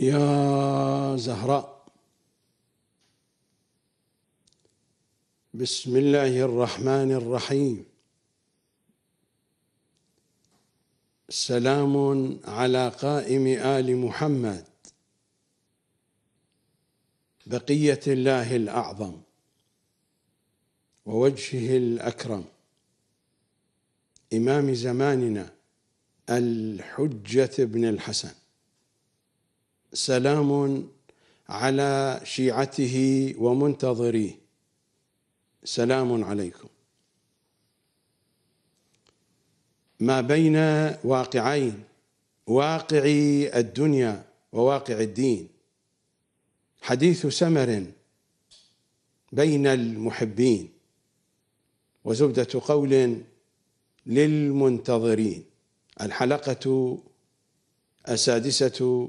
يا زهراء بسم الله الرحمن الرحيم سلام على قائم آل محمد بقية الله الأعظم ووجهه الأكرم إمام زماننا الحجة بن الحسن سلام على شيعته ومنتظريه سلام عليكم ما بين واقعين واقع الدنيا وواقع الدين حديث سمر بين المحبين وزبدة قول للمنتظرين الحلقة السادسة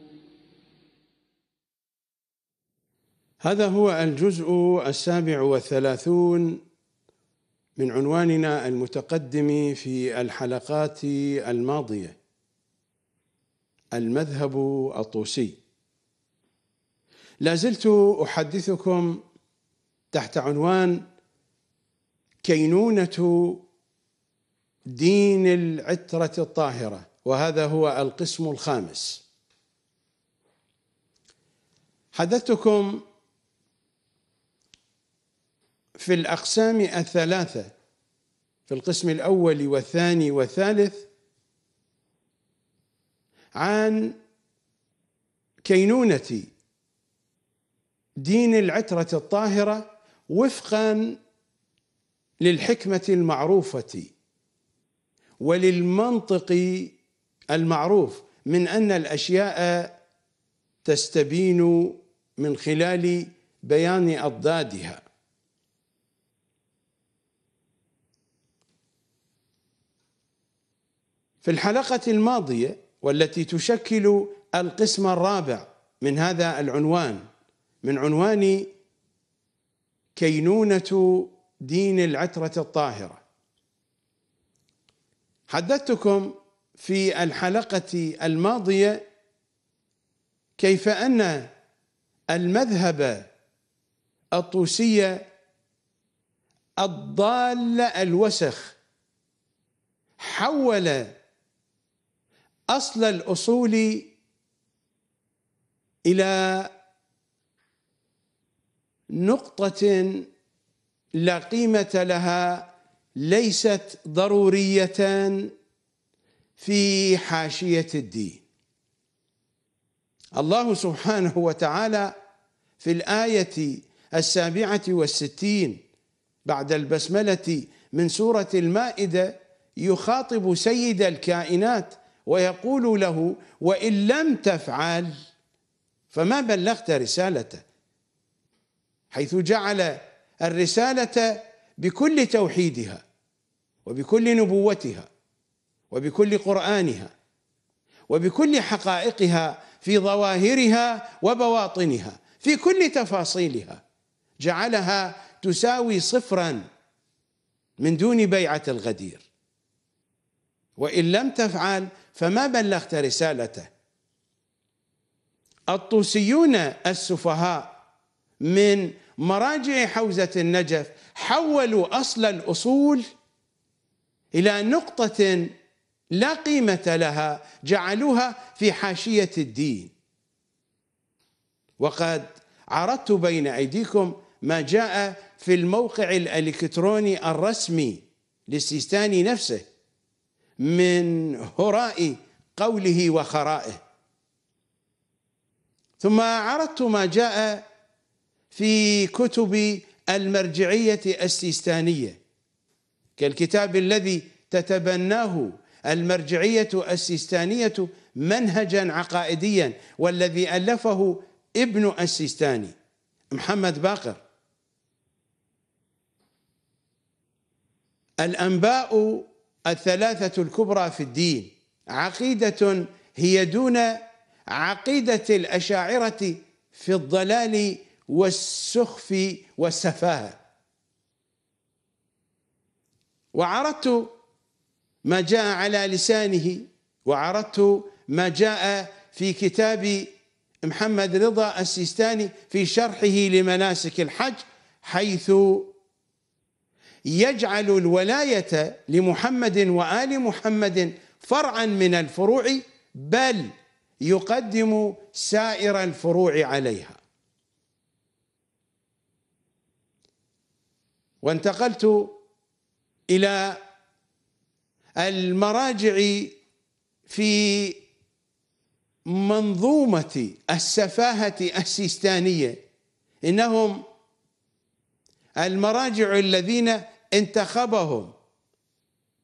هذا هو الجزء السابع والثلاثون من عنواننا المتقدم في الحلقات الماضيه المذهب الطوسي لازلت احدثكم تحت عنوان كينونه دين العتره الطاهره وهذا هو القسم الخامس حدثتكم في الأقسام الثلاثة في القسم الأول والثاني والثالث عن كينونة دين العترة الطاهرة وفقا للحكمة المعروفة وللمنطق المعروف من أن الأشياء تستبين من خلال بيان أضدادها في الحلقة الماضية والتي تشكل القسم الرابع من هذا العنوان من عنوان كينونة دين العترة الطاهرة حدثتكم في الحلقة الماضية كيف أن المذهب الطوسي الضال الوسخ حول اصل الاصول الى نقطه لا قيمه لها ليست ضروريه في حاشيه الدين الله سبحانه وتعالى في الايه السابعه والستين بعد البسمله من سوره المائده يخاطب سيد الكائنات ويقول له وان لم تفعل فما بلغت رسالته حيث جعل الرساله بكل توحيدها وبكل نبوتها وبكل قرانها وبكل حقائقها في ظواهرها وبواطنها في كل تفاصيلها جعلها تساوي صفرا من دون بيعه الغدير وإن لم تفعل فما بلغت رسالته الطوسيون السفهاء من مراجع حوزة النجف حولوا أصل الأصول إلى نقطة لا قيمة لها جعلوها في حاشية الدين وقد عرضت بين أيديكم ما جاء في الموقع الإلكتروني الرسمي للسيستاني نفسه من هراء قوله وخرائه ثم عرضت ما جاء في كتب المرجعية السيستانية كالكتاب الذي تتبناه المرجعية السيستانية منهجا عقائديا والذي ألفه ابن السيستاني محمد باقر الأنباء الثلاثة الكبرى في الدين عقيدة هي دون عقيدة الأشاعرة في الضلال والسخف والسفاهة وعرضت ما جاء على لسانه وعرضت ما جاء في كتاب محمد رضا السيستاني في شرحه لمناسك الحج حيث يجعل الولاية لمحمد وآل محمد فرعا من الفروع بل يقدم سائر الفروع عليها وانتقلت إلى المراجع في منظومة السفاهة السيستانية إنهم المراجع الذين انتخبهم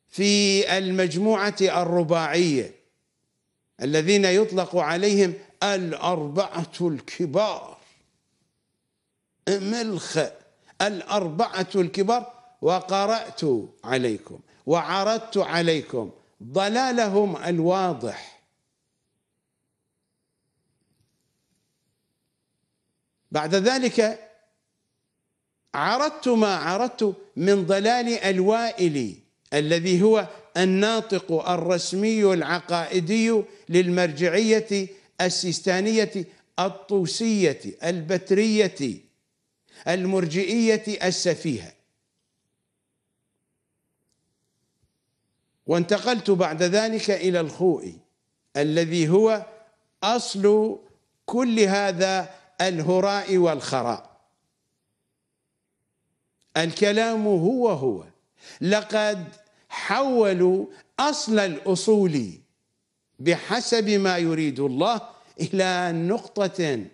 في المجموعة الرباعية الذين يطلق عليهم الأربعة الكبار ملخ الأربعة الكبار وقرأت عليكم وعرضت عليكم ضلالهم الواضح بعد ذلك عرضت ما عرضت من ضلال الوائل الذي هو الناطق الرسمي العقائدي للمرجعية السيستانية الطوسية البترية المرجئية السفيهة وانتقلت بعد ذلك إلى الخوئي الذي هو أصل كل هذا الهراء والخراء الكلام هو هو لقد حولوا أصل الأصول بحسب ما يريد الله إلى نقطة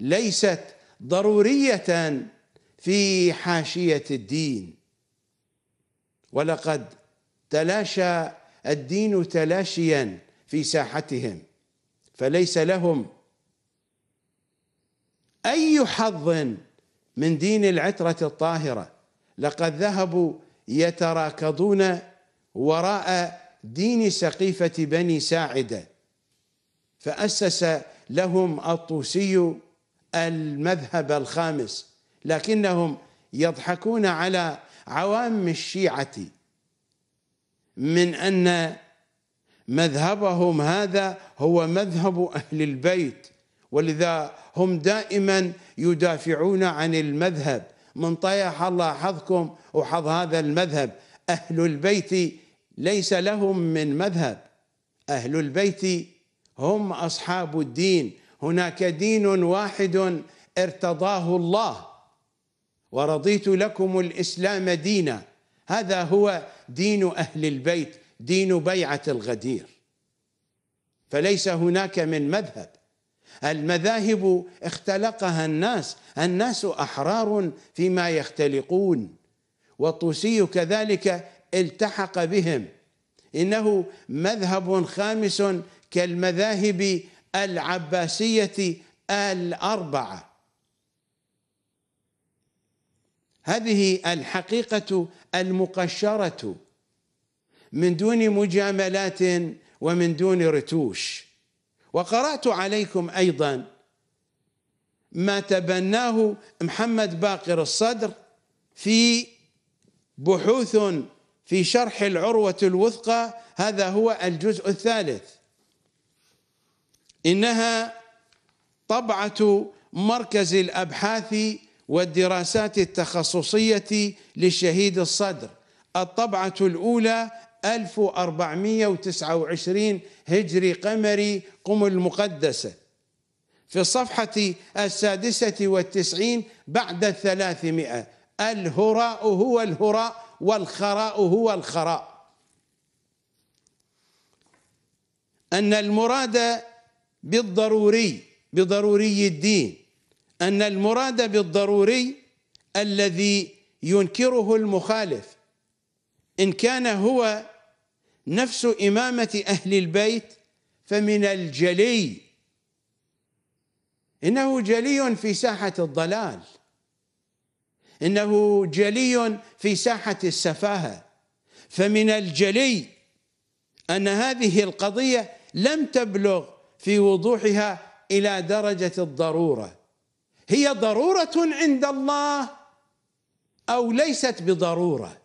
ليست ضرورية في حاشية الدين ولقد تلاشى الدين تلاشيا في ساحتهم فليس لهم أي حظ من دين العترة الطاهرة لقد ذهبوا يتراكضون وراء دين سقيفة بني ساعدة فأسس لهم الطوسي المذهب الخامس لكنهم يضحكون على عوام الشيعة من أن مذهبهم هذا هو مذهب أهل البيت ولذا هم دائما يدافعون عن المذهب من طيح الله حظكم وحظ هذا المذهب أهل البيت ليس لهم من مذهب أهل البيت هم أصحاب الدين هناك دين واحد ارتضاه الله ورضيت لكم الإسلام دينا هذا هو دين أهل البيت دين بيعة الغدير فليس هناك من مذهب المذاهب اختلقها الناس الناس احرار فيما يختلقون والطوسي كذلك التحق بهم انه مذهب خامس كالمذاهب العباسيه الاربعه هذه الحقيقه المقشره من دون مجاملات ومن دون رتوش وقرأت عليكم أيضا ما تبناه محمد باقر الصدر في بحوث في شرح العروة الوثقى هذا هو الجزء الثالث إنها طبعة مركز الأبحاث والدراسات التخصصية للشهيد الصدر الطبعة الأولى 1429 هجري قمري قم المقدسة في الصفحة السادسة والتسعين بعد الثلاثمائة الهراء هو الهراء والخراء هو الخراء أن المراد بالضروري بضروري الدين أن المراد بالضروري الذي ينكره المخالف إن كان هو نفس إمامة أهل البيت فمن الجلي إنه جلي في ساحة الضلال إنه جلي في ساحة السفاهة فمن الجلي أن هذه القضية لم تبلغ في وضوحها إلى درجة الضرورة هي ضرورة عند الله أو ليست بضرورة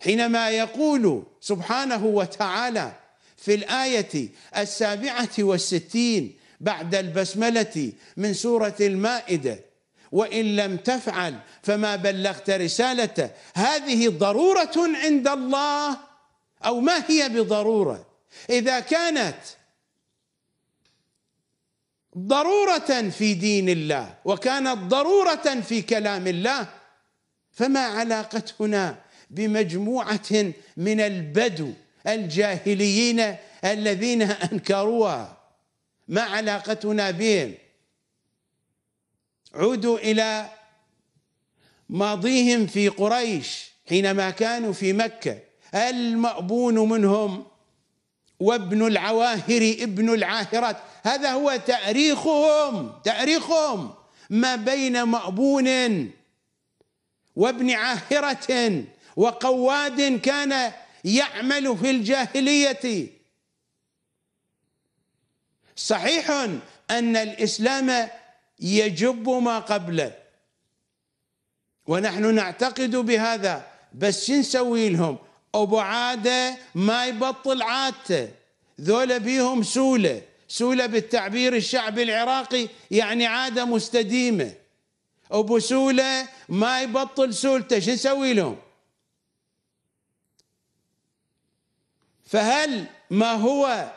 حينما يقول سبحانه وتعالى في الآية السابعة والستين بعد البسملة من سورة المائدة وإن لم تفعل فما بلغت رسالته هذه ضرورة عند الله أو ما هي بضرورة إذا كانت ضرورة في دين الله وكانت ضرورة في كلام الله فما علاقتنا بمجموعة من البدو الجاهليين الذين أنكروها ما علاقتنا بهم عودوا إلى ماضيهم في قريش حينما كانوا في مكة المأبون منهم وابن العواهر ابن العاهرات هذا هو تأريخهم تأريخهم ما بين مأبون وابن عاهرة وقواد كان يعمل في الجاهلية صحيح أن الإسلام يجب ما قبله ونحن نعتقد بهذا بس شو نسوي لهم أبو عادة ما يبطل عادته ذولا بيهم سولة سولة بالتعبير الشعبي العراقي يعني عادة مستديمة أبو سولة ما يبطل سولته شو نسوي لهم فهل ما هو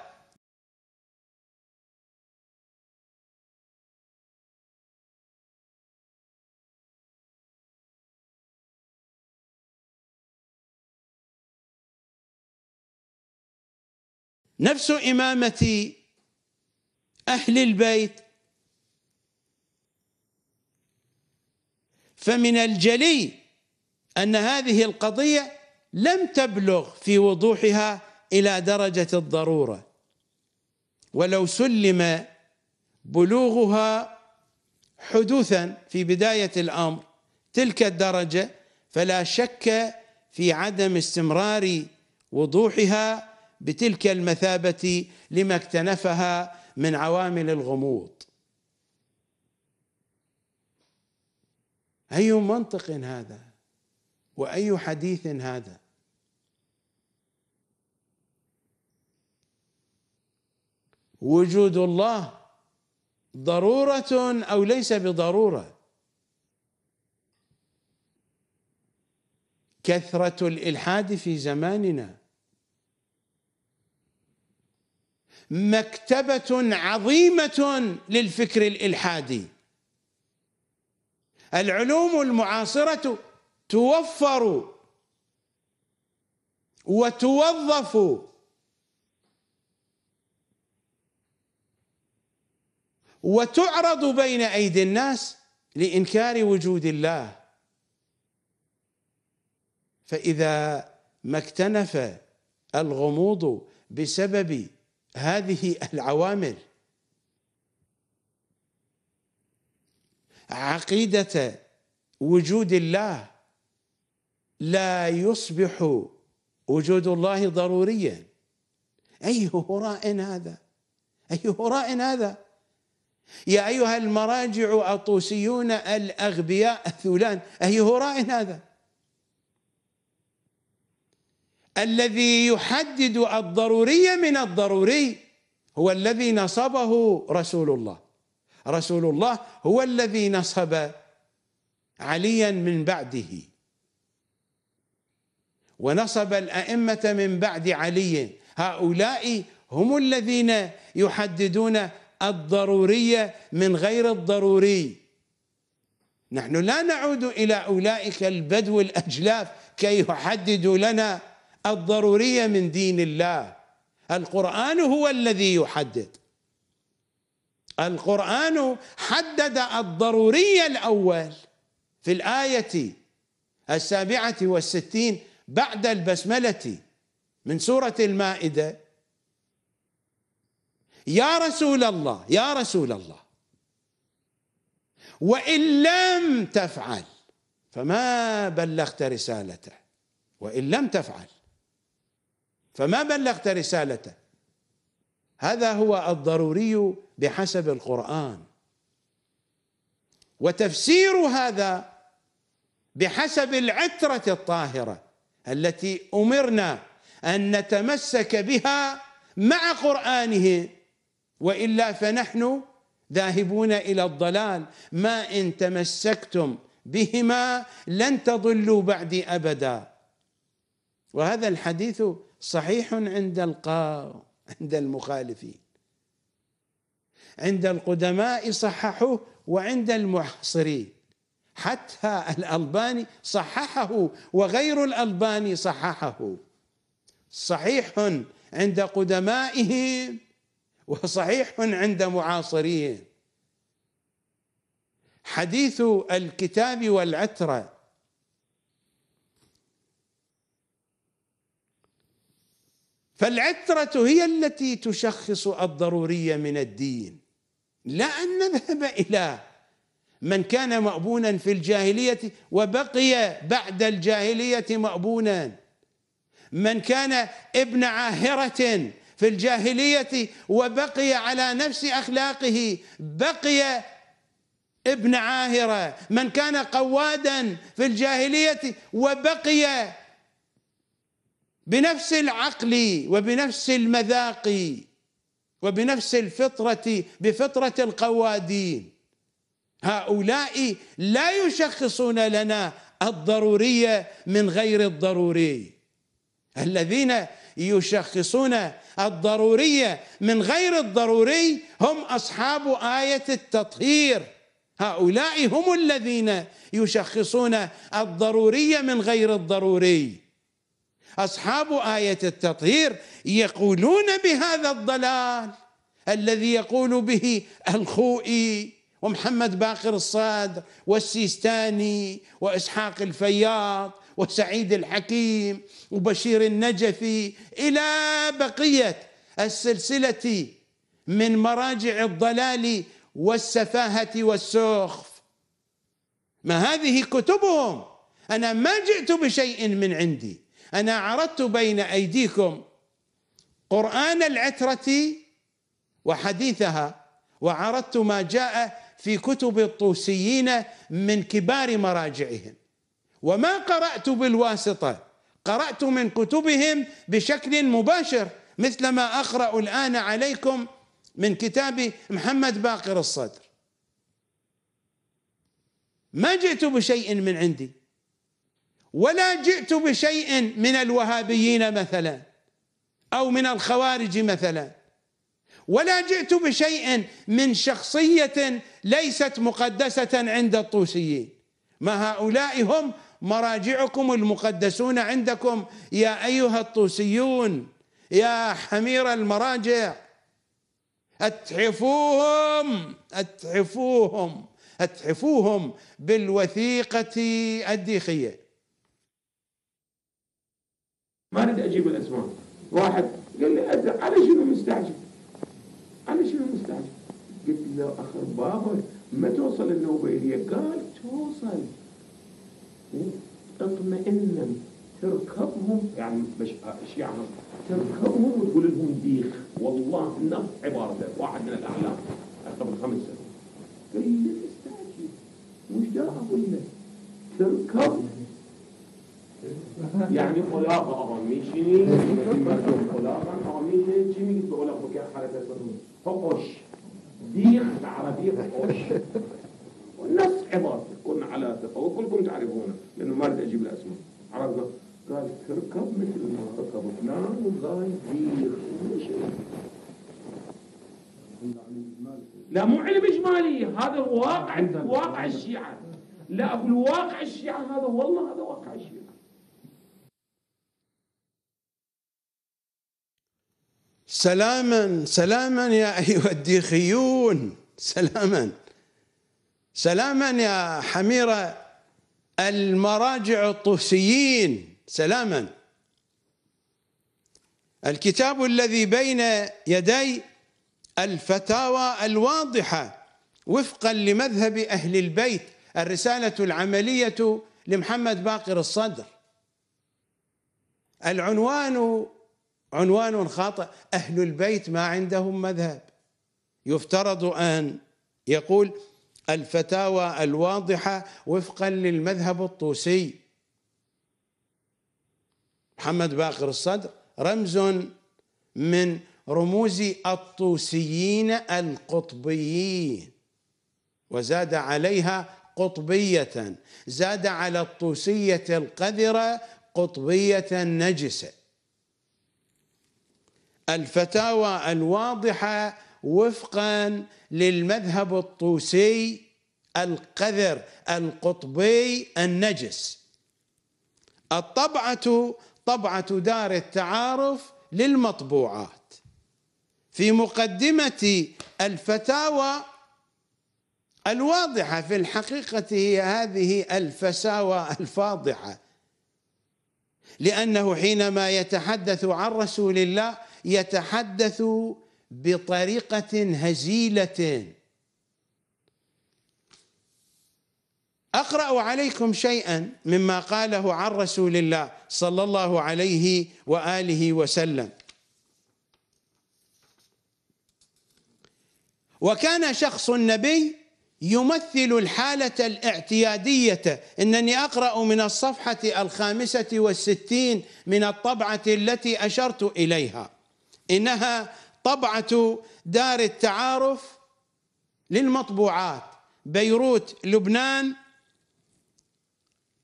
نفس إمامة أهل البيت فمن الجلي أن هذه القضية لم تبلغ في وضوحها الى درجه الضروره ولو سلم بلوغها حدوثا في بدايه الامر تلك الدرجه فلا شك في عدم استمرار وضوحها بتلك المثابه لما اكتنفها من عوامل الغموض اي منطق هذا واي حديث هذا وجود الله ضروره او ليس بضروره كثره الالحاد في زماننا مكتبه عظيمه للفكر الالحادي العلوم المعاصره توفر وتوظف وتعرض بين ايدي الناس لانكار وجود الله فاذا ما اكتنف الغموض بسبب هذه العوامل عقيده وجود الله لا يصبح وجود الله ضروريا اي هراء هذا اي هراء هذا يا أيها المراجع أطوسيون الأغبياء الثلان أي هراء هذا الذي يحدد الضروري من الضروري هو الذي نصبه رسول الله رسول الله هو الذي نصب عليا من بعده ونصب الأئمة من بعد علي هؤلاء هم الذين يحددون الضرورية من غير الضروري نحن لا نعود إلى أولئك البدو الأجلاف كي يحددوا لنا الضرورية من دين الله القرآن هو الذي يحدد القرآن حدد الضرورية الأول في الآية السابعة والستين بعد البسملة من سورة المائدة يا رسول الله يا رسول الله وان لم تفعل فما بلغت رسالته وان لم تفعل فما بلغت رسالته هذا هو الضروري بحسب القران وتفسير هذا بحسب العتره الطاهره التي امرنا ان نتمسك بها مع قرانه والا فنحن ذاهبون الى الضلال ما ان تمسكتم بهما لن تضلوا بعدي ابدا وهذا الحديث صحيح عند القاء عند المخالفين عند القدماء صححوه وعند المحصرين حتى الألباني صححه وغير الألباني صححه صحيح عند قدمائهم وصحيح عند معاصريه حديث الكتاب والعتره فالعتره هي التي تشخص الضروريه من الدين لا ان نذهب الى من كان مأبونا في الجاهلية وبقي بعد الجاهلية مأبونا من كان ابن عاهرة في الجاهلية وبقي على نفس أخلاقه بقي ابن عاهرة من كان قوادا في الجاهلية وبقي بنفس العقل وبنفس المذاق وبنفس الفطرة بفطرة القوادين هؤلاء لا يشخصون لنا الضرورية من غير الضروري الذين يشخصون الضروريه من غير الضروري هم اصحاب ايه التطهير هؤلاء هم الذين يشخصون الضروريه من غير الضروري اصحاب ايه التطهير يقولون بهذا الضلال الذي يقول به الخوئي ومحمد باقر الصادر والسيستاني واسحاق الفياض وسعيد الحكيم وبشير النجفي إلى بقية السلسلة من مراجع الضلال والسفاهة والسخف ما هذه كتبهم أنا ما جئت بشيء من عندي أنا عرضت بين أيديكم قرآن العترة وحديثها وعرضت ما جاء في كتب الطوسيين من كبار مراجعهم وما قرأت بالواسطة قرأت من كتبهم بشكل مباشر مثل ما أقرأ الآن عليكم من كتاب محمد باقر الصدر ما جئت بشيء من عندي ولا جئت بشيء من الوهابيين مثلا أو من الخوارج مثلا ولا جئت بشيء من شخصية ليست مقدسة عند الطوسيين ما هؤلاء هم مراجعكم المقدسون عندكم يا ايها الطوسيون يا حمير المراجع اتحفوهم اتحفوهم اتحفوهم بالوثيقه الديخيه ما اريد اجيب الاسماء واحد قال لي أزرق على شنو مستعجل على شنو مستعجل قلت له اخر بابا ما توصل النوبه هي قال توصل تطمئنا تركبهم يعني مش يعني تركبهم وتقول لهم ديخ والله انه عباره واحد من الاعلام قبل خمس سنوات قال لي لا تستعجل مش ده اقول لك تركب يعني خلاقة أراميشني خلاقة أراميشني جيمي بقول لك حركه تسلم فقش ديخ عربي فقش والناس عبارة كنا على ثقه وكلكم تعرفونه لأنه ما بدي أجيب الأسماء عرفنا قال تركب مثل ما ركب فلان وقال دير لا مو علم إجمالي هذا واقع واقع الشيعة لا أقول واقع الشيعة هذا والله هذا واقع الشيعة سلاما سلاما يا أيها الديخيون سلاما سلاما يا حمير المراجع الطوسيين سلاما الكتاب الذي بين يدي الفتاوى الواضحة وفقا لمذهب أهل البيت الرسالة العملية لمحمد باقر الصدر العنوان عنوان خاطئ أهل البيت ما عندهم مذهب يفترض أن يقول الفتاوى الواضحة وفقا للمذهب الطوسي محمد باقر الصدر رمز من رموز الطوسيين القطبيين وزاد عليها قطبية زاد على الطوسية القذرة قطبية نجسة الفتاوى الواضحة وفقا للمذهب الطوسي القذر القطبي النجس الطبعة طبعة دار التعارف للمطبوعات في مقدمة الفتاوى الواضحة في الحقيقة هي هذه الفساوى الفاضحة لأنه حينما يتحدث عن رسول الله يتحدث بطريقة هزيلة أقرأ عليكم شيئا مما قاله عن رسول الله صلى الله عليه وآله وسلم وكان شخص النبي يمثل الحالة الاعتيادية إنني أقرأ من الصفحة الخامسة والستين من الطبعة التي أشرت إليها إنها طبعة دار التعارف للمطبوعات بيروت لبنان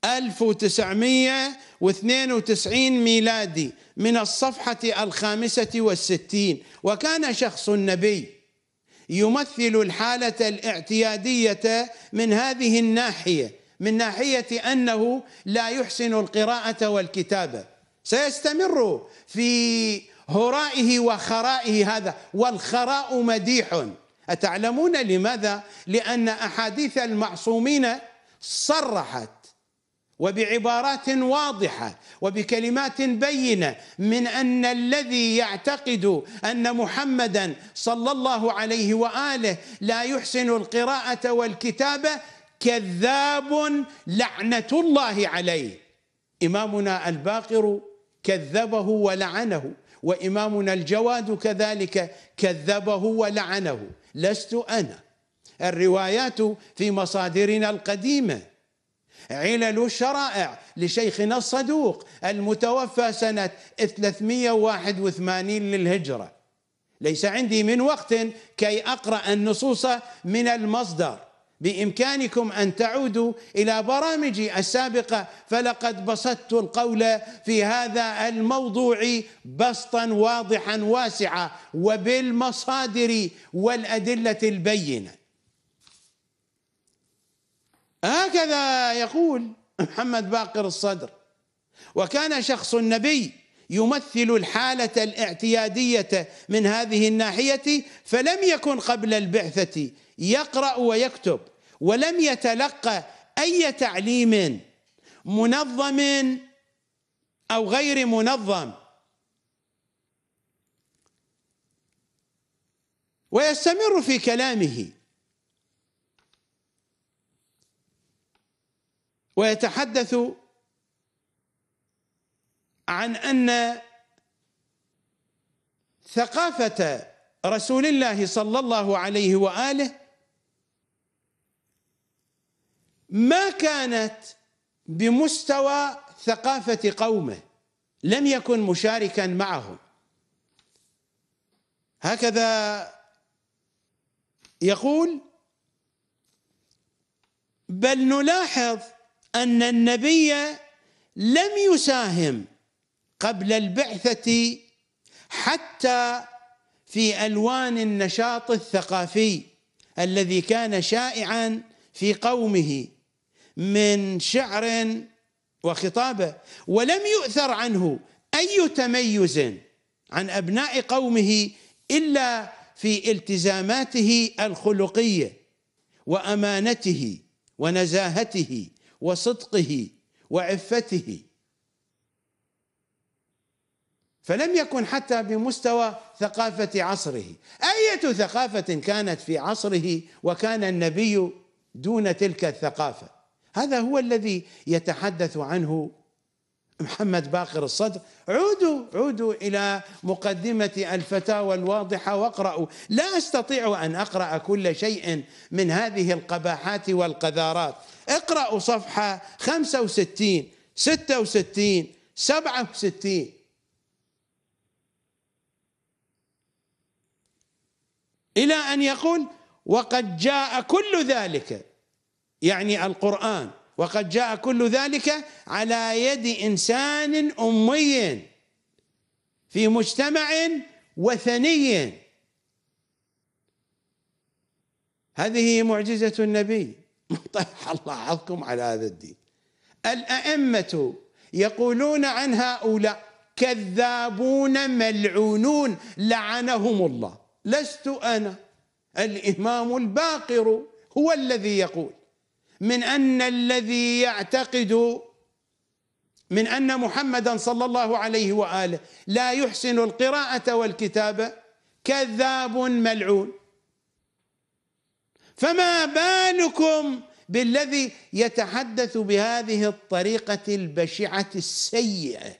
1992 ميلادي من الصفحة الخامسة والستين وكان شخص النبي يمثل الحالة الاعتيادية من هذه الناحية من ناحية أنه لا يحسن القراءة والكتابة سيستمر في هرائه وخرائه هذا والخراء مديح أتعلمون لماذا؟ لأن أحاديث المعصومين صرحت وبعبارات واضحه وبكلمات بينه من ان الذي يعتقد ان محمدا صلى الله عليه واله لا يحسن القراءه والكتابه كذاب لعنه الله عليه امامنا الباقر كذبه ولعنه وإمامنا الجواد كذلك كذبه ولعنه لست أنا الروايات في مصادرنا القديمة علل الشرائع لشيخنا الصدوق المتوفى سنة 381 للهجرة ليس عندي من وقت كي أقرأ النصوص من المصدر بإمكانكم أن تعودوا إلى برامجي السابقة فلقد بسطت القول في هذا الموضوع بسطا واضحا واسعا وبالمصادر والأدلة البينة هكذا يقول محمد باقر الصدر وكان شخص النبي يمثل الحالة الاعتيادية من هذه الناحية فلم يكن قبل البعثة يقرأ ويكتب ولم يتلقى اي تعليم منظم او غير منظم ويستمر في كلامه ويتحدث عن ان ثقافه رسول الله صلى الله عليه واله ما كانت بمستوى ثقافة قومه لم يكن مشاركا معهم هكذا يقول بل نلاحظ أن النبي لم يساهم قبل البعثة حتى في ألوان النشاط الثقافي الذي كان شائعا في قومه من شعر وخطابه ولم يؤثر عنه اي تميز عن ابناء قومه الا في التزاماته الخلقيه وامانته ونزاهته وصدقه وعفته فلم يكن حتى بمستوى ثقافه عصره ايه ثقافه كانت في عصره وكان النبي دون تلك الثقافه هذا هو الذي يتحدث عنه محمد باقر الصدر عودوا عودوا إلى مقدمة الفتاوى الواضحة واقرأوا لا أستطيع أن أقرأ كل شيء من هذه القباحات والقذارات اقرأوا صفحة 65 66 67 إلى أن يقول وقد جاء كل ذلك يعني القرآن وقد جاء كل ذلك على يد إنسان أمي في مجتمع وثني هذه معجزة النبي طيح الله عظكم على هذا الدين الأئمة يقولون عن هؤلاء كذابون ملعونون لعنهم الله لست أنا الإمام الباقر هو الذي يقول من أن الذي يعتقد من أن محمدا صلى الله عليه وآله لا يحسن القراءة والكتابة كذاب ملعون فما بالكم بالذي يتحدث بهذه الطريقة البشعة السيئة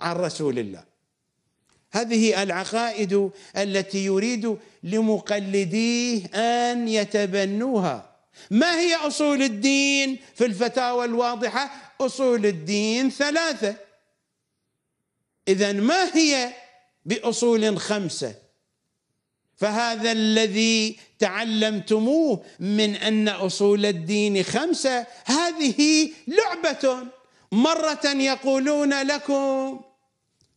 عن رسول الله هذه العقائد التي يريد لمقلديه أن يتبنوها ما هي اصول الدين في الفتاوى الواضحه اصول الدين ثلاثه اذا ما هي باصول خمسه فهذا الذي تعلمتموه من ان اصول الدين خمسه هذه لعبه مره يقولون لكم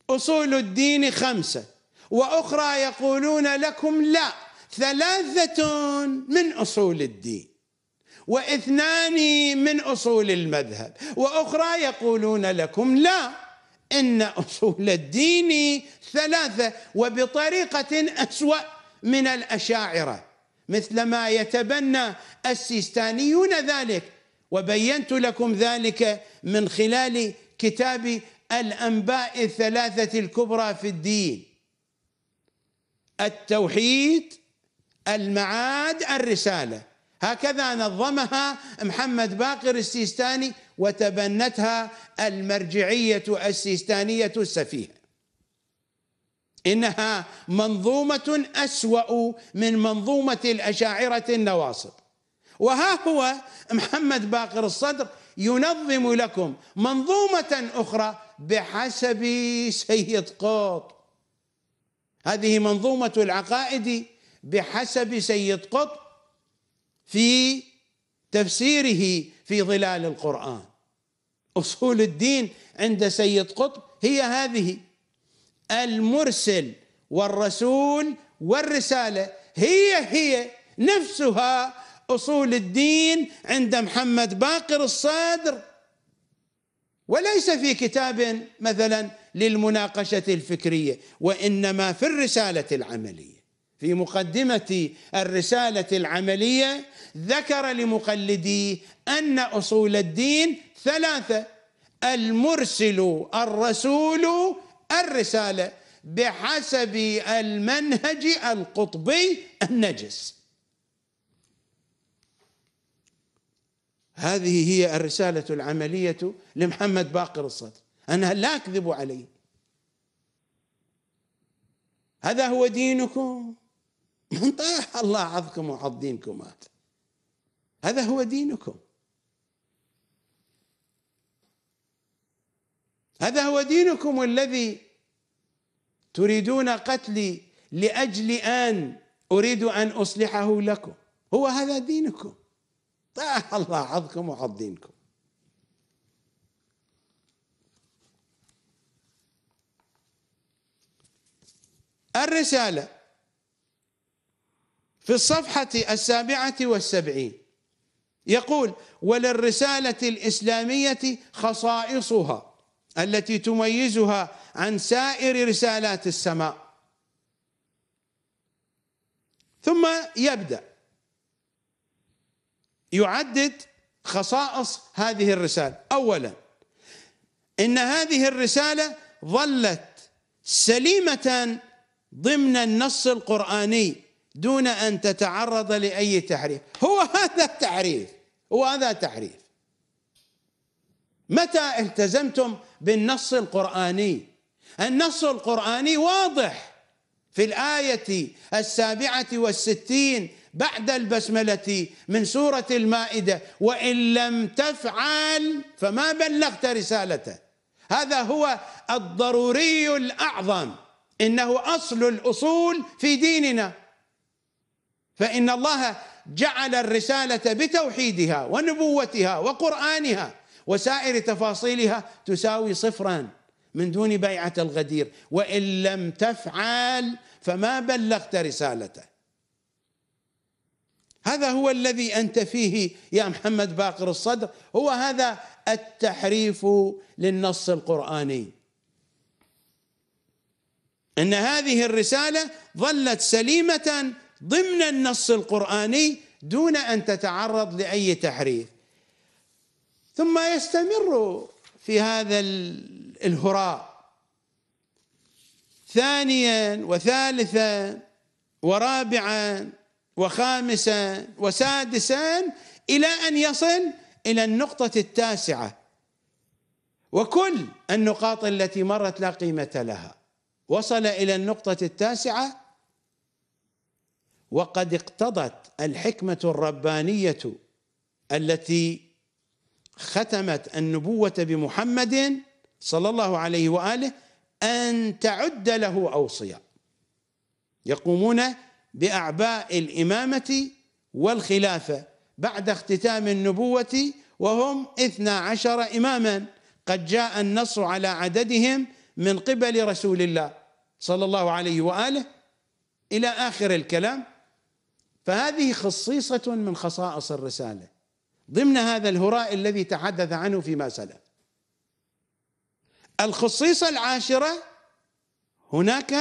اصول الدين خمسه واخرى يقولون لكم لا ثلاثه من اصول الدين واثنان من اصول المذهب واخرى يقولون لكم لا ان اصول الدين ثلاثه وبطريقه اسوا من الاشاعره مثل ما يتبنى السيستانيون ذلك وبينت لكم ذلك من خلال كتاب الانباء الثلاثه الكبرى في الدين التوحيد المعاد الرساله هكذا نظمها محمد باقر السيستاني وتبنتها المرجعيه السيستانيه السفيهه انها منظومه اسوا من منظومه الاشاعره النواصب وها هو محمد باقر الصدر ينظم لكم منظومه اخرى بحسب سيد قطب هذه منظومه العقائد بحسب سيد قطب في تفسيره في ظلال القرآن أصول الدين عند سيد قطب هي هذه المرسل والرسول والرسالة هي هي نفسها أصول الدين عند محمد باقر الصادر وليس في كتاب مثلا للمناقشة الفكرية وإنما في الرسالة العملية في مقدمة الرسالة العملية ذكر لمقلديه أن أصول الدين ثلاثة المرسل الرسول الرسالة بحسب المنهج القطبي النجس هذه هي الرسالة العملية لمحمد باقر الصدر أنا لا أكذب عليه هذا هو دينكم من طاح آه، الله عظكم وعض دينكم هذا هذا هو دينكم هذا هو دينكم الذي تريدون قتلي لاجل ان اريد ان اصلحه لكم هو هذا دينكم طاح آه، الله عظكم وعض دينكم الرساله في الصفحة السابعة والسبعين يقول وللرسالة الإسلامية خصائصها التي تميزها عن سائر رسالات السماء ثم يبدأ يعدد خصائص هذه الرسالة أولا إن هذه الرسالة ظلت سليمة ضمن النص القرآني دون أن تتعرض لأي تحريف هو هذا التحريف هو هذا التحريف متى التزمتم بالنص القرآني النص القرآني واضح في الآية السابعة والستين بعد البسملة من سورة المائدة وإن لم تفعل فما بلغت رسالته هذا هو الضروري الأعظم إنه أصل الأصول في ديننا فإن الله جعل الرسالة بتوحيدها ونبوتها وقرآنها وسائر تفاصيلها تساوي صفرا من دون بيعة الغدير وإن لم تفعل فما بلغت رسالته هذا هو الذي أنت فيه يا محمد باقر الصدر هو هذا التحريف للنص القرآني ان هذه الرساله ظلت سليمه ضمن النص القرآني دون أن تتعرض لأي تحريف ثم يستمر في هذا الهراء ثانيا وثالثا ورابعا وخامسا وسادسا إلى أن يصل إلى النقطة التاسعة وكل النقاط التي مرت لا قيمة لها وصل إلى النقطة التاسعة وقد اقتضت الحكمه الربانيه التي ختمت النبوه بمحمد صلى الله عليه واله ان تعد له اوصيا يقومون باعباء الامامه والخلافه بعد اختتام النبوه وهم اثنا عشر اماما قد جاء النص على عددهم من قبل رسول الله صلى الله عليه واله الى اخر الكلام فهذه خصيصة من خصائص الرسالة ضمن هذا الهراء الذي تحدث عنه فيما سلف الخصيصة العاشرة هناك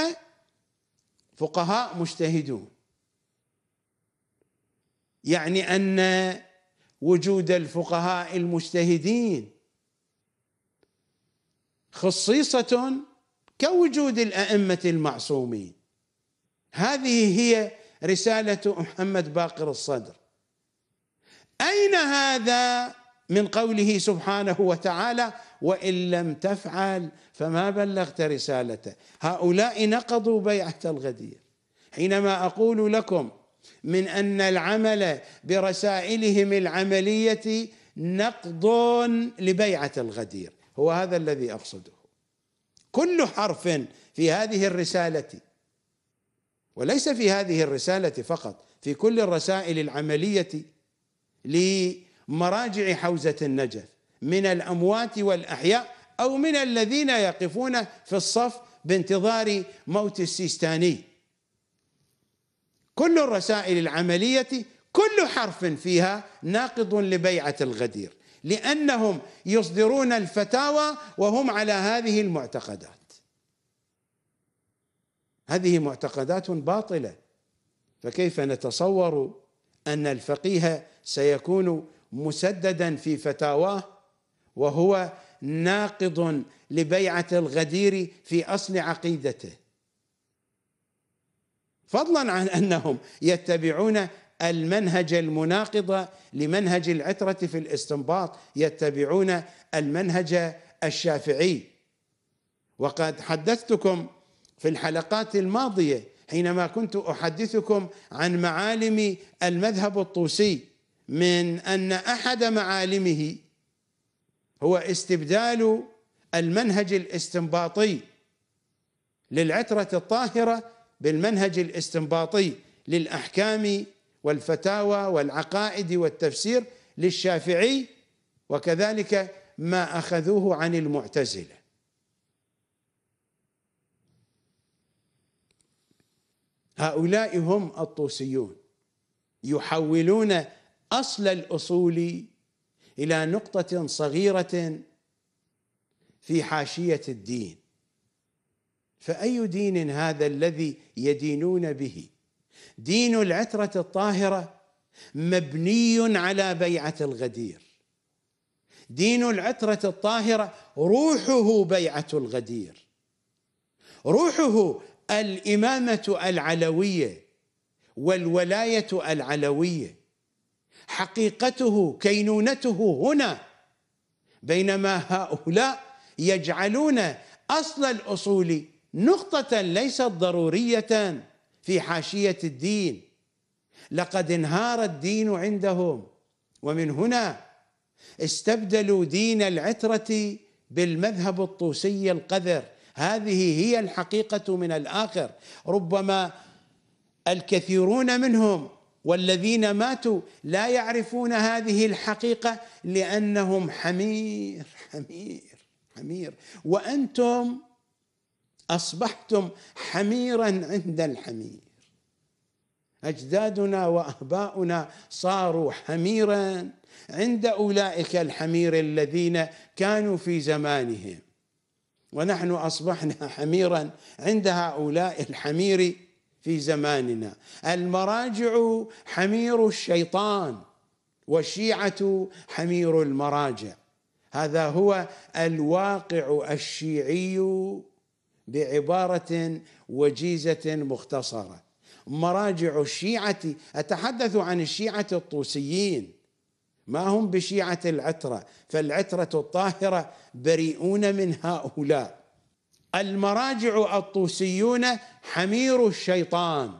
فقهاء مجتهدون يعني أن وجود الفقهاء المجتهدين خصيصة كوجود الأئمة المعصومين هذه هي رسالة محمد باقر الصدر أين هذا من قوله سبحانه وتعالى وإن لم تفعل فما بلغت رسالته هؤلاء نقضوا بيعة الغدير حينما أقول لكم من أن العمل برسائلهم العملية نقض لبيعة الغدير هو هذا الذي أقصده كل حرف في هذه الرسالة وليس في هذه الرسالة فقط في كل الرسائل العملية لمراجع حوزة النجف من الأموات والأحياء أو من الذين يقفون في الصف بانتظار موت السيستاني كل الرسائل العملية كل حرف فيها ناقض لبيعة الغدير لأنهم يصدرون الفتاوى وهم على هذه المعتقدات هذه معتقدات باطله فكيف نتصور ان الفقيه سيكون مسددا في فتاواه وهو ناقض لبيعه الغدير في اصل عقيدته فضلا عن انهم يتبعون المنهج المناقض لمنهج العتره في الاستنباط يتبعون المنهج الشافعي وقد حدثتكم في الحلقات الماضيه حينما كنت احدثكم عن معالم المذهب الطوسي من ان احد معالمه هو استبدال المنهج الاستنباطي للعتره الطاهره بالمنهج الاستنباطي للاحكام والفتاوى والعقائد والتفسير للشافعي وكذلك ما اخذوه عن المعتزله هؤلاء هم الطوسيون يحولون اصل الاصول الى نقطه صغيره في حاشيه الدين فاي دين هذا الذي يدينون به دين العتره الطاهره مبني على بيعه الغدير دين العتره الطاهره روحه بيعه الغدير روحه الإمامة العلوية والولاية العلوية حقيقته كينونته هنا بينما هؤلاء يجعلون أصل الأصول نقطة ليست ضرورية في حاشية الدين لقد انهار الدين عندهم ومن هنا استبدلوا دين العترة بالمذهب الطوسي القذر هذه هي الحقيقة من الآخر ربما الكثيرون منهم والذين ماتوا لا يعرفون هذه الحقيقة لأنهم حمير حمير حمير وأنتم أصبحتم حميرا عند الحمير أجدادنا وأباؤنا صاروا حميرا عند أولئك الحمير الذين كانوا في زمانهم ونحن أصبحنا حميرا عند هؤلاء الحمير في زماننا المراجع حمير الشيطان والشيعة حمير المراجع هذا هو الواقع الشيعي بعبارة وجيزة مختصرة مراجع الشيعة أتحدث عن الشيعة الطوسيين ما هم بشيعة العترة فالعترة الطاهرة بريئون من هؤلاء المراجع الطوسيون حمير الشيطان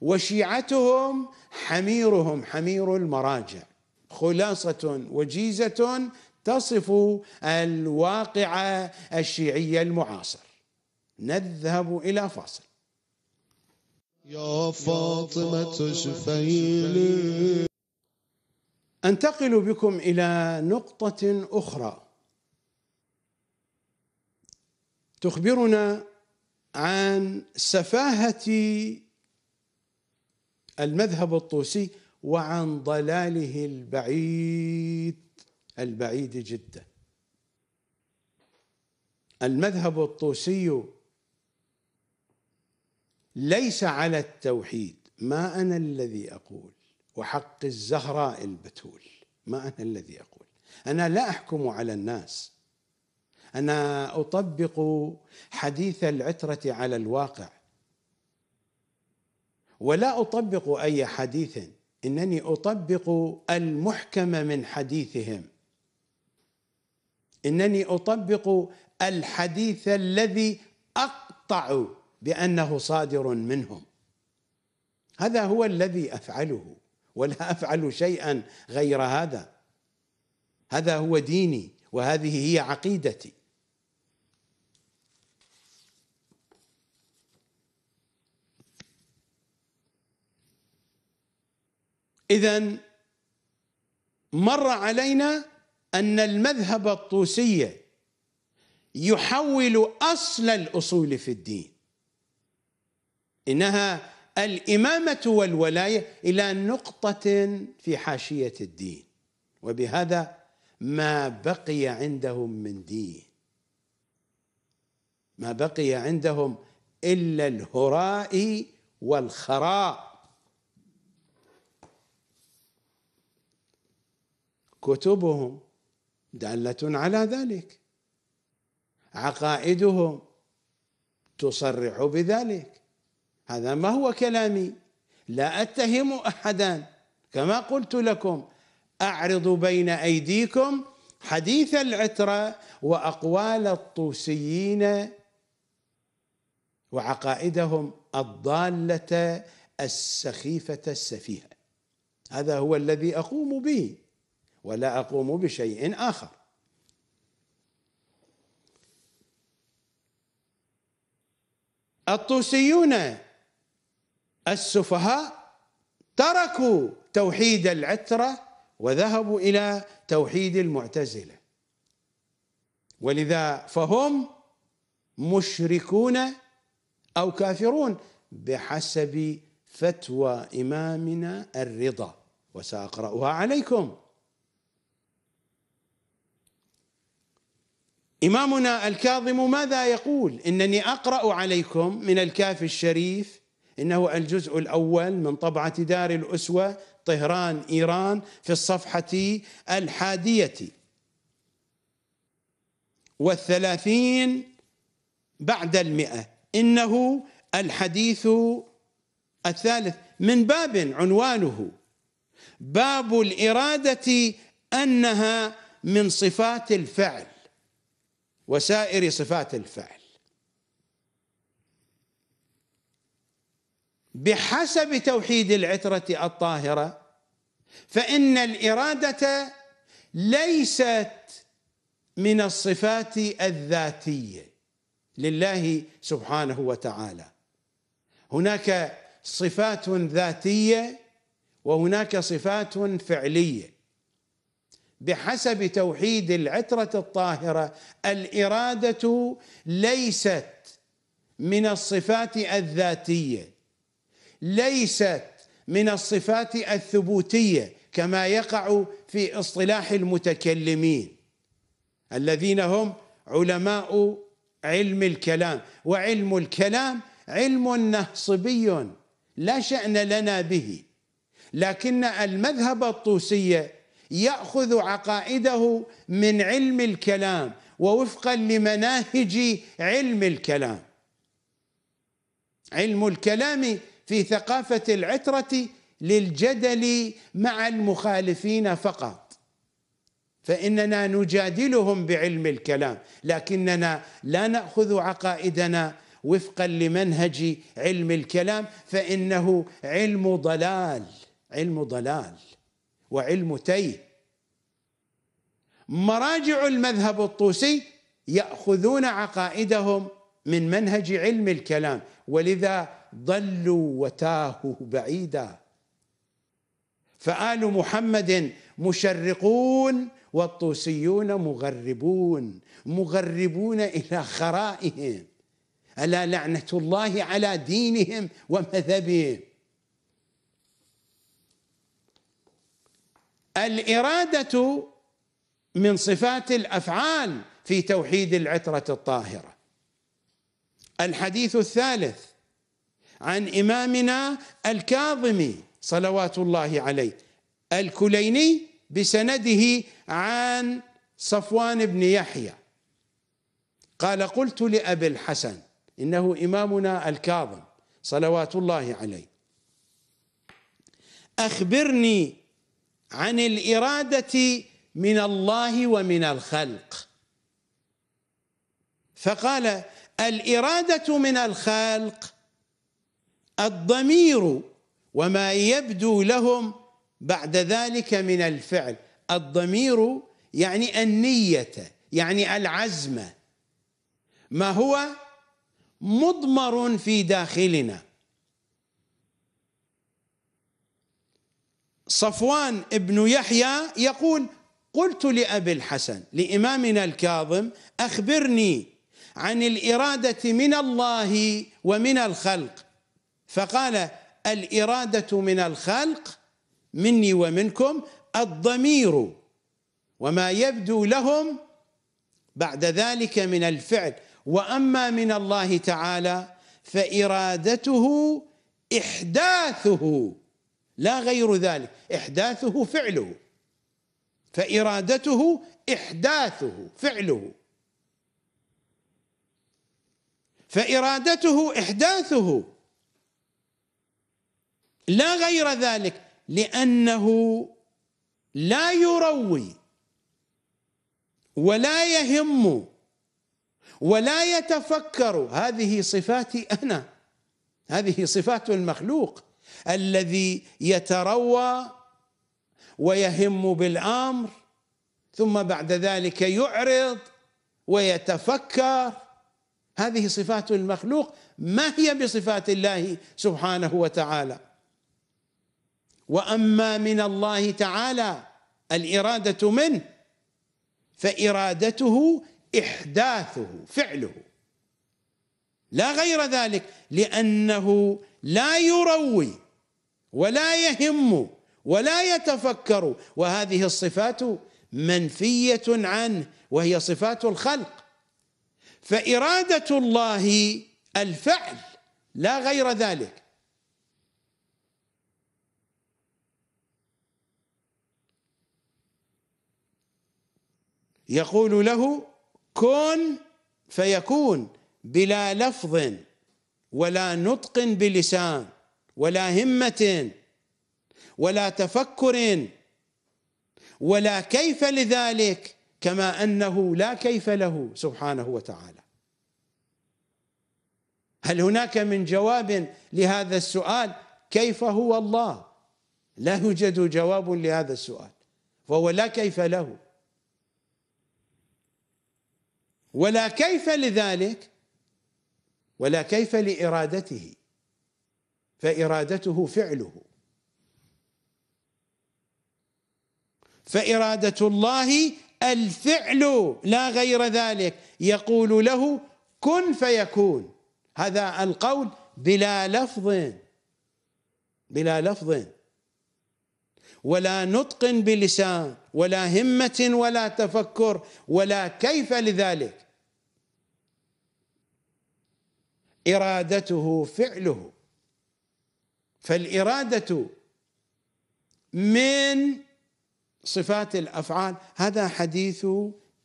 وشيعتهم حميرهم حمير المراجع خلاصة وجيزة تصف الواقع الشيعي المعاصر نذهب إلى فاصل يا فاطمة شفيلي انتقل بكم الى نقطه اخرى تخبرنا عن سفاهه المذهب الطوسي وعن ضلاله البعيد البعيد جدا المذهب الطوسي ليس على التوحيد ما انا الذي اقول وحق الزهراء البتول ما أنا الذي أقول أنا لا أحكم على الناس أنا أطبق حديث العترة على الواقع ولا أطبق أي حديث إنني أطبق المحكم من حديثهم إنني أطبق الحديث الذي أقطع بأنه صادر منهم هذا هو الذي أفعله ولا افعل شيئا غير هذا هذا هو ديني وهذه هي عقيدتي اذا مر علينا ان المذهب الطوسي يحول اصل الاصول في الدين انها الامامه والولايه الى نقطه في حاشيه الدين وبهذا ما بقي عندهم من دين ما بقي عندهم الا الهراء والخراء كتبهم داله على ذلك عقائدهم تصرح بذلك هذا ما هو كلامي لا اتهم احدا كما قلت لكم اعرض بين ايديكم حديث العتره واقوال الطوسيين وعقائدهم الضاله السخيفه السفيهه هذا هو الذي اقوم به ولا اقوم بشيء اخر الطوسيون السفهاء تركوا توحيد العترة وذهبوا إلى توحيد المعتزلة ولذا فهم مشركون أو كافرون بحسب فتوى إمامنا الرضا وسأقرأها عليكم إمامنا الكاظم ماذا يقول إنني أقرأ عليكم من الكافي الشريف إنه الجزء الأول من طبعة دار الأسوة طهران إيران في الصفحة الحادية والثلاثين بعد المئة إنه الحديث الثالث من باب عنوانه باب الإرادة أنها من صفات الفعل وسائر صفات الفعل بحسب توحيد العترة الطاهرة فإن الإرادة ليست من الصفات الذاتية لله سبحانه وتعالى هناك صفات ذاتية وهناك صفات فعلية بحسب توحيد العترة الطاهرة الإرادة ليست من الصفات الذاتيه ليست من الصفات الثبوتيه كما يقع في اصطلاح المتكلمين الذين هم علماء علم الكلام وعلم الكلام علم نهصبي لا شأن لنا به لكن المذهب الطوسي يأخذ عقائده من علم الكلام ووفقا لمناهج علم الكلام علم الكلام في ثقافه العتره للجدل مع المخالفين فقط فاننا نجادلهم بعلم الكلام لكننا لا ناخذ عقائدنا وفقا لمنهج علم الكلام فانه علم ضلال علم ضلال وعلم تيه مراجع المذهب الطوسي ياخذون عقائدهم من منهج علم الكلام ولذا ضلوا وتاهوا بعيدا فآل محمد مشرقون والطوسيون مغربون مغربون إلى خرائهم ألا لعنة الله على دينهم ومذهبهم الإرادة من صفات الأفعال في توحيد العترة الطاهرة الحديث الثالث عن إمامنا الكاظمي صلوات الله عليه الكليني بسنده عن صفوان بن يحيى قال قلت لأبي الحسن إنه إمامنا الكاظم صلوات الله عليه أخبرني عن الإرادة من الله ومن الخلق فقال الإرادة من الخلق الضمير وما يبدو لهم بعد ذلك من الفعل الضمير يعني النية يعني العزمة ما هو مضمر في داخلنا صفوان بن يحيى يقول قلت لأبي الحسن لإمامنا الكاظم أخبرني عن الإرادة من الله ومن الخلق فقال الإرادة من الخلق مني ومنكم الضمير وما يبدو لهم بعد ذلك من الفعل وأما من الله تعالى فإرادته إحداثه لا غير ذلك إحداثه فعله فإرادته إحداثه فعله فإرادته إحداثه لا غير ذلك لانه لا يروي ولا يهم ولا يتفكر هذه صفاتي انا هذه صفات المخلوق الذي يتروى ويهم بالامر ثم بعد ذلك يعرض ويتفكر هذه صفات المخلوق ما هي بصفات الله سبحانه وتعالى واما من الله تعالى الاراده منه فارادته احداثه فعله لا غير ذلك لانه لا يروي ولا يهم ولا يتفكر وهذه الصفات منفيه عنه وهي صفات الخلق فاراده الله الفعل لا غير ذلك يقول له كن فيكون بلا لفظ ولا نطق بلسان ولا همه ولا تفكر ولا كيف لذلك كما انه لا كيف له سبحانه وتعالى هل هناك من جواب لهذا السؤال كيف هو الله لا يوجد جواب لهذا السؤال فهو لا كيف له ولا كيف لذلك ولا كيف لارادته فارادته فعله فاراده الله الفعل لا غير ذلك يقول له كن فيكون هذا القول بلا لفظ بلا لفظ ولا نطق بلسان ولا همه ولا تفكر ولا كيف لذلك ارادته فعله فالاراده من صفات الافعال هذا حديث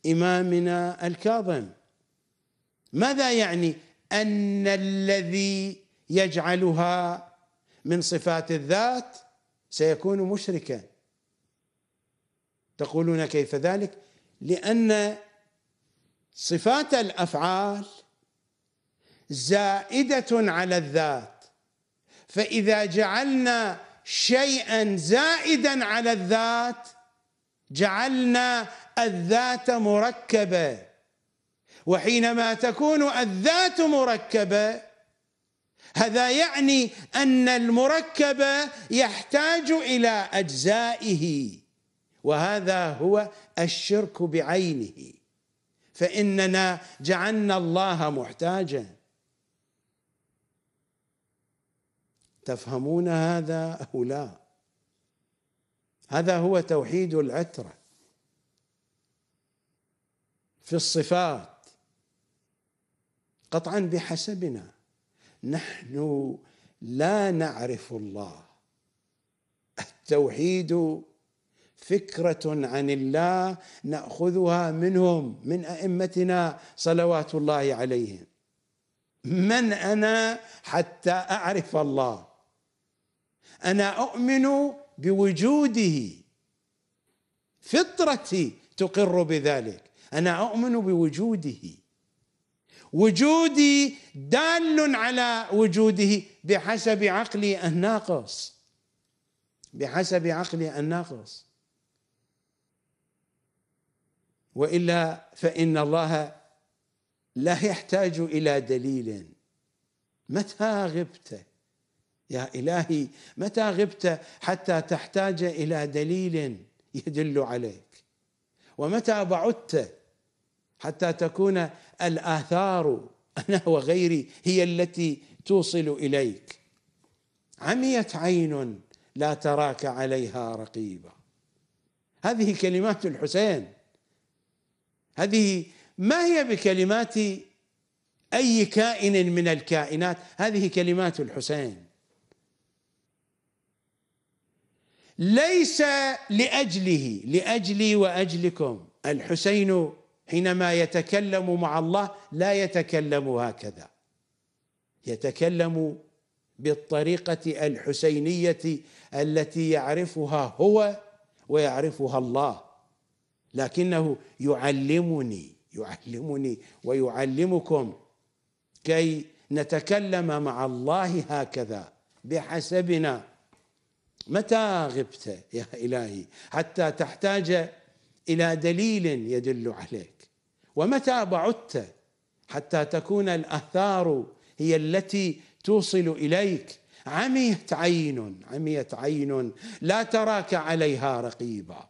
امامنا الكاظم ماذا يعني ان الذي يجعلها من صفات الذات سيكون مشركا تقولون كيف ذلك لان صفات الافعال زائدة على الذات فإذا جعلنا شيئا زائدا على الذات جعلنا الذات مركبة وحينما تكون الذات مركبة هذا يعني أن المركب يحتاج إلى أجزائه وهذا هو الشرك بعينه فإننا جعلنا الله محتاجاً تفهمون هذا او لا هذا هو توحيد العتره في الصفات قطعا بحسبنا نحن لا نعرف الله التوحيد فكره عن الله ناخذها منهم من ائمتنا صلوات الله عليهم من انا حتى اعرف الله انا اؤمن بوجوده فطرتي تقر بذلك انا اؤمن بوجوده وجودي دال على وجوده بحسب عقلي الناقص بحسب عقلي الناقص والا فان الله لا يحتاج الى دليل متى غبت يا إلهي متى غبت حتى تحتاج إلى دليل يدل عليك ومتى بعدت حتى تكون الآثار أنا وغيري هي التي توصل إليك عميت عين لا تراك عليها رقيبا هذه كلمات الحسين هذه ما هي بكلمات اي كائن من الكائنات هذه كلمات الحسين ليس لاجله لاجلي واجلكم الحسين حينما يتكلم مع الله لا يتكلم هكذا يتكلم بالطريقه الحسينيه التي يعرفها هو ويعرفها الله لكنه يعلمني يعلمني ويعلمكم كي نتكلم مع الله هكذا بحسبنا متى غبت يا إلهي حتى تحتاج إلى دليل يدل عليك ومتى بعدت حتى تكون الآثار هي التي توصل إليك عميت عين عميت عين لا تراك عليها رقيبا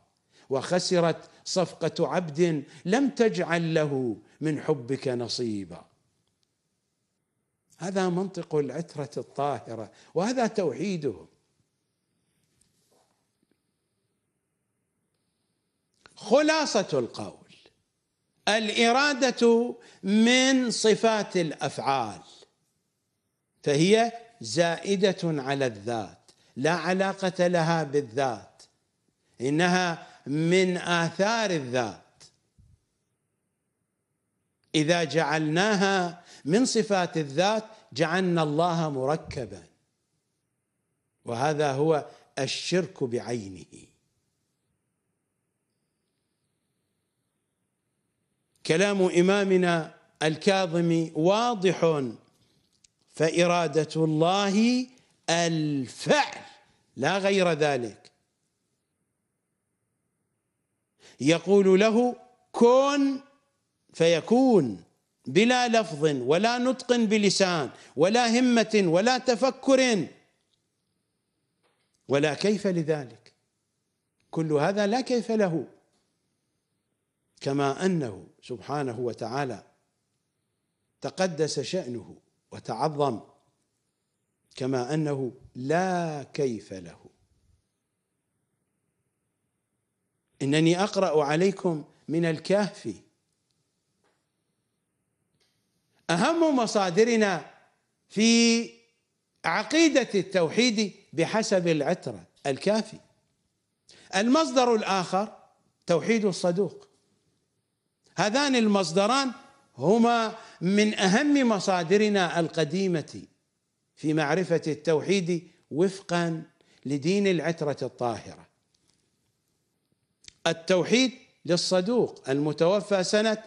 وخسرت صفقة عبد لم تجعل له من حبك نصيبا هذا منطق العترة الطاهرة وهذا توحيدهم خلاصه القول الاراده من صفات الافعال فهي زائده على الذات لا علاقه لها بالذات انها من اثار الذات اذا جعلناها من صفات الذات جعلنا الله مركبا وهذا هو الشرك بعينه كلام إمامنا الكاظم واضح فإرادة الله الفعل لا غير ذلك يقول له كن فيكون بلا لفظ ولا نطق بلسان ولا همة ولا تفكر ولا كيف لذلك كل هذا لا كيف له كما انه سبحانه وتعالى تقدس شانه وتعظم كما انه لا كيف له انني اقرا عليكم من الكهف اهم مصادرنا في عقيده التوحيد بحسب العتره الكافي المصدر الاخر توحيد الصدوق هذان المصدران هما من اهم مصادرنا القديمه في معرفه التوحيد وفقا لدين العتره الطاهره التوحيد للصدوق المتوفى سنه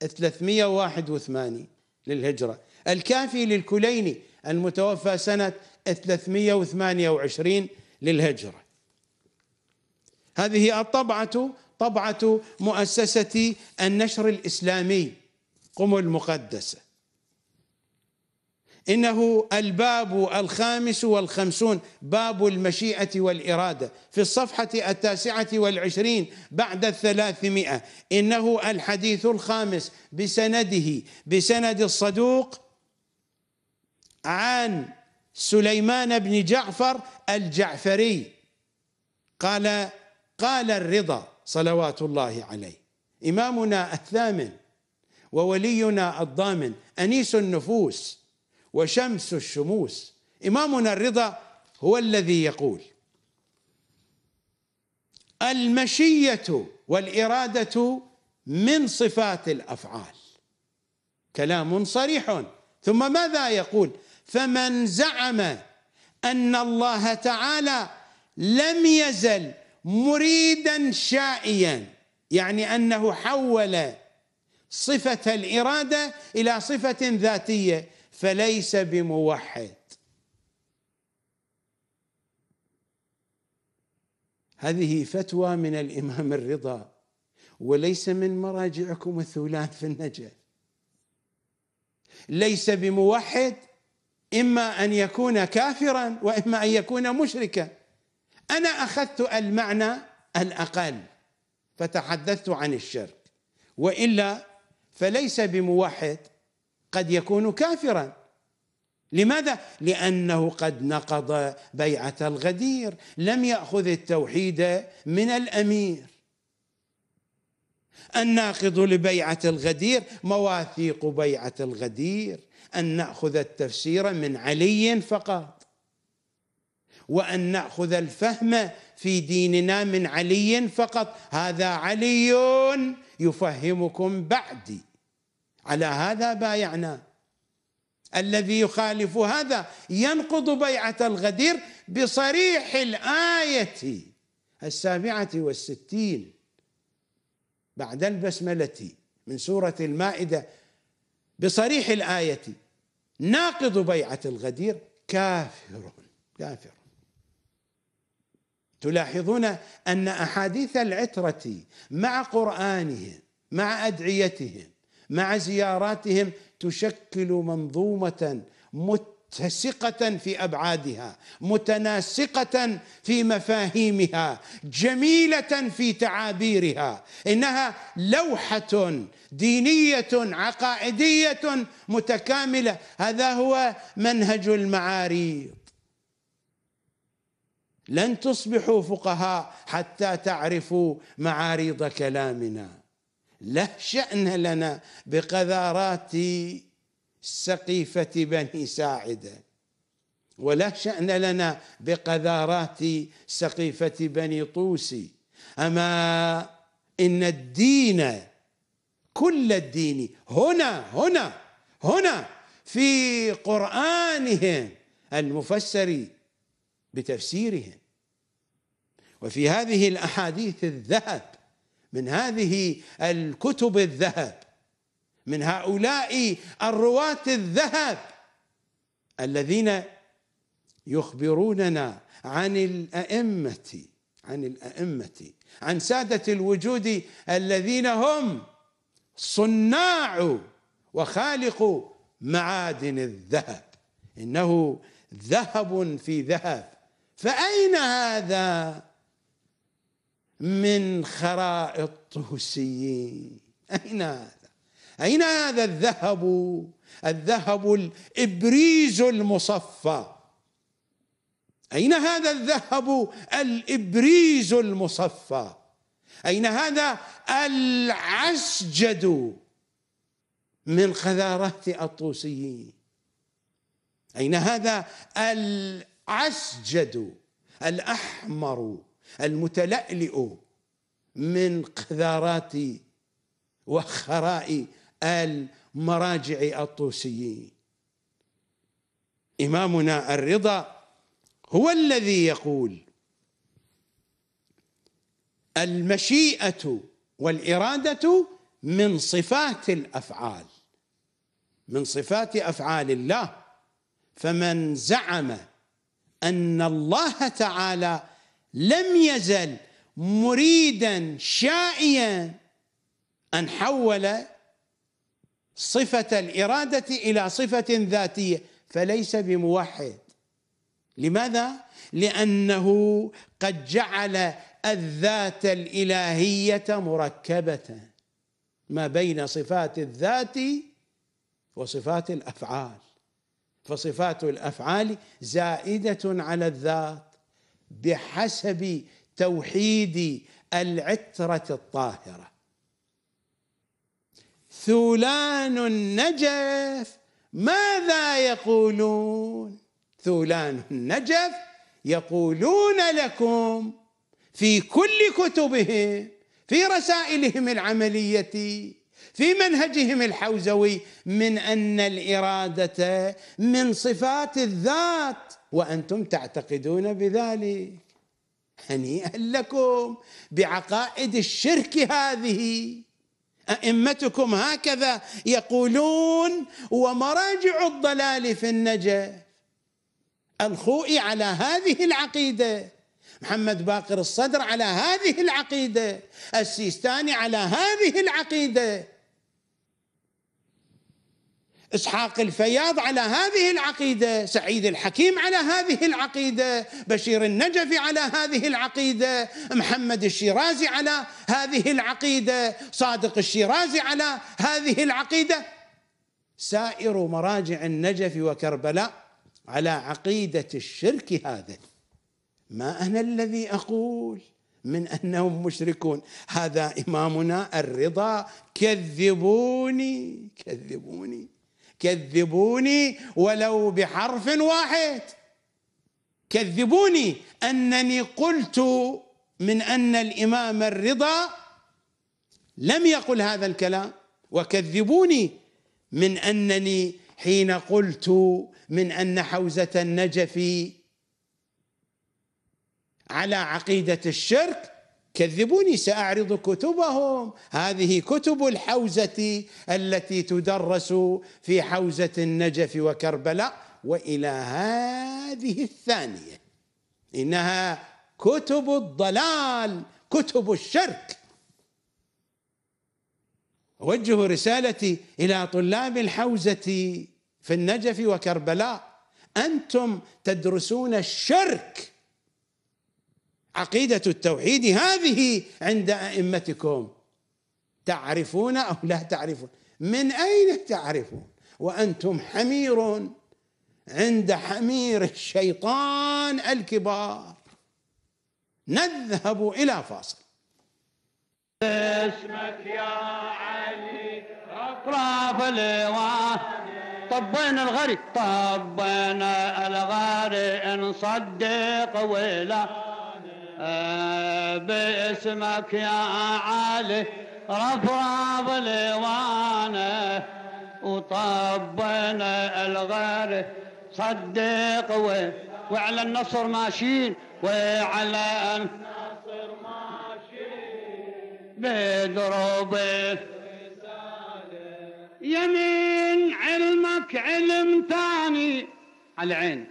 381 للهجره الكافي للكليني المتوفى سنه 328 للهجره هذه الطبعه طبعة مؤسسة النشر الإسلامي قم المقدسة إنه الباب الخامس والخمسون باب المشيئة والإرادة في الصفحة التاسعة والعشرين بعد الثلاثمائة إنه الحديث الخامس بسنده بسند الصدوق عن سليمان بن جعفر الجعفري قال قال الرضا صلوات الله عليه إمامنا الثامن وولينا الضامن أنيس النفوس وشمس الشموس إمامنا الرضا هو الذي يقول المشية والإرادة من صفات الأفعال كلام صريح ثم ماذا يقول فمن زعم أن الله تعالى لم يزل مريدا شائيا يعني انه حول صفه الاراده الى صفه ذاتيه فليس بموحد هذه فتوى من الامام الرضا وليس من مراجعكم الثولان في النجف ليس بموحد اما ان يكون كافرا واما ان يكون مشركا أنا أخذت المعنى الأقل فتحدثت عن الشرك وإلا فليس بموحد قد يكون كافرا لماذا؟ لأنه قد نقض بيعة الغدير لم يأخذ التوحيد من الأمير الناقض لبيعة الغدير مواثيق بيعة الغدير أن نأخذ التفسير من علي فقط وأن نأخذ الفهم في ديننا من علي فقط هذا علي يفهمكم بعدي على هذا بايعنا الذي يخالف هذا ينقض بيعة الغدير بصريح الآية السابعة والستين بعد البسملة من سورة المائدة بصريح الآية ناقض بيعة الغدير كافر كافر تلاحظون ان احاديث العتره مع قرانهم مع ادعيتهم مع زياراتهم تشكل منظومه متسقه في ابعادها متناسقه في مفاهيمها جميله في تعابيرها انها لوحه دينيه عقائديه متكامله هذا هو منهج المعاريف لن تصبحوا فقهاء حتى تعرفوا معاريض كلامنا لا شأن لنا بقذارات سقيفة بني ساعدة ولا شأن لنا بقذارات سقيفة بني طوسي أما إن الدين كل الدين هنا هنا هنا في قرآنهم المفسر بتفسيرهم وفي هذه الاحاديث الذهب من هذه الكتب الذهب من هؤلاء الرواة الذهب الذين يخبروننا عن الأئمة عن الأئمة عن سادة الوجود الذين هم صناع وخالق معادن الذهب إنه ذهب في ذهب فأين هذا من خرائط طوسيين أين هذا أين هذا الذهب الذهب الإبريز المصفى أين هذا الذهب الإبريز المصفى أين هذا العسجد من خذارات الطوسيين أين هذا عسجد الأحمر المتلألئ من قذارات وخراء المراجع الطوسيين إمامنا الرضا هو الذي يقول المشيئة والإرادة من صفات الأفعال من صفات أفعال الله فمن زعم ان الله تعالى لم يزل مريدا شائيا ان حول صفه الاراده الى صفه ذاتيه فليس بموحد لماذا لانه قد جعل الذات الالهيه مركبه ما بين صفات الذات وصفات الافعال فصفات الافعال زائده على الذات بحسب توحيد العتره الطاهره ثولان النجف ماذا يقولون ثولان النجف يقولون لكم في كل كتبهم في رسائلهم العمليه في منهجهم الحوزوي من ان الاراده من صفات الذات وانتم تعتقدون بذلك هنيئا لكم بعقائد الشرك هذه ائمتكم هكذا يقولون ومراجع الضلال في النجف الخوئي على هذه العقيده محمد باقر الصدر على هذه العقيده السيستاني على هذه العقيده اسحاق الفياض على هذه العقيده، سعيد الحكيم على هذه العقيده، بشير النجفي على هذه العقيده، محمد الشيرازي على هذه العقيده، صادق الشيرازي على هذه العقيده. سائر مراجع النجف وكربلاء على عقيده الشرك هذا. ما انا الذي اقول من انهم مشركون، هذا امامنا الرضا كذبوني كذبوني كذبوني ولو بحرف واحد كذبوني انني قلت من ان الامام الرضا لم يقل هذا الكلام وكذبوني من انني حين قلت من ان حوزه النجفي على عقيده الشرك كذبوني ساعرض كتبهم هذه كتب الحوزه التي تدرس في حوزه النجف وكربلاء والى هذه الثانيه انها كتب الضلال كتب الشرك اوجه رسالتي الى طلاب الحوزه في النجف وكربلاء انتم تدرسون الشرك عقيدة التوحيد هذه عند أئمتكم تعرفون أو لا تعرفون من أين تعرفون وأنتم حمير عند حمير الشيطان الكبار نذهب إلى فاصل اسمك يا علي أطراف اللواء طبينا الغري طبينا الغري نصدق ولا باسمك يا علي رفع بلوانه وطبنا الغير صدق وعلى النصر ماشيين وعلى النصر ماشيين بدروب يمين علمك علم تاني على عين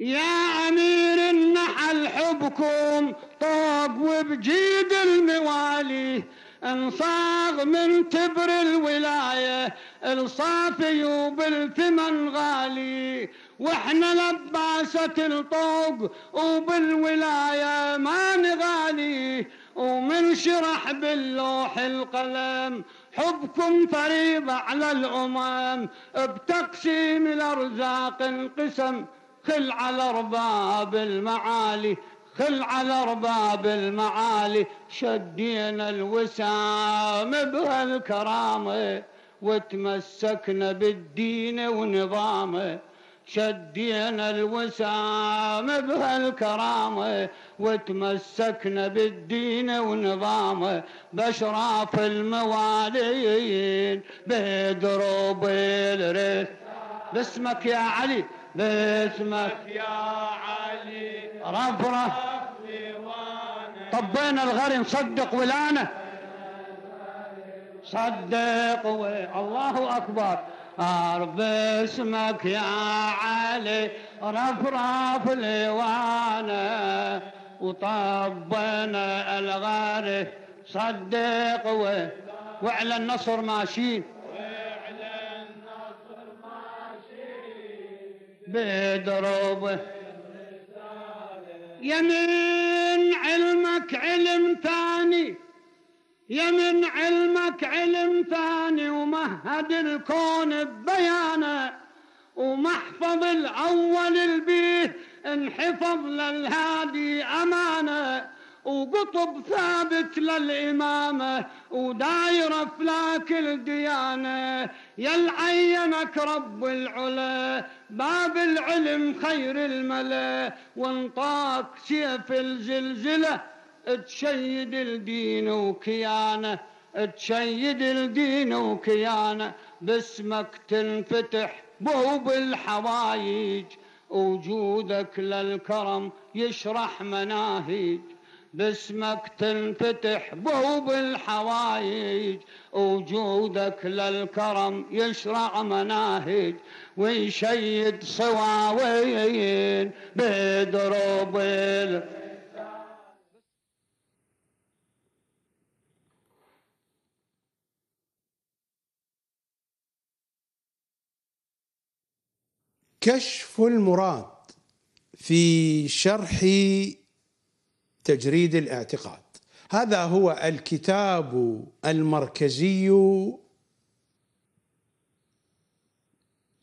يا أمير النحل حبكم طاب وبجيد الموالي انصاغ من تبر الولاية الصافي وبالثمن غالي واحنا لباسة الطوق وبالولاية ما نغالي ومن شرح باللوح القلم حبكم فريضة على الأمم بتقسيم الأرزاق انقسم خل على رباب المعالي خل على رباب المعالي شدينا الوسام بهالكرامة وتمسكنا بالدين ونظامه شدينا الوسام بهالكرامة وتمسكنا بالدين ونظامه بشراف الموالين بدروب الرث باسمك يا علي باسمك يا علي رفرف طبينا الغري نصدق ولانه صدق و... الله أكبر أرب اسمك يا علي رفرف لوانا وطبنا الغاري صدق و... وعلى النصر ماشيين بدروبه يمن علمك علم ثاني يمن علمك علم ثاني ومهد الكون ببيانه ومحفظ الأول البيت انحفظ للهادي أمانه وقطب ثابت للإمامة ودايرة فلاك الديانة يلعينك رب العلا باب العلم خير الملا وانطاك سيف الزلزلة تشيد الدين وكيانه تشيد الدين وكيانه باسمك تنفتح بوب الحوايج وجودك للكرم يشرح مناهج باسمك تنفتح بوب الحوايج وجودك للكرم يشرع مناهج ويشيد صواوين بدروب كشف المراد في شرح تجريد الاعتقاد هذا هو الكتاب المركزي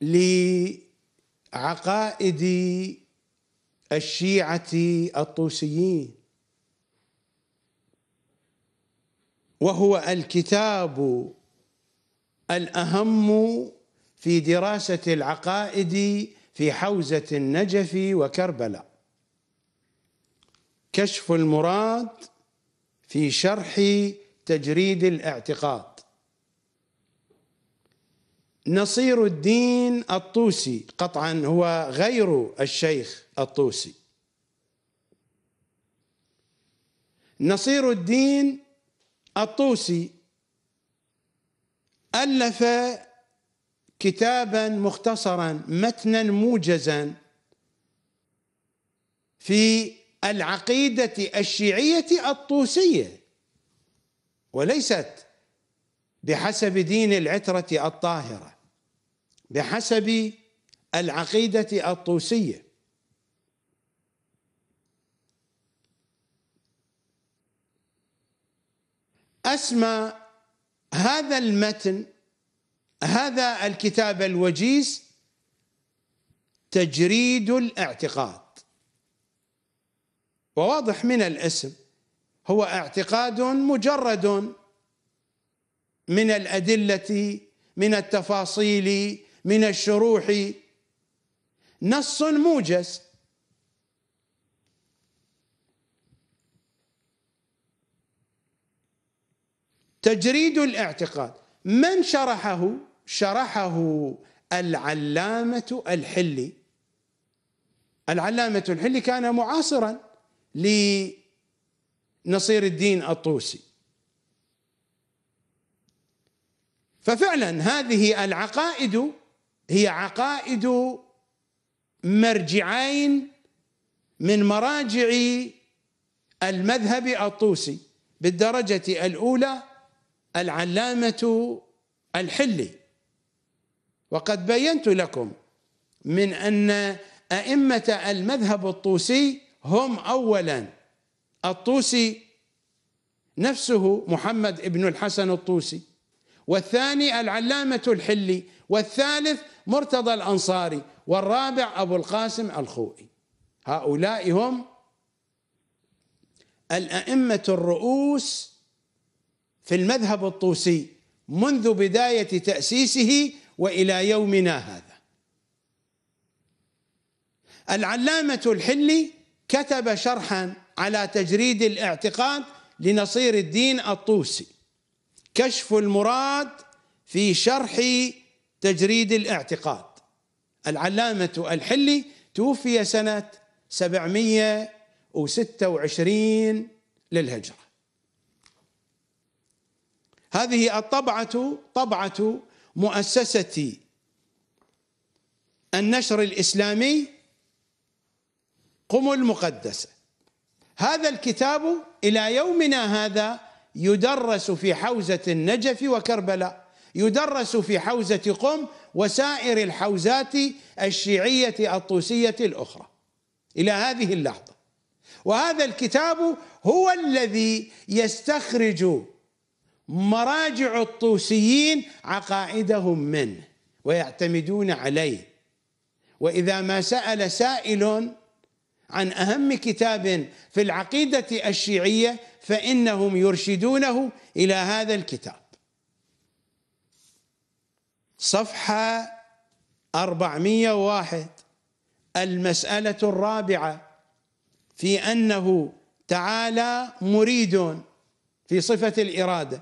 لعقائد الشيعة الطوسيين وهو الكتاب الأهم في دراسة العقائد في حوزة النجف وكربلاء كشف المراد في شرح تجريد الاعتقاد نصير الدين الطوسي قطعا هو غير الشيخ الطوسي نصير الدين الطوسي الف كتابا مختصرا متنا موجزا في العقيدة الشيعية الطوسية وليست بحسب دين العترة الطاهرة بحسب العقيدة الطوسية أسمى هذا المتن هذا الكتاب الوجيز تجريد الاعتقاد وواضح من الاسم هو اعتقاد مجرد من الادله من التفاصيل من الشروح نص موجز تجريد الاعتقاد من شرحه شرحه العلامه الحلي العلامه الحلي كان معاصرا لنصير الدين الطوسي ففعلا هذه العقائد هي عقائد مرجعين من مراجع المذهب الطوسي بالدرجة الأولى العلامة الحلي وقد بينت لكم من أن أئمة المذهب الطوسي هم اولا الطوسي نفسه محمد ابن الحسن الطوسي والثاني العلامه الحلي والثالث مرتضى الانصاري والرابع ابو القاسم الخوئي هؤلاء هم الائمه الرؤوس في المذهب الطوسي منذ بدايه تاسيسه والى يومنا هذا العلامه الحلي كتب شرحا على تجريد الاعتقاد لنصير الدين الطوسي كشف المراد في شرح تجريد الاعتقاد العلامة الحلي توفي سنة 726 للهجرة هذه الطبعة طبعة مؤسسة النشر الإسلامي قم المقدسة هذا الكتاب إلى يومنا هذا يدرس في حوزة النجف وكربلاء يدرس في حوزة قم وسائر الحوزات الشيعية الطوسية الأخرى إلى هذه اللحظة وهذا الكتاب هو الذي يستخرج مراجع الطوسيين عقائدهم منه ويعتمدون عليه واذا ما سال سائل عن أهم كتاب في العقيدة الشيعية فإنهم يرشدونه إلى هذا الكتاب صفحة 401 المسألة الرابعة في أنه تعالى مريد في صفة الإرادة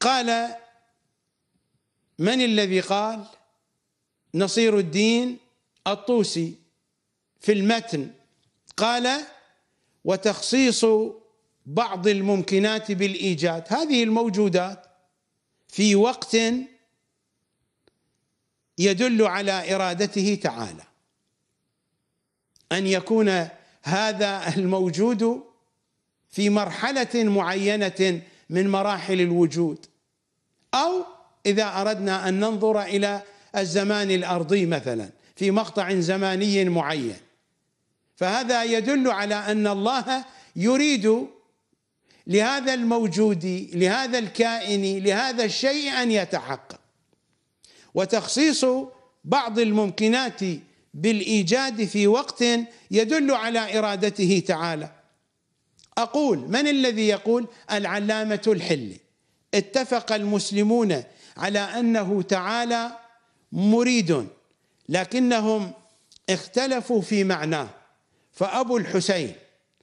قال من الذي قال نصير الدين الطوسي في المتن قال وتخصيص بعض الممكنات بالايجاد هذه الموجودات في وقت يدل على ارادته تعالى ان يكون هذا الموجود في مرحله معينه من مراحل الوجود او إذا أردنا أن ننظر إلى الزمان الأرضي مثلا في مقطع زماني معين فهذا يدل على أن الله يريد لهذا الموجود لهذا الكائن لهذا الشيء أن يتحقق وتخصيص بعض الممكنات بالإيجاد في وقت يدل على إرادته تعالى أقول من الذي يقول العلامة الحلي اتفق المسلمون على انه تعالى مريد لكنهم اختلفوا في معناه فابو الحسين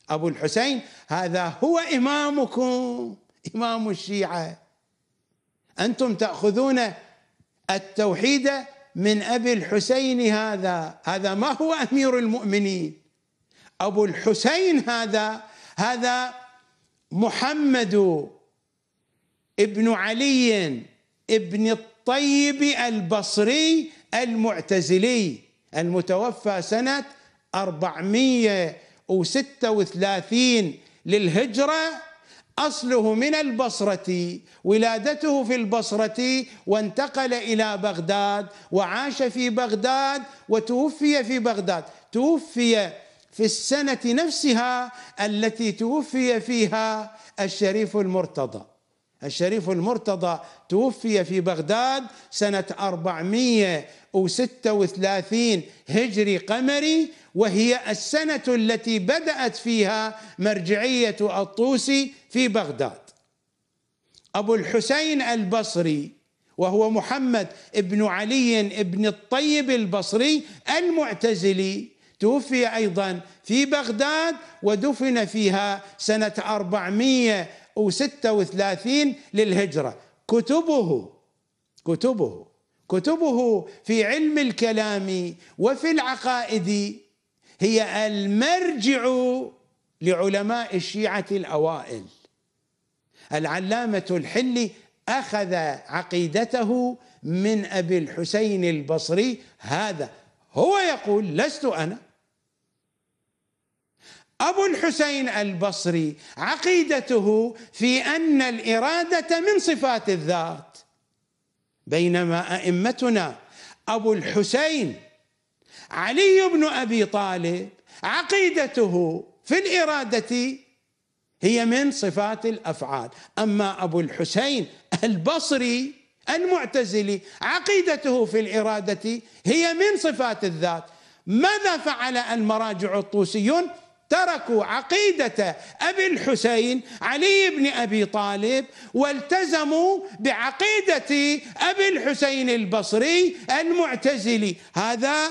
ابو الحسين هذا هو امامكم امام الشيعه انتم تاخذون التوحيد من ابي الحسين هذا هذا ما هو امير المؤمنين ابو الحسين هذا هذا محمد ابن علي ابن الطيب البصري المعتزلي المتوفى سنة 436 للهجرة أصله من البصرة ولادته في البصرة وانتقل إلى بغداد وعاش في بغداد وتوفي في بغداد توفي في السنة نفسها التي توفي فيها الشريف المرتضى الشريف المرتضى توفي في بغداد سنة 436 هجري قمري وهي السنة التي بدأت فيها مرجعية الطوسي في بغداد أبو الحسين البصري وهو محمد بن علي بن الطيب البصري المعتزلي توفي أيضا في بغداد ودفن فيها سنة 400 وثلاثين للهجرة كتبه كتبه كتبه في علم الكلام وفي العقائد هي المرجع لعلماء الشيعة الأوائل العلامة الحلي أخذ عقيدته من أبي الحسين البصري هذا هو يقول لست أنا أبو الحسين البصري عقيدته في أن الإرادة من صفات الذات بينما أئمتنا أبو الحسين علي بن أبي طالب عقيدته في الإرادة هي من صفات الأفعال أما أبو الحسين البصري المعتزلي عقيدته في الإرادة هي من صفات الذات ماذا فعل المراجع الطوسيون تركوا عقيدة أبي الحسين علي بن أبي طالب والتزموا بعقيدة أبي الحسين البصري المعتزلي هذا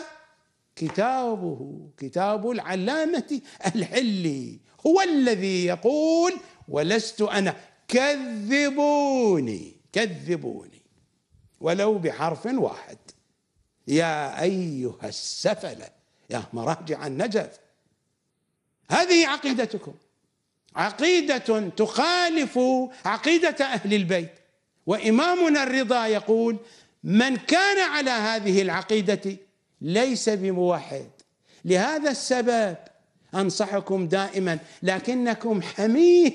كتابه كتاب العلامة الحلي هو الذي يقول ولست أنا كذبوني كذبوني ولو بحرف واحد يا أيها السفلة يا مراجع النجف هذه عقيدتكم عقيدة تخالف عقيدة أهل البيت وإمامنا الرضا يقول من كان على هذه العقيدة ليس بموحد لهذا السبب أنصحكم دائما لكنكم حمير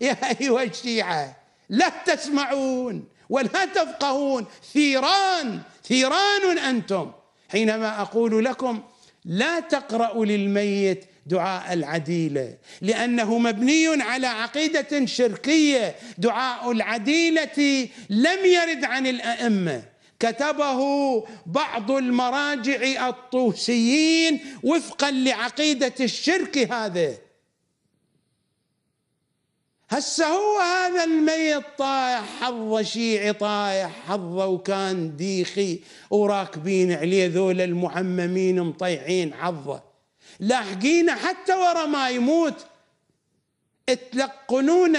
يا أيها الشيعة لا تسمعون ولا تفقهون ثيران ثيران أنتم حينما أقول لكم لا تقرأوا للميت دعاء العديله لانه مبني على عقيده شركيه دعاء العديله لم يرد عن الائمه كتبه بعض المراجع الطوسيين وفقا لعقيده الشرك هذا هسه هو هذا الميت طايح حظه شيعي طايح حظه وكان ديخي وراكبين عليه ذول المحممين مطيعين حظه لاحقينه حتى ورا ما يموت تلقنون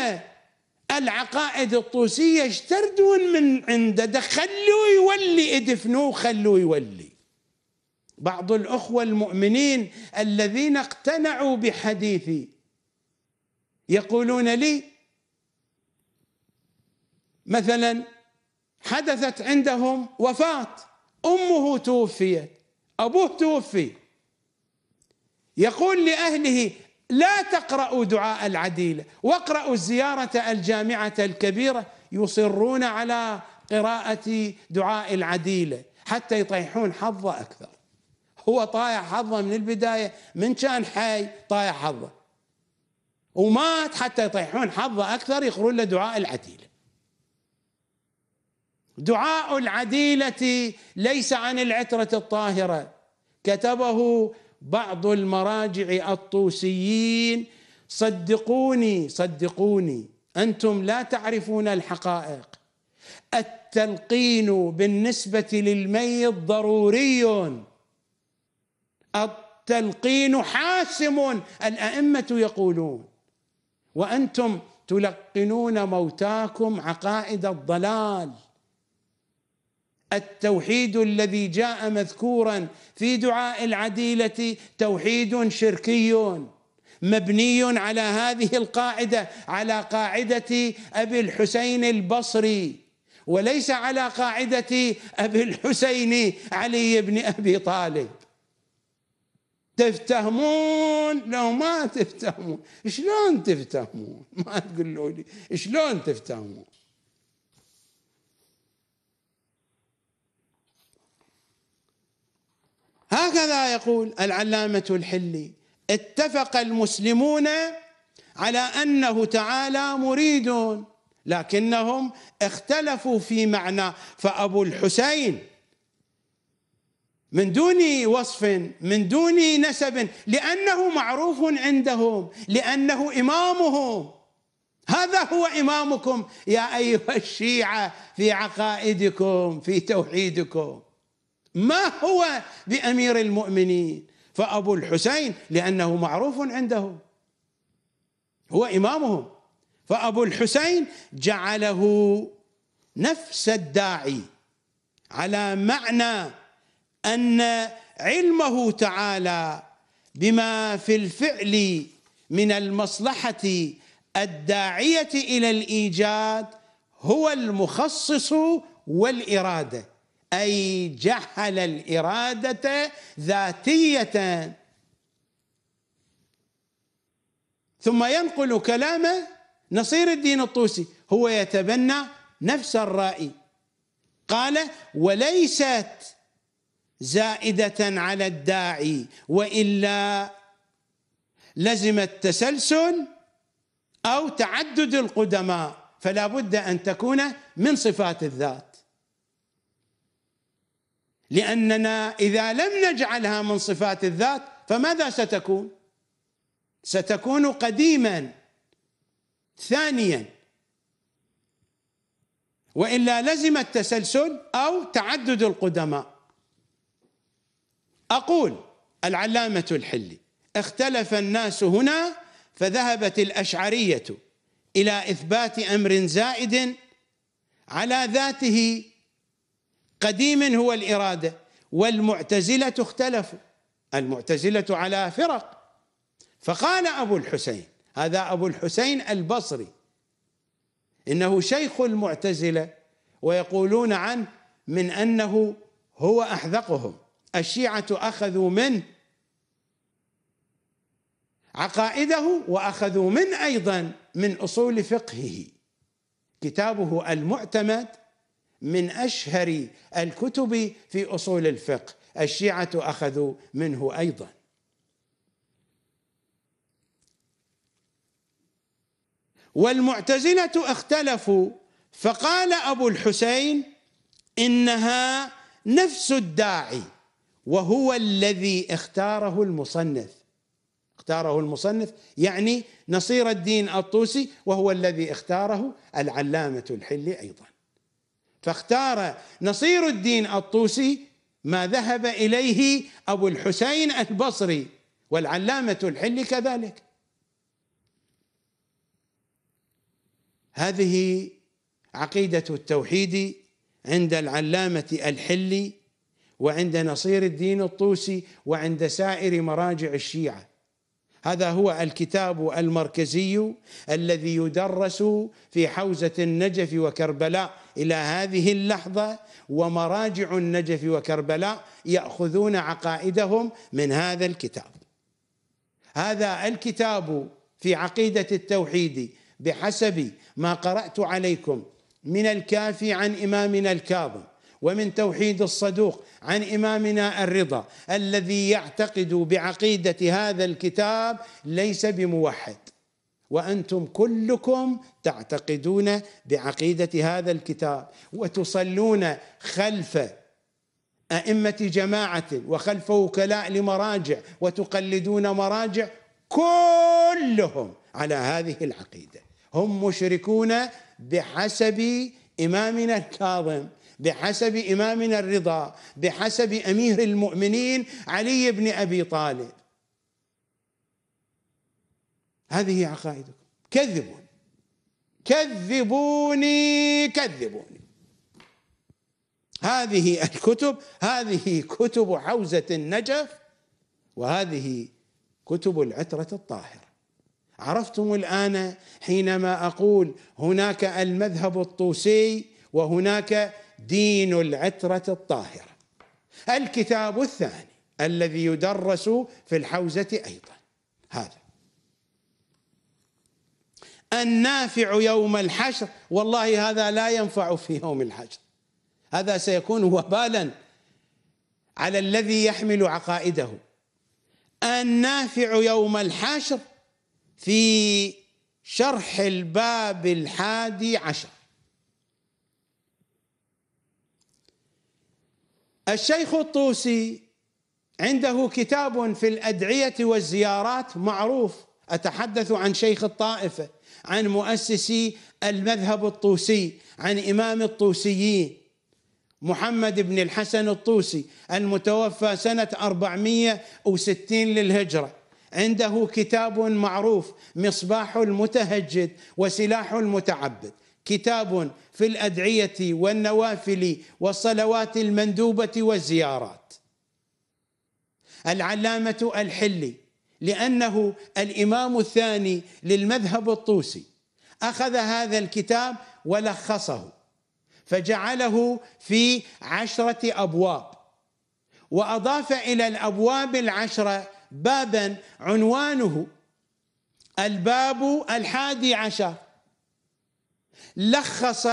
العقائد الطوسية اشتردون من عنده ده خلوه يولي ادفنوه خلوه يولي بعض الأخوة المؤمنين الذين اقتنعوا بحديثي يقولون لي مثلا حدثت عندهم وفاة أمه توفيت أبوه توفي يقول لأهله لا تقرأوا دعاء العديلة واقرأوا الزيارة الجامعة الكبيرة يصرون على قراءة دعاء العديلة حتى يطيحون حظه أكثر هو طايع حظه من البداية من كان حي طايع حظه ومات حتى يطيحون حظه أكثر يقرون له دعاء العديلة دعاء العديلة ليس عن العترة الطاهرة كتبه بعض المراجع الطوسيين صدقوني صدقوني انتم لا تعرفون الحقائق التلقين بالنسبه للميت ضروري التلقين حاسم الائمه يقولون وانتم تلقنون موتاكم عقائد الضلال التوحيد الذي جاء مذكورا في دعاء العديله توحيد شركي مبني على هذه القاعده على قاعده ابي الحسين البصري وليس على قاعده ابي الحسين علي بن ابي طالب تفتهمون لو ما تفتهمون شلون تفتهمون ما تقولوا لي شلون تفتهمون هكذا يقول العلامة الحلي اتفق المسلمون على أنه تعالى مريد لكنهم اختلفوا في معنى فأبو الحسين من دون وصف من دون نسب لأنه معروف عندهم لأنه إمامهم هذا هو إمامكم يا أيها الشيعة في عقائدكم في توحيدكم ما هو بأمير المؤمنين فأبو الحسين لأنه معروف عنده هو إمامهم فأبو الحسين جعله نفس الداعي على معنى أن علمه تعالى بما في الفعل من المصلحة الداعية إلى الإيجاد هو المخصص والإرادة أي جحل الإرادة ذاتية ثم ينقل كلام نصير الدين الطوسي هو يتبنى نفس الرأي قال وليست زائدة على الداعي وإلا لزم التسلسل أو تعدد القدماء فلا بد أن تكون من صفات الذات لاننا اذا لم نجعلها من صفات الذات فماذا ستكون؟ ستكون قديما ثانيا والا لزم التسلسل او تعدد القدماء اقول العلامه الحلي اختلف الناس هنا فذهبت الاشعريه الى اثبات امر زائد على ذاته قديم هو الإرادة والمعتزلة اختلفوا المعتزلة على فرق فقال أبو الحسين هذا أبو الحسين البصري إنه شيخ المعتزلة ويقولون عنه من أنه هو أحذقهم الشيعة أخذوا منه عقائده وأخذوا من أيضا من أصول فقهه كتابه المعتمد من اشهر الكتب في اصول الفقه الشيعه اخذوا منه ايضا والمعتزله اختلفوا فقال ابو الحسين انها نفس الداعي وهو الذي اختاره المصنف اختاره المصنف يعني نصير الدين الطوسي وهو الذي اختاره العلامه الحلي ايضا فاختار نصير الدين الطوسي ما ذهب اليه ابو الحسين البصري والعلامه الحلي كذلك هذه عقيده التوحيد عند العلامه الحلي وعند نصير الدين الطوسي وعند سائر مراجع الشيعه هذا هو الكتاب المركزي الذي يدرس في حوزة النجف وكربلاء إلى هذه اللحظة ومراجع النجف وكربلاء يأخذون عقائدهم من هذا الكتاب هذا الكتاب في عقيدة التوحيد بحسب ما قرأت عليكم من الكافي عن إمامنا الكاظم ومن توحيد الصدوق عن إمامنا الرضا الذي يعتقد بعقيدة هذا الكتاب ليس بموحد وأنتم كلكم تعتقدون بعقيدة هذا الكتاب وتصلون خلف أئمة جماعة وخلف وكلاء لمراجع وتقلدون مراجع كلهم على هذه العقيدة هم مشركون بحسب إمامنا الكاظم بحسب إمامنا الرضا بحسب أمير المؤمنين علي بن أبي طالب هذه عقائدكم كذبون كذبوني كذبوني هذه الكتب هذه كتب حوزة النجف وهذه كتب العترة الطاهرة عرفتم الآن حينما أقول هناك المذهب الطوسي وهناك دين العترة الطاهرة الكتاب الثاني الذي يدرس في الحوزة أيضا هذا النافع يوم الحشر والله هذا لا ينفع في يوم الحشر هذا سيكون وبالا على الذي يحمل عقائده النافع يوم الحشر في شرح الباب الحادي عشر الشيخ الطوسي عنده كتاب في الادعيه والزيارات معروف اتحدث عن شيخ الطائفه عن مؤسسي المذهب الطوسي عن امام الطوسيين محمد بن الحسن الطوسي المتوفى سنه 460 للهجره عنده كتاب معروف مصباح المتهجد وسلاح المتعبد كتاب في الادعيه والنوافل والصلوات المندوبه والزيارات العلامه الحلي لانه الامام الثاني للمذهب الطوسي اخذ هذا الكتاب ولخصه فجعله في عشره ابواب واضاف الى الابواب العشره بابا عنوانه الباب الحادي عشر لخص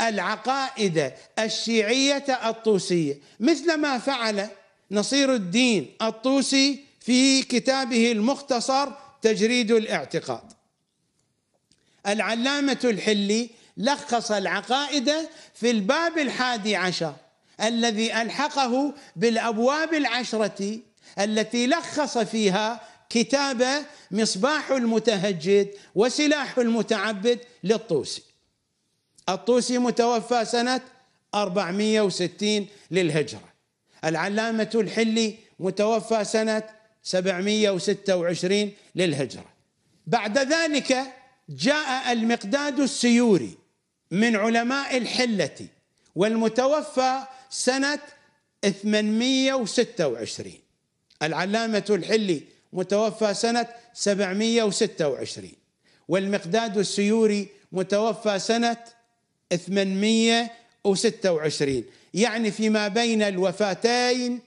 العقائد الشيعية الطوسية مثل ما فعل نصير الدين الطوسي في كتابه المختصر تجريد الاعتقاد العلامة الحلي لخص العقائد في الباب الحادي عشر الذي ألحقه بالأبواب العشرة التي لخص فيها كتاب مصباح المتهجد وسلاح المتعبد للطوسي الطوسي متوفى سنة 460 للهجرة العلامة الحلي متوفى سنة 726 للهجرة بعد ذلك جاء المقداد السيوري من علماء الحلة والمتوفى سنة 826 العلامة الحلي متوفى سنة 726 والمقداد السيوري متوفى سنة 826 يعني فيما بين الوفاتين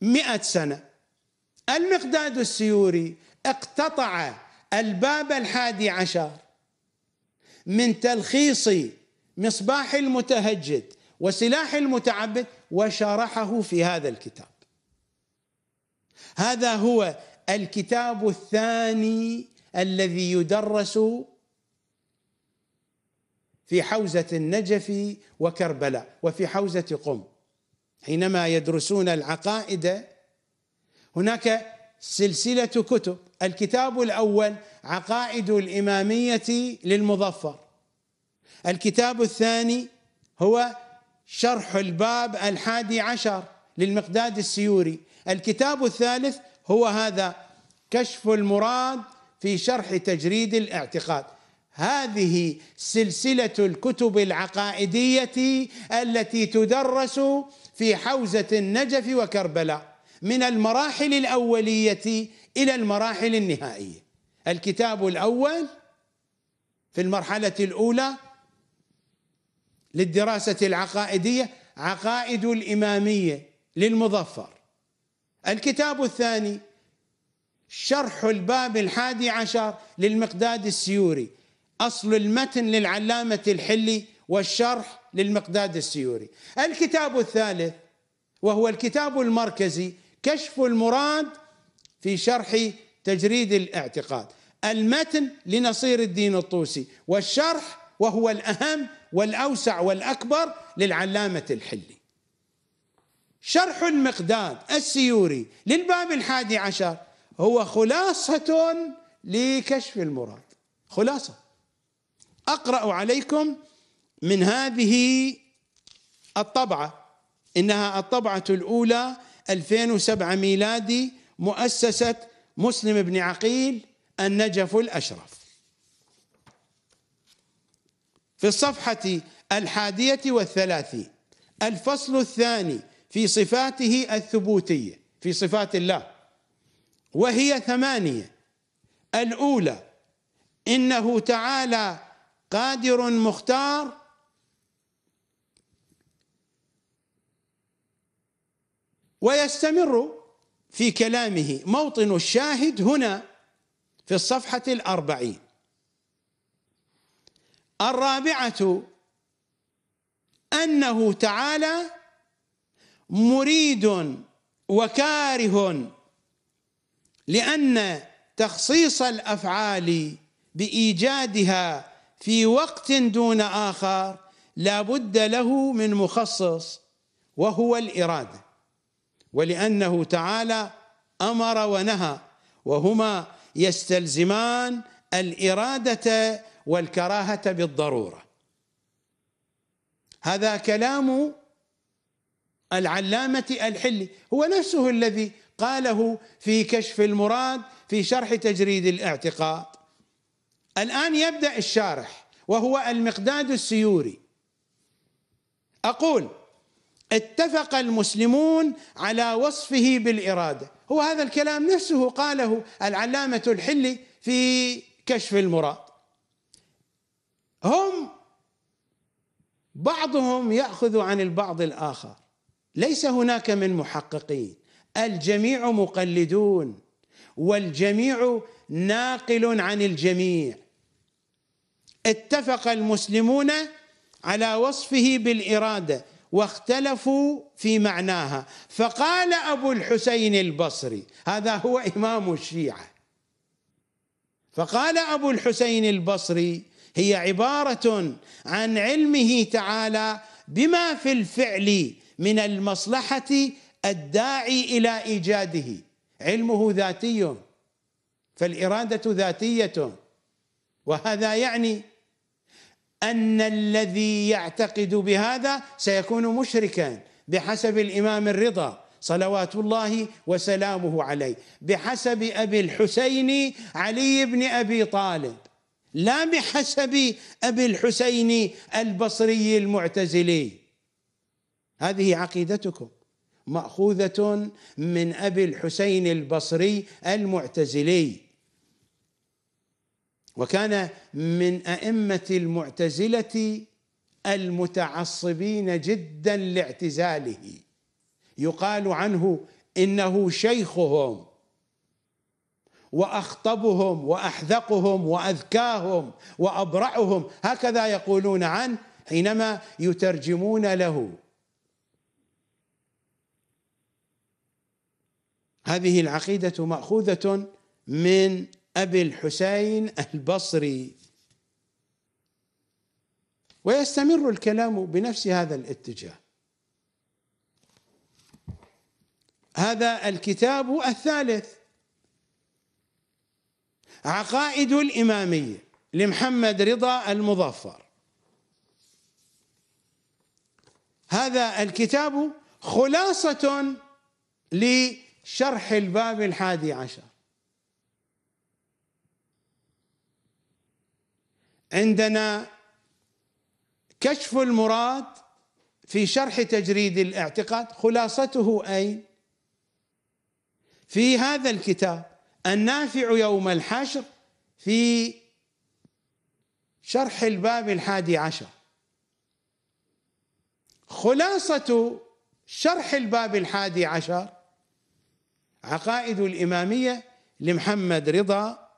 100 سنة المقداد السيوري اقتطع الباب الحادي عشر من تلخيص مصباح المتهجد وسلاح المتعبد وشرحه في هذا الكتاب هذا هو الكتاب الثاني الذي يدرس في حوزة النجف وكربلاء وفي حوزة قم حينما يدرسون العقائد هناك سلسلة كتب الكتاب الأول عقائد الإمامية للمظفر الكتاب الثاني هو شرح الباب الحادي عشر للمقداد السيوري الكتاب الثالث هو هذا كشف المراد في شرح تجريد الاعتقاد هذه سلسله الكتب العقائديه التي تدرس في حوزه النجف وكربلاء من المراحل الاوليه الى المراحل النهائيه الكتاب الاول في المرحله الاولى للدراسه العقائديه عقائد الاماميه للمظفر الكتاب الثاني شرح الباب الحادي عشر للمقداد السيوري أصل المتن للعلامة الحلي والشرح للمقداد السيوري الكتاب الثالث وهو الكتاب المركزي كشف المراد في شرح تجريد الاعتقاد المتن لنصير الدين الطوسي والشرح وهو الأهم والأوسع والأكبر للعلامة الحلي شرح المقداد السيوري للباب الحادي عشر هو خلاصة لكشف المراد خلاصة اقرا عليكم من هذه الطبعه انها الطبعه الاولى 2007 ميلادي مؤسسه مسلم بن عقيل النجف الاشرف في الصفحه الحادية والثلاثين الفصل الثاني في صفاته الثبوتية في صفات الله وهي ثمانية الأولى إنه تعالى قادر مختار ويستمر في كلامه موطن الشاهد هنا في الصفحة الأربعين الرابعة أنه تعالى مريد وكاره لأن تخصيص الأفعال بإيجادها في وقت دون آخر لا بد له من مخصص وهو الإرادة ولأنه تعالى أمر ونهى وهما يستلزمان الإرادة والكراهة بالضرورة هذا كلام العلامة الحلي هو نفسه الذي قاله في كشف المراد في شرح تجريد الاعتقاد الآن يبدأ الشارح وهو المقداد السيوري أقول اتفق المسلمون على وصفه بالإرادة هو هذا الكلام نفسه قاله العلامة الحلي في كشف المراد هم بعضهم يأخذ عن البعض الآخر ليس هناك من محققين الجميع مقلدون والجميع ناقل عن الجميع اتفق المسلمون على وصفه بالاراده واختلفوا في معناها فقال ابو الحسين البصري هذا هو امام الشيعه فقال ابو الحسين البصري هي عباره عن علمه تعالى بما في الفعل من المصلحه الداعي الى ايجاده علمه ذاتي فالاراده ذاتيه وهذا يعني أن الذي يعتقد بهذا سيكون مشركا بحسب الإمام الرضا صلوات الله وسلامه عليه بحسب أبي الحسين علي بن أبي طالب لا بحسب أبي الحسين البصري المعتزلي هذه عقيدتكم مأخوذة من أبي الحسين البصري المعتزلي وكان من ائمه المعتزله المتعصبين جدا لاعتزاله يقال عنه انه شيخهم واخطبهم واحذقهم واذكاهم وابرعهم هكذا يقولون عنه حينما يترجمون له هذه العقيده ماخوذه من ابي الحسين البصري ويستمر الكلام بنفس هذا الاتجاه هذا الكتاب الثالث عقائد الاماميه لمحمد رضا المظفر هذا الكتاب خلاصه لشرح الباب الحادي عشر عندنا كشف المراد في شرح تجريد الاعتقاد خلاصته اي في هذا الكتاب النافع يوم الحشر في شرح الباب الحادي عشر خلاصة شرح الباب الحادي عشر عقائد الإمامية لمحمد رضا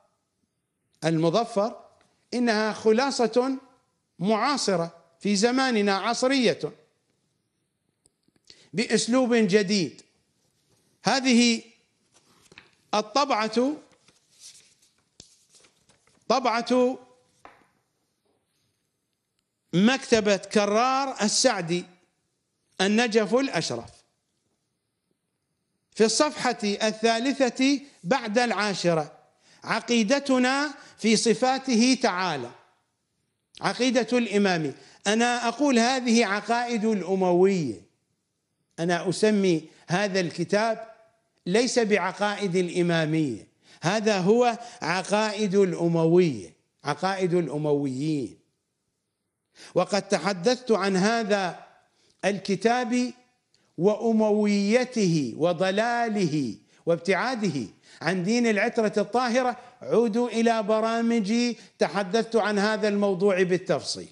المظفر انها خلاصه معاصره في زماننا عصريه باسلوب جديد هذه الطبعه طبعه مكتبه كرار السعدي النجف الاشرف في الصفحه الثالثه بعد العاشره عقيدتنا في صفاته تعالى عقيدة الإمام أنا أقول هذه عقائد الأموية أنا أسمي هذا الكتاب ليس بعقائد الإمامية هذا هو عقائد الأموية عقائد الأمويين وقد تحدثت عن هذا الكتاب وأمويته وضلاله وابتعاده عن دين العترة الطاهرة عودوا إلى برامجي تحدثت عن هذا الموضوع بالتفصيل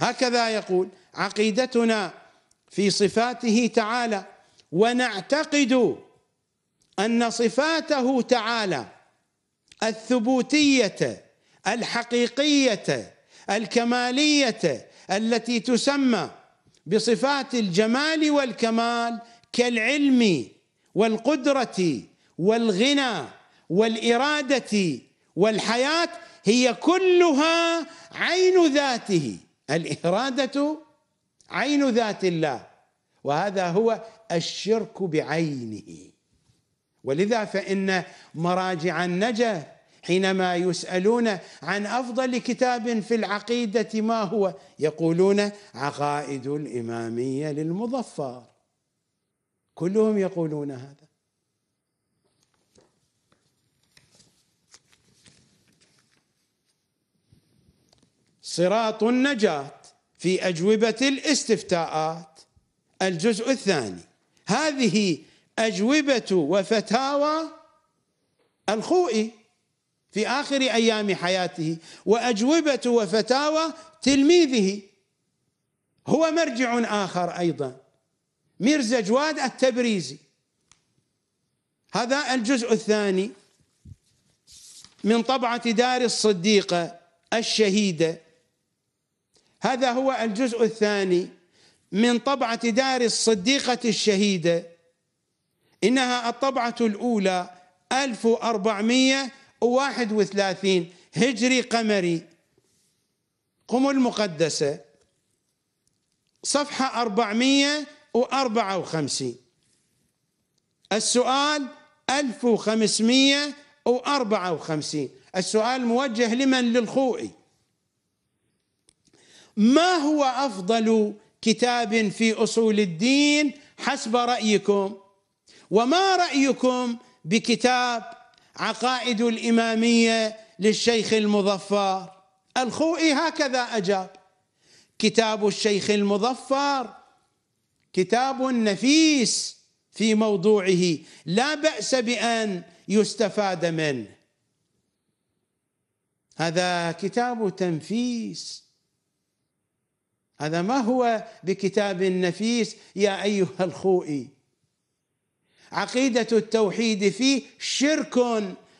هكذا يقول عقيدتنا في صفاته تعالى ونعتقد أن صفاته تعالى الثبوتية الحقيقية الكمالية التي تسمى بصفات الجمال والكمال كالعلم والقدرة والغنى والإرادة والحياة هي كلها عين ذاته الإرادة عين ذات الله وهذا هو الشرك بعينه ولذا فإن مراجع النجا حينما يسألون عن أفضل كتاب في العقيدة ما هو يقولون عقائد الإمامية للمظفر كلهم يقولون هذا صراط النجاة في أجوبة الاستفتاءات الجزء الثاني هذه أجوبة وفتاوى الخوئي في آخر أيام حياته وأجوبة وفتاوى تلميذه هو مرجع آخر أيضا ميرزا جواد التبريزي هذا الجزء الثاني من طبعة دار الصديقة الشهيدة هذا هو الجزء الثاني من طبعة دار الصديقة الشهيدة إنها الطبعة الأولى 1431 هجري قمري قم المقدسة صفحة 400 وخمسين السؤال 1554 السؤال موجه لمن للخوئي ما هو أفضل كتاب في أصول الدين حسب رأيكم وما رأيكم بكتاب عقائد الإمامية للشيخ المظفر الخوئي هكذا أجاب كتاب الشيخ المظفر كتاب نفيس في موضوعه لا باس بان يستفاد منه هذا كتاب تنفيس هذا ما هو بكتاب نفيس يا ايها الخوئي عقيده التوحيد فيه شرك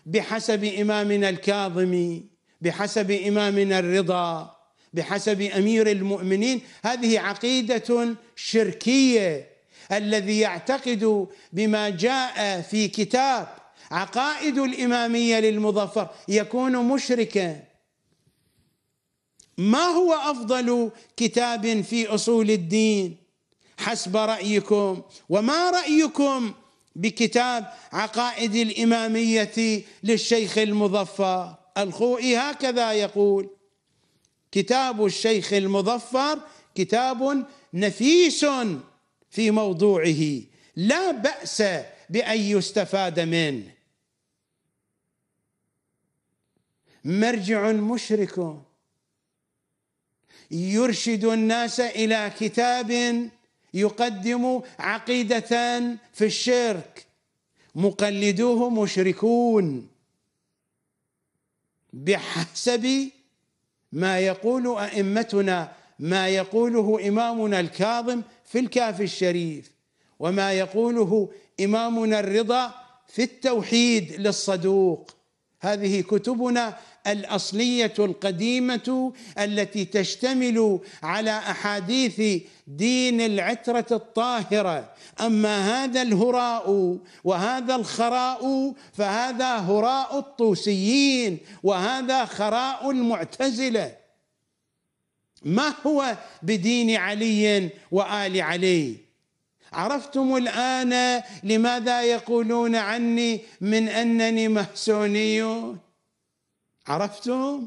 بحسب امامنا الكاظمي بحسب امامنا الرضا بحسب امير المؤمنين هذه عقيده شركيه الذي يعتقد بما جاء في كتاب عقائد الاماميه للمظفر يكون مشركا ما هو افضل كتاب في اصول الدين حسب رايكم وما رايكم بكتاب عقائد الاماميه للشيخ المظفر الخوئي هكذا يقول كتاب الشيخ المظفر كتاب نفيس في موضوعه لا باس بان يستفاد منه مرجع مشرك يرشد الناس الى كتاب يقدم عقيده في الشرك مقلدوه مشركون بحسب ما يقول أئمتنا ما يقوله إمامنا الكاظم في الكافي الشريف وما يقوله إمامنا الرضا في التوحيد للصدوق هذه كتبنا الاصليه القديمه التي تشتمل على احاديث دين العتره الطاهره اما هذا الهراء وهذا الخراء فهذا هراء الطوسيين وهذا خراء المعتزله ما هو بدين علي وال علي عرفتم الان لماذا يقولون عني من انني مهسوني عرفتم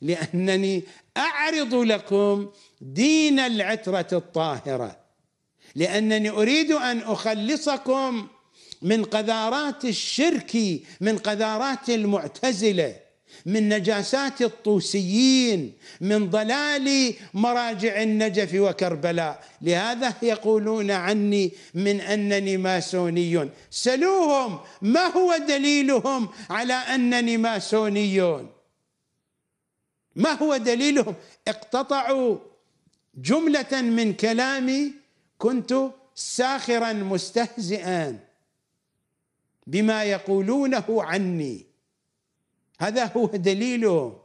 لانني اعرض لكم دين العتره الطاهره لانني اريد ان اخلصكم من قذارات الشرك من قذارات المعتزله من نجاسات الطوسيين من ضلال مراجع النجف وكربلاء لهذا يقولون عني من انني ماسوني سلوهم ما هو دليلهم على انني ماسوني ما هو دليلهم اقتطعوا جمله من كلامي كنت ساخرا مستهزئا بما يقولونه عني هذا هو دليله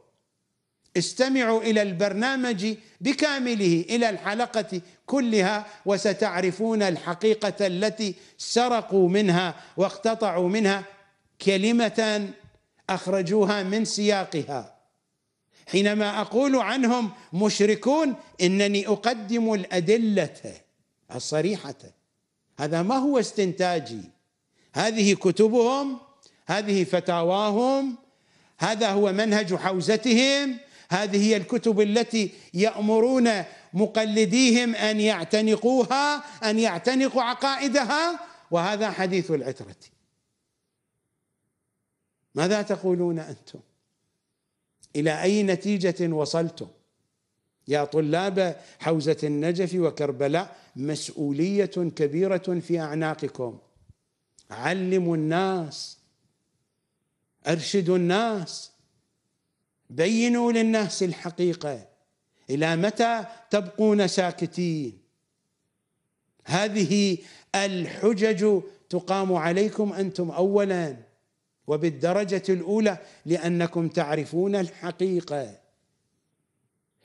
استمعوا الى البرنامج بكامله الى الحلقه كلها وستعرفون الحقيقه التي سرقوا منها واقتطعوا منها كلمه اخرجوها من سياقها حينما اقول عنهم مشركون انني اقدم الادله الصريحه هذا ما هو استنتاجي هذه كتبهم هذه فتاواهم هذا هو منهج حوزتهم هذه هي الكتب التي يأمرون مقلديهم أن يعتنقوها أن يعتنقوا عقائدها وهذا حديث العترة ماذا تقولون أنتم إلى أي نتيجة وصلتم يا طلاب حوزة النجف وكربلاء مسؤولية كبيرة في أعناقكم علموا الناس ارشدوا الناس بينوا للناس الحقيقه الى متى تبقون ساكتين هذه الحجج تقام عليكم انتم اولا وبالدرجه الاولى لانكم تعرفون الحقيقه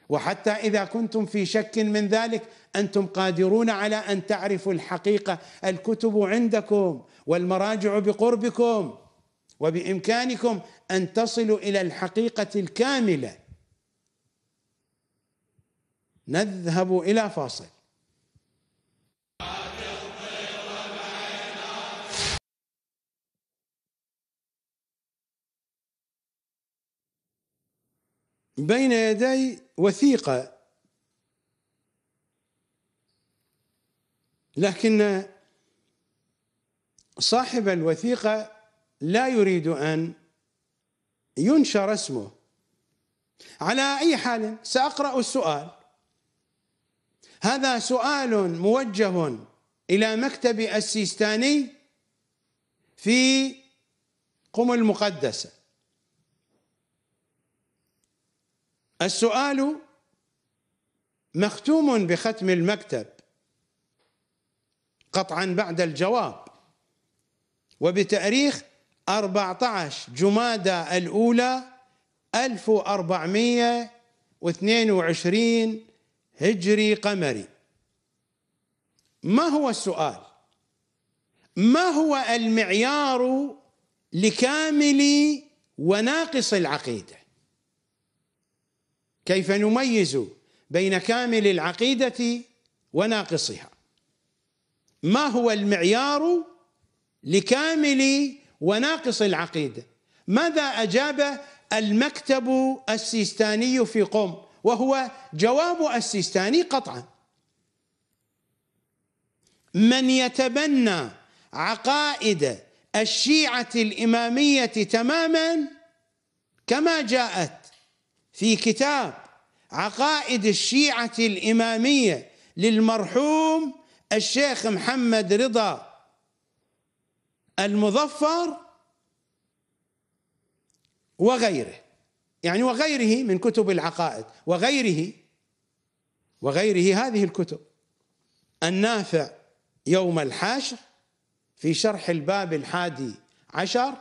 وحتى اذا كنتم في شك من ذلك انتم قادرون على ان تعرفوا الحقيقه الكتب عندكم والمراجع بقربكم وبامكانكم ان تصلوا الى الحقيقه الكامله نذهب الى فاصل بين يدي وثيقه لكن صاحب الوثيقه لا يريد أن ينشر اسمه على أي حال سأقرأ السؤال هذا سؤال موجه إلى مكتب السيستاني في قم المقدسة السؤال مختوم بختم المكتب قطعا بعد الجواب وبتاريخ 14 جمادى الأولى 1422 هجري قمري ما هو السؤال ما هو المعيار لكامل وناقص العقيدة كيف نميز بين كامل العقيدة وناقصها ما هو المعيار لكامل وناقص العقيده ماذا اجاب المكتب السيستاني في قم وهو جواب السيستاني قطعا من يتبنى عقائد الشيعه الاماميه تماما كما جاءت في كتاب عقائد الشيعه الاماميه للمرحوم الشيخ محمد رضا المظفر وغيره يعني وغيره من كتب العقائد وغيره وغيره هذه الكتب النافع يوم الحاشر في شرح الباب الحادي عشر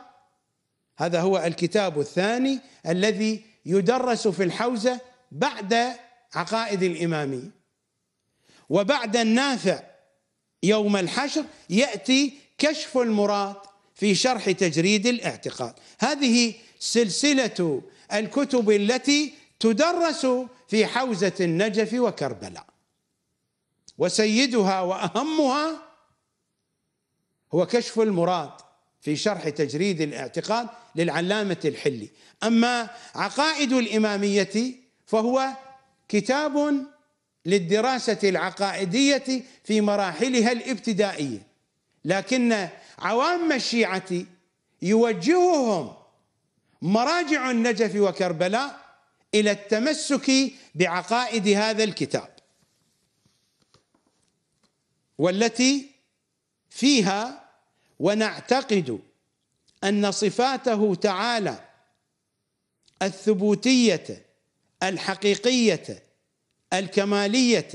هذا هو الكتاب الثاني الذي يدرس في الحوزة بعد عقائد الإمامية وبعد النافع يوم الحشر يأتي كشف المراد في شرح تجريد الاعتقاد هذه سلسله الكتب التي تدرس في حوزه النجف وكربلاء وسيدها واهمها هو كشف المراد في شرح تجريد الاعتقاد للعلامه الحلي اما عقائد الاماميه فهو كتاب للدراسه العقائديه في مراحلها الابتدائيه لكن عوام الشيعة يوجههم مراجع النجف وكربلاء إلى التمسك بعقائد هذا الكتاب والتي فيها ونعتقد أن صفاته تعالى الثبوتية الحقيقية الكمالية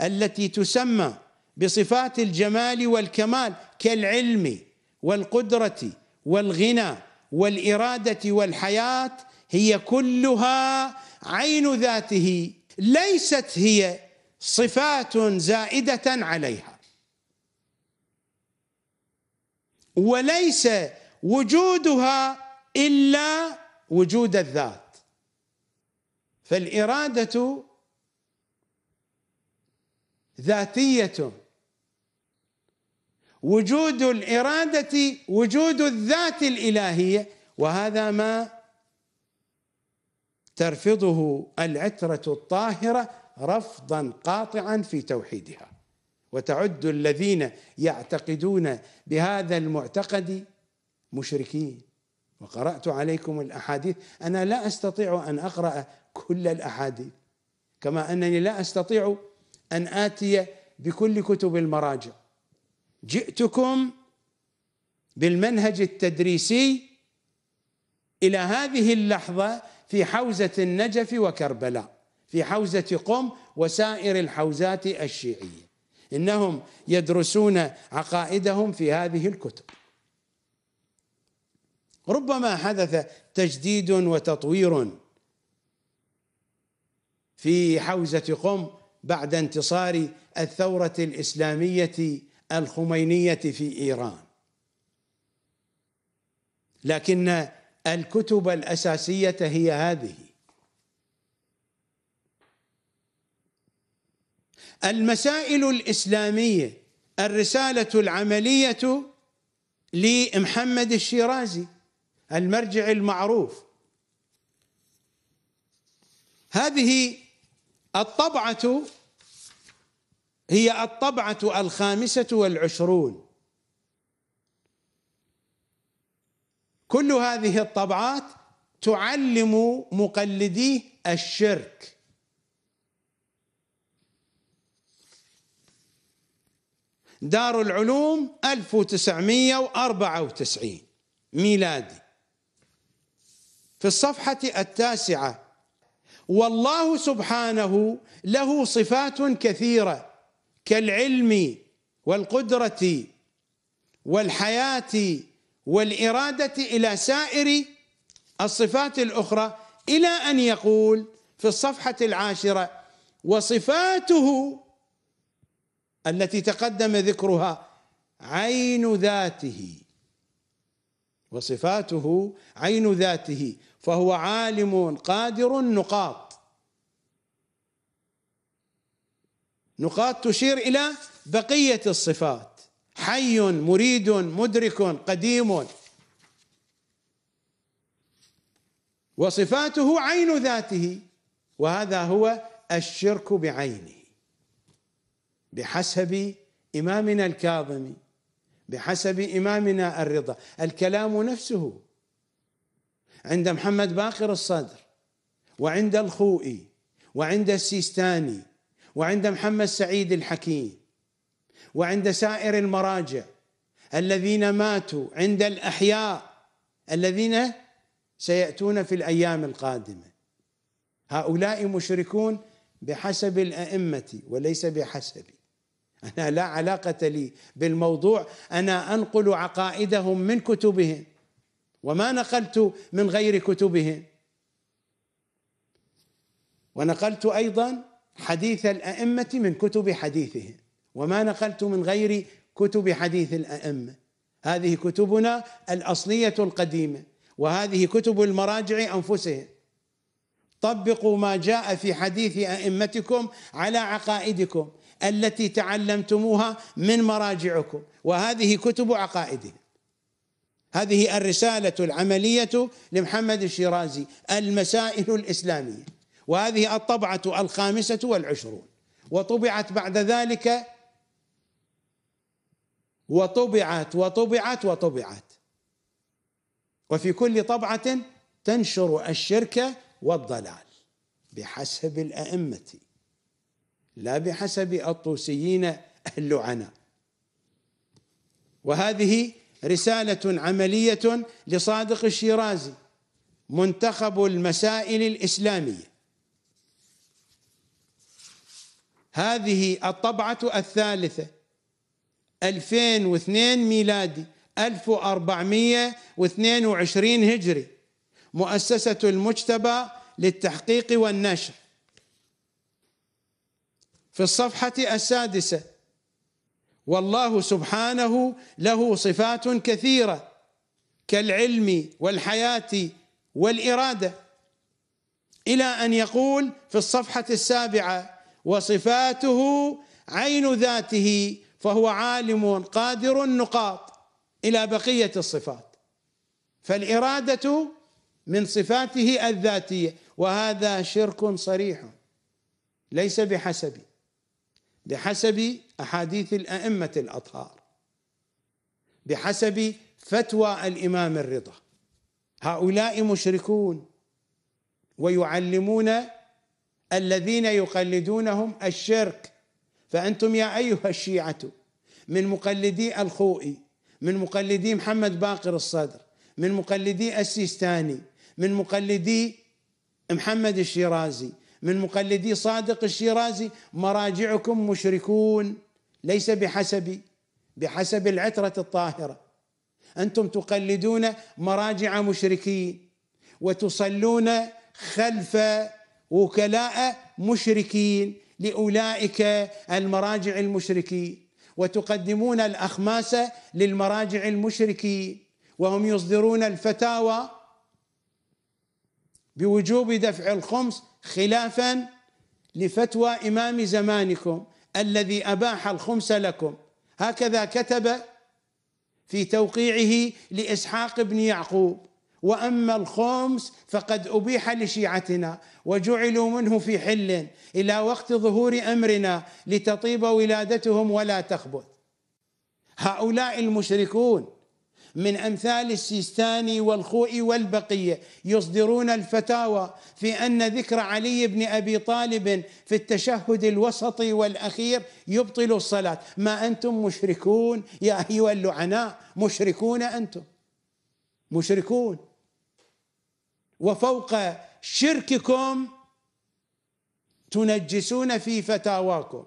التي تسمى بصفات الجمال والكمال كالعلم والقدرة والغنى والإرادة والحياة هي كلها عين ذاته ليست هي صفات زائدة عليها وليس وجودها إلا وجود الذات فالإرادة ذاتية وجود الإرادة وجود الذات الإلهية وهذا ما ترفضه العترة الطاهرة رفضا قاطعا في توحيدها وتعد الذين يعتقدون بهذا المعتقد مشركين وقرأت عليكم الأحاديث أنا لا أستطيع أن أقرأ كل الأحاديث كما أنني لا أستطيع أن آتي بكل كتب المراجع جئتكم بالمنهج التدريسي الى هذه اللحظه في حوزه النجف وكربلاء في حوزه قم وسائر الحوزات الشيعيه انهم يدرسون عقائدهم في هذه الكتب ربما حدث تجديد وتطوير في حوزه قم بعد انتصار الثوره الاسلاميه الخمينيه في ايران لكن الكتب الاساسيه هي هذه المسائل الاسلاميه الرساله العمليه لمحمد الشيرازي المرجع المعروف هذه الطبعه هي الطبعة الخامسة والعشرون كل هذه الطبعات تعلم مقلديه الشرك دار العلوم 1994 ميلادي في الصفحة التاسعة والله سبحانه له صفات كثيرة كالعلم والقدرة والحياة والإرادة إلى سائر الصفات الأخرى إلى أن يقول في الصفحة العاشرة وصفاته التي تقدم ذكرها عين ذاته وصفاته عين ذاته فهو عالم قادر نقاط نقاط تشير إلى بقية الصفات حي مريد مدرك قديم وصفاته عين ذاته وهذا هو الشرك بعينه بحسب إمامنا الكاظمي بحسب إمامنا الرضا الكلام نفسه عند محمد باقر الصدر وعند الخوئي وعند السيستاني وعند محمد سعيد الحكيم وعند سائر المراجع الذين ماتوا عند الاحياء الذين سياتون في الايام القادمه هؤلاء مشركون بحسب الائمه وليس بحسبي انا لا علاقه لي بالموضوع انا انقل عقائدهم من كتبهم وما نقلت من غير كتبهم ونقلت ايضا حديث الائمه من كتب حديثهم وما نقلت من غير كتب حديث الائمه هذه كتبنا الاصليه القديمه وهذه كتب المراجع انفسهم طبقوا ما جاء في حديث ائمتكم على عقائدكم التي تعلمتموها من مراجعكم وهذه كتب عقائدهم هذه الرساله العمليه لمحمد الشيرازي المسائل الاسلاميه وهذه الطبعة الخامسة والعشرون وطبعت بعد ذلك وطبعت وطبعت وطبعت وفي كل طبعة تنشر الشرك والضلال بحسب الأئمة لا بحسب الطوسيين اللعنة وهذه رسالة عملية لصادق الشيرازي منتخب المسائل الإسلامية هذه الطبعة الثالثة 2002 ميلادي 1422 هجري مؤسسة المجتبى للتحقيق والنشر في الصفحة السادسة والله سبحانه له صفات كثيرة كالعلم والحياة والإرادة إلى أن يقول في الصفحة السابعة وصفاته عين ذاته فهو عالم قادر النقاط الى بقيه الصفات فالاراده من صفاته الذاتيه وهذا شرك صريح ليس بحسب بحسب احاديث الائمه الاطهار بحسب فتوى الامام الرضا هؤلاء مشركون ويعلمون الذين يقلدونهم الشرك فأنتم يا أيها الشيعة من مقلدي الخوئي من مقلدي محمد باقر الصدر من مقلدي السيستاني من مقلدي محمد الشيرازي من مقلدي صادق الشيرازي مراجعكم مشركون ليس بحسب بحسب العترة الطاهرة أنتم تقلدون مراجع مشركين وتصلون خلف وكلاء مشركين لأولئك المراجع المشركين وتقدمون الأخماس للمراجع المشركين وهم يصدرون الفتاوى بوجوب دفع الخمس خلافا لفتوى إمام زمانكم الذي أباح الخمس لكم هكذا كتب في توقيعه لإسحاق بن يعقوب واما الخمس فقد ابيح لشيعتنا وجعلوا منه في حل الى وقت ظهور امرنا لتطيب ولادتهم ولا تخبث. هؤلاء المشركون من امثال السيستاني والخوئي والبقيه يصدرون الفتاوى في ان ذكر علي بن ابي طالب في التشهد الوسطي والاخير يبطل الصلاه، ما انتم مشركون يا ايها اللعناء مشركون انتم مشركون وفوق شرككم تنجسون في فتاواكم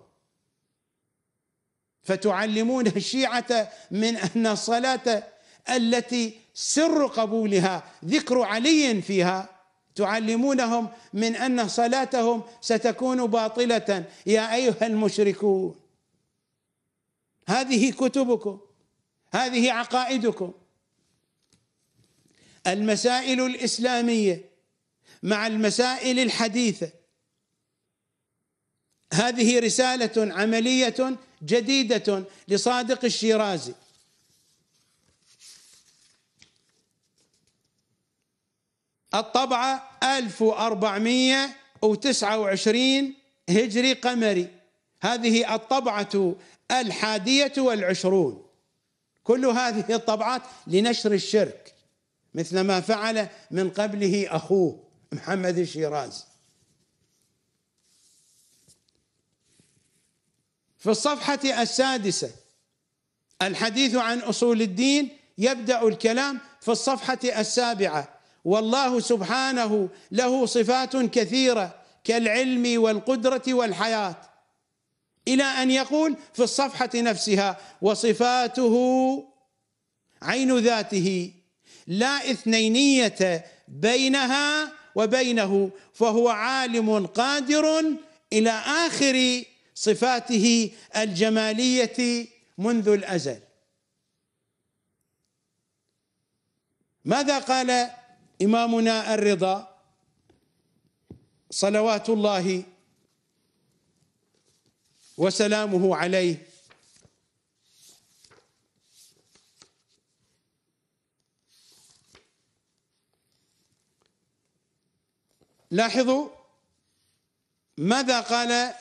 فتعلمون الشيعة من أن الصلاة التي سر قبولها ذكر علي فيها تعلمونهم من أن صلاتهم ستكون باطلة يا أيها المشركون هذه كتبكم هذه عقائدكم المسائل الإسلامية مع المسائل الحديثة هذه رسالة عملية جديدة لصادق الشيرازي الطبعة 1429 هجري قمري هذه الطبعة الحادية والعشرون كل هذه الطبعات لنشر الشرك مثل ما فعل من قبله أخوه محمد الشيراز في الصفحة السادسة الحديث عن أصول الدين يبدأ الكلام في الصفحة السابعة والله سبحانه له صفات كثيرة كالعلم والقدرة والحياة إلى أن يقول في الصفحة نفسها وصفاته عين ذاته لا اثنينيه بينها وبينه فهو عالم قادر الى اخر صفاته الجماليه منذ الازل ماذا قال امامنا الرضا صلوات الله وسلامه عليه لاحظوا ماذا قال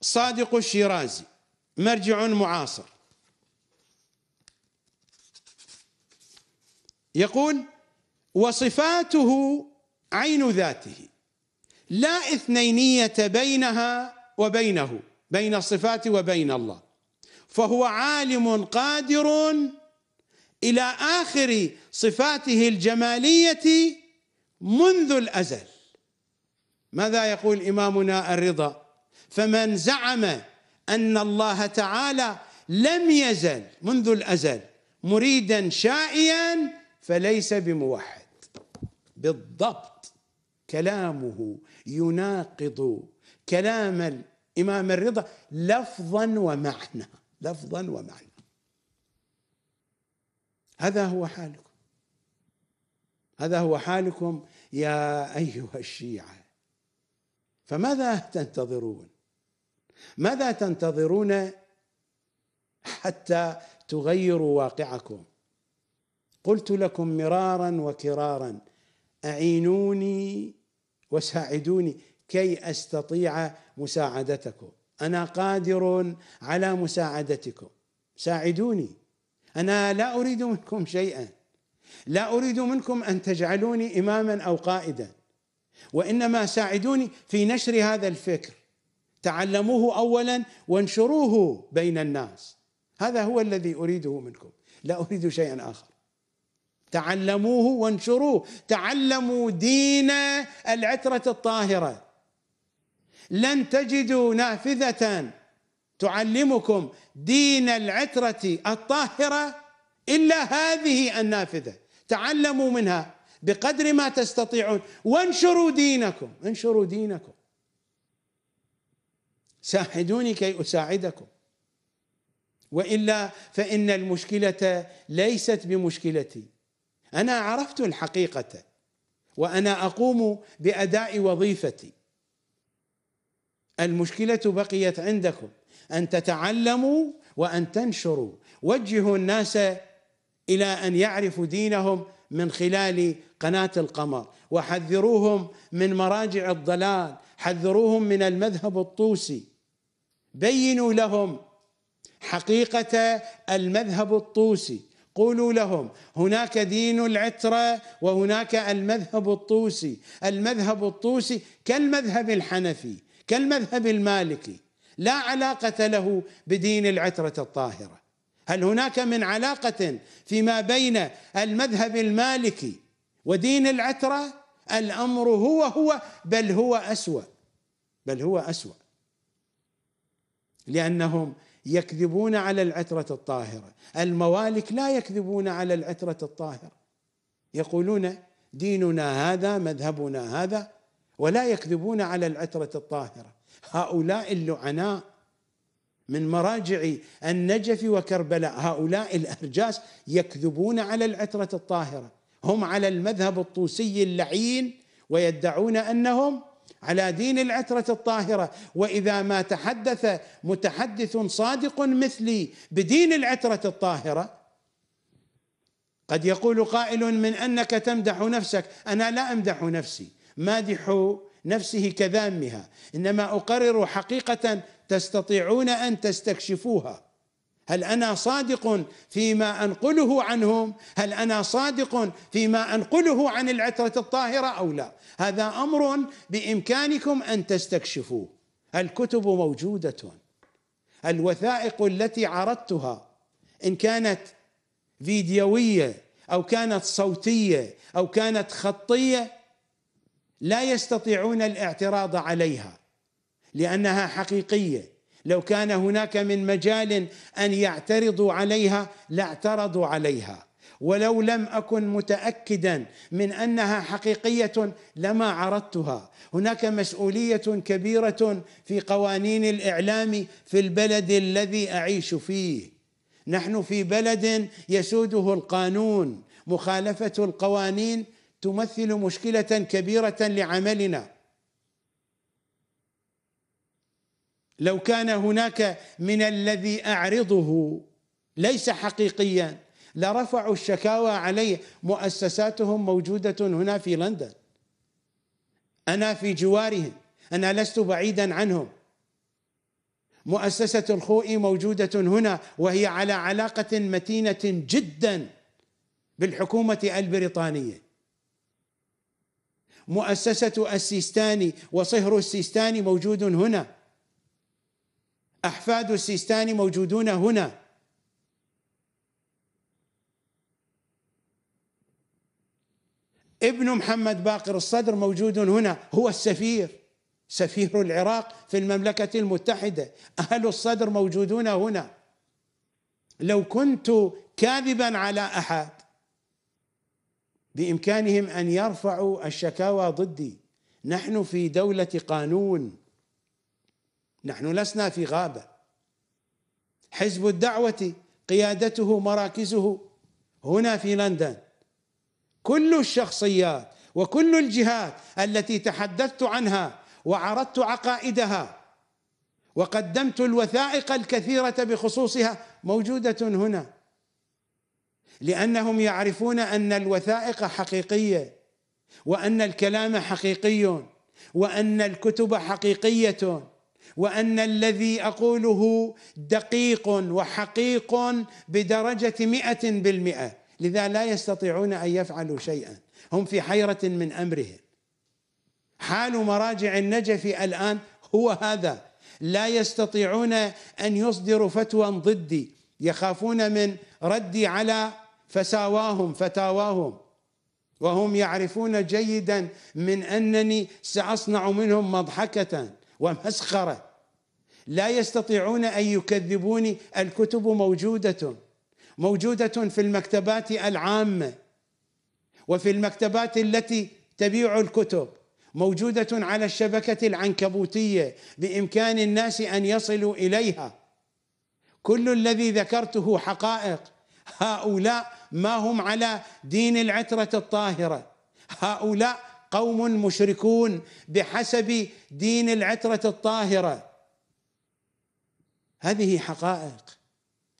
صادق الشيرازي مرجع معاصر يقول وصفاته عين ذاته لا اثنينية بينها وبينه بين الصفات وبين الله فهو عالم قادر إلى آخر صفاته الجمالية منذ الازل ماذا يقول امامنا الرضا فمن زعم ان الله تعالى لم يزل منذ الازل مريدا شائيا فليس بموحد بالضبط كلامه يناقض كلام الامام الرضا لفظا ومعنى لفظا ومعنى هذا هو حالكم هذا هو حالكم يا ايها الشيعه فماذا تنتظرون ماذا تنتظرون حتى تغيروا واقعكم قلت لكم مرارا وكرارا اعينوني وساعدوني كي استطيع مساعدتكم انا قادر على مساعدتكم ساعدوني انا لا اريد منكم شيئا لا اريد منكم ان تجعلوني اماما او قائدا وانما ساعدوني في نشر هذا الفكر تعلموه اولا وانشروه بين الناس هذا هو الذي اريده منكم لا اريد شيئا اخر تعلموه وانشروه تعلموا دين العتره الطاهره لن تجدوا نافذه تعلمكم دين العتره الطاهره الا هذه النافذه تعلموا منها بقدر ما تستطيعون وانشروا دينكم انشروا دينكم ساعدوني كي اساعدكم والا فان المشكله ليست بمشكلتي انا عرفت الحقيقه وانا اقوم باداء وظيفتي المشكله بقيت عندكم ان تتعلموا وان تنشروا وجهوا الناس الى ان يعرفوا دينهم من خلال قناه القمر وحذروهم من مراجع الضلال حذروهم من المذهب الطوسي بينوا لهم حقيقه المذهب الطوسي قولوا لهم هناك دين العتره وهناك المذهب الطوسي المذهب الطوسي كالمذهب الحنفي كالمذهب المالكي لا علاقه له بدين العتره الطاهره هل هناك من علاقة فيما بين المذهب المالكي ودين العترة الأمر هو هو بل هو أسوأ بل هو أسوأ لأنهم يكذبون على العترة الطاهرة الموالك لا يكذبون على العترة الطاهرة يقولون ديننا هذا مذهبنا هذا ولا يكذبون على العترة الطاهرة هؤلاء اللعناء من مراجع النجف وكربلاء هؤلاء الأرجاس يكذبون على العترة الطاهرة هم على المذهب الطوسي اللعين ويدعون أنهم على دين العترة الطاهرة وإذا ما تحدث متحدث صادق مثلي بدين العترة الطاهرة قد يقول قائل من أنك تمدح نفسك أنا لا أمدح نفسي مادح نفسه كذامها انما اقرر حقيقه تستطيعون ان تستكشفوها هل انا صادق فيما انقله عنهم هل انا صادق فيما انقله عن العتره الطاهره او لا هذا امر بامكانكم ان تستكشفوه الكتب موجوده الوثائق التي عرضتها ان كانت فيديويه او كانت صوتيه او كانت خطيه لا يستطيعون الاعتراض عليها لانها حقيقيه لو كان هناك من مجال ان يعترضوا عليها لاعترضوا عليها ولو لم اكن متاكدا من انها حقيقيه لما عرضتها هناك مسؤوليه كبيره في قوانين الاعلام في البلد الذي اعيش فيه نحن في بلد يسوده القانون مخالفه القوانين تمثل مشكله كبيره لعملنا لو كان هناك من الذي أعرضه ليس حقيقيا لرفعوا الشكاوى عليه مؤسساتهم موجودة هنا في لندن أنا في جوارهم أنا لست بعيدا عنهم مؤسسة الخوئي موجودة هنا وهي على علاقة متينة جدا بالحكومة البريطانية مؤسسة السيستاني وصهر السيستاني موجود هنا أحفاد السيستاني موجودون هنا ابن محمد باقر الصدر موجود هنا هو السفير سفير العراق في المملكة المتحدة أهل الصدر موجودون هنا لو كنت كاذبا على أحد بإمكانهم أن يرفعوا الشكاوى ضدي نحن في دولة قانون نحن لسنا في غابه حزب الدعوه قيادته مراكزه هنا في لندن كل الشخصيات وكل الجهات التي تحدثت عنها وعرضت عقائدها وقدمت الوثائق الكثيره بخصوصها موجوده هنا لانهم يعرفون ان الوثائق حقيقيه وان الكلام حقيقي وان الكتب حقيقيه وان الذي اقوله دقيق وحقيق بدرجه مئه بالمئه لذا لا يستطيعون ان يفعلوا شيئا هم في حيره من امرهم حال مراجع النجف الان هو هذا لا يستطيعون ان يصدروا فتوى ضدي يخافون من ردي على فساواهم فتاواهم وهم يعرفون جيدا من انني ساصنع منهم مضحكه ومسخرة لا يستطيعون أن يكذبوني الكتب موجودة موجودة في المكتبات العامة وفي المكتبات التي تبيع الكتب موجودة على الشبكة العنكبوتية بإمكان الناس أن يصلوا إليها كل الذي ذكرته حقائق هؤلاء ما هم على دين العترة الطاهرة هؤلاء قوم مشركون بحسب دين العتره الطاهره هذه حقائق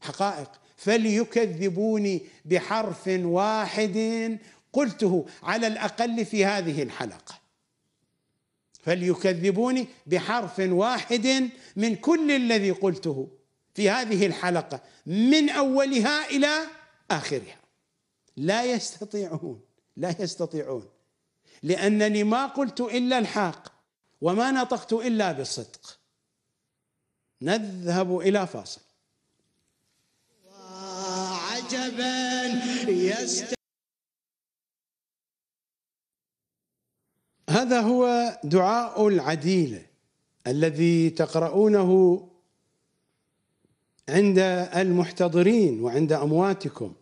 حقائق فليكذبوني بحرف واحد قلته على الاقل في هذه الحلقه فليكذبوني بحرف واحد من كل الذي قلته في هذه الحلقه من اولها الى اخرها لا يستطيعون لا يستطيعون لأنني ما قلت إلا الحق وما نطقت إلا بالصدق نذهب إلى فاصل وعجبا يست هذا هو دعاء العديلة الذي تقرؤونه عند المحتضرين وعند أمواتكم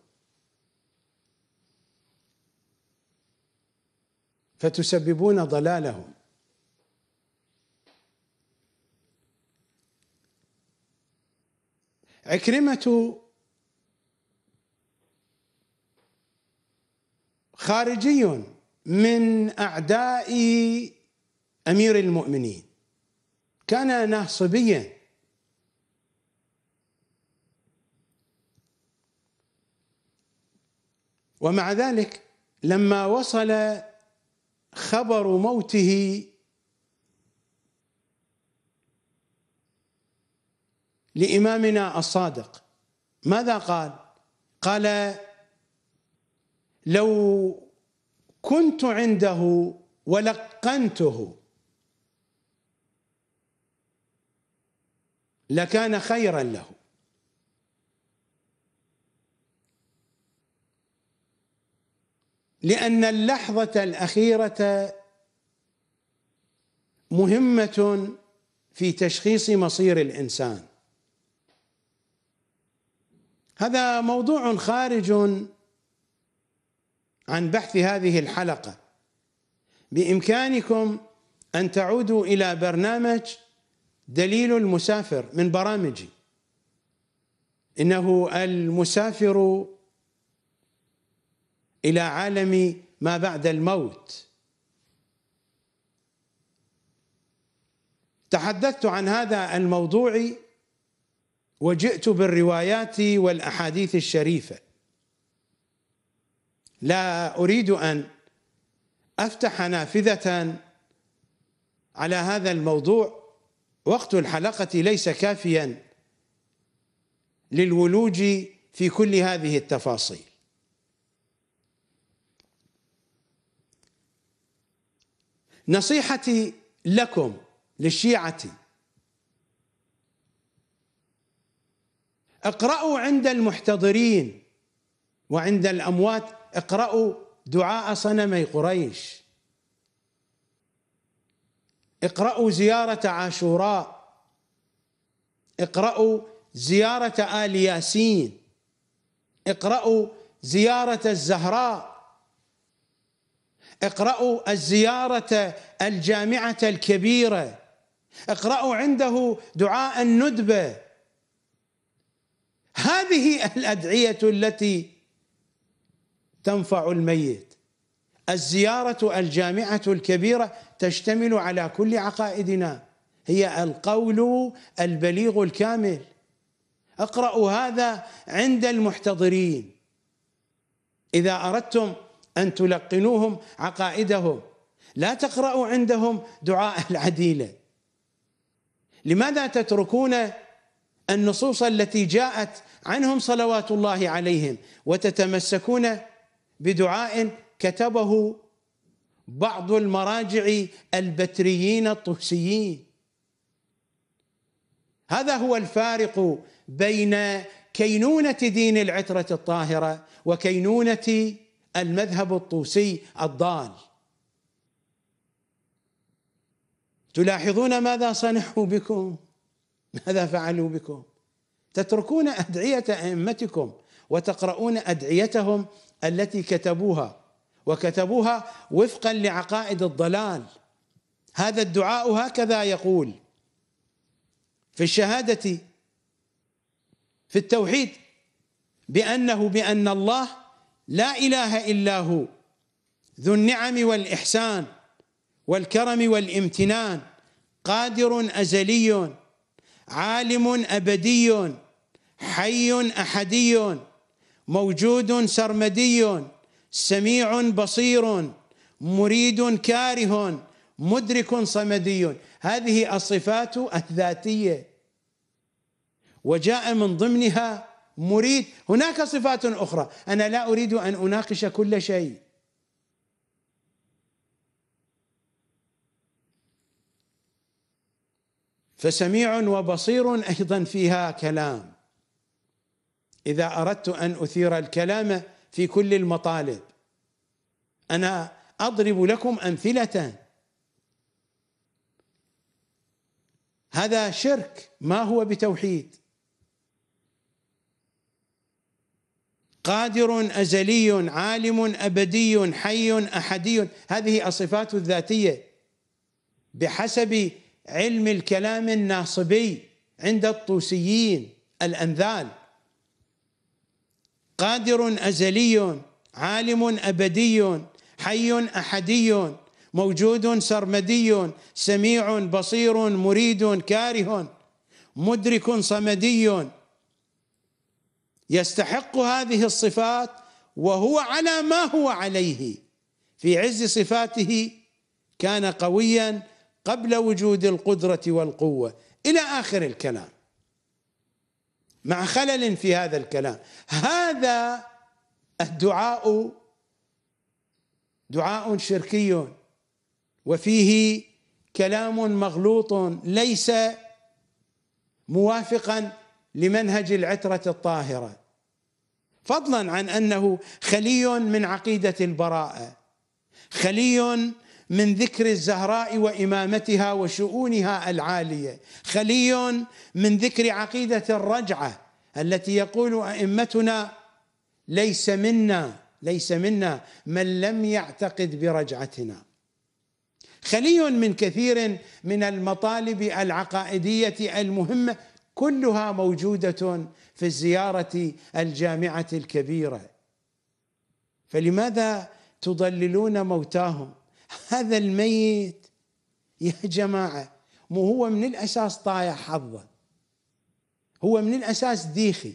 فتسببون ضلالهم عكرمة خارجي من أعداء أمير المؤمنين كان ناصبيا ومع ذلك لما وصل خبر موته لإمامنا الصادق ماذا قال؟ قال لو كنت عنده ولقنته لكان خيرا له لأن اللحظة الأخيرة مهمة في تشخيص مصير الإنسان هذا موضوع خارج عن بحث هذه الحلقة بإمكانكم أن تعودوا إلى برنامج دليل المسافر من برامجي إنه المسافر الى عالم ما بعد الموت تحدثت عن هذا الموضوع وجئت بالروايات والاحاديث الشريفه لا اريد ان افتح نافذه على هذا الموضوع وقت الحلقه ليس كافيا للولوج في كل هذه التفاصيل نصيحتي لكم للشيعة اقرأوا عند المحتضرين وعند الأموات اقرأوا دعاء صنمي قريش اقرأوا زيارة عاشوراء اقرأوا زيارة آل ياسين اقرأوا زيارة الزهراء اقرأوا الزيارة الجامعة الكبيرة اقرأوا عنده دعاء الندبة هذه الأدعية التي تنفع الميت الزيارة الجامعة الكبيرة تشتمل على كل عقائدنا هي القول البليغ الكامل اقرأوا هذا عند المحتضرين إذا أردتم أن تلقنوهم عقائدهم لا تقرأوا عندهم دعاء العديلة لماذا تتركون النصوص التي جاءت عنهم صلوات الله عليهم وتتمسكون بدعاء كتبه بعض المراجع البتريين الطوسيين هذا هو الفارق بين كينونة دين العترة الطاهرة وكينونة المذهب الطوسي الضال تلاحظون ماذا صنعوا بكم ماذا فعلوا بكم تتركون ادعيه ائمتكم وتقرؤون ادعيتهم التي كتبوها وكتبوها وفقا لعقائد الضلال هذا الدعاء هكذا يقول في الشهاده في التوحيد بانه بان الله لا إله إلا هو ذو النعم والإحسان والكرم والامتنان قادر أزلي عالم أبدي حي أحدي موجود سرمدي سميع بصير مريد كاره مدرك صمدي هذه الصفات الذاتيه وجاء من ضمنها مريد هناك صفات اخرى انا لا اريد ان اناقش كل شيء فسميع وبصير ايضا فيها كلام اذا اردت ان اثير الكلام في كل المطالب انا اضرب لكم امثله هذا شرك ما هو بتوحيد قادر ازلي عالم ابدي حي احدي هذه الصفات الذاتيه بحسب علم الكلام الناصبي عند الطوسيين الانذال قادر ازلي عالم ابدي حي احدي موجود سرمدي سميع بصير مريد كاره مدرك صمدي يستحق هذه الصفات وهو على ما هو عليه في عز صفاته كان قويا قبل وجود القدره والقوه الى اخر الكلام مع خلل في هذا الكلام هذا الدعاء دعاء شركي وفيه كلام مغلوط ليس موافقا لمنهج العتره الطاهره فضلا عن انه خلي من عقيده البراءه خلي من ذكر الزهراء وامامتها وشؤونها العاليه خلي من ذكر عقيده الرجعه التي يقول ائمتنا ليس منا ليس منا من لم يعتقد برجعتنا خلي من كثير من المطالب العقائديه المهمه كلها موجوده في زيارة الجامعة الكبيرة فلماذا تضللون موتاهم هذا الميت يا جماعة مو هو من الأساس طايح حظه هو من الأساس ديخي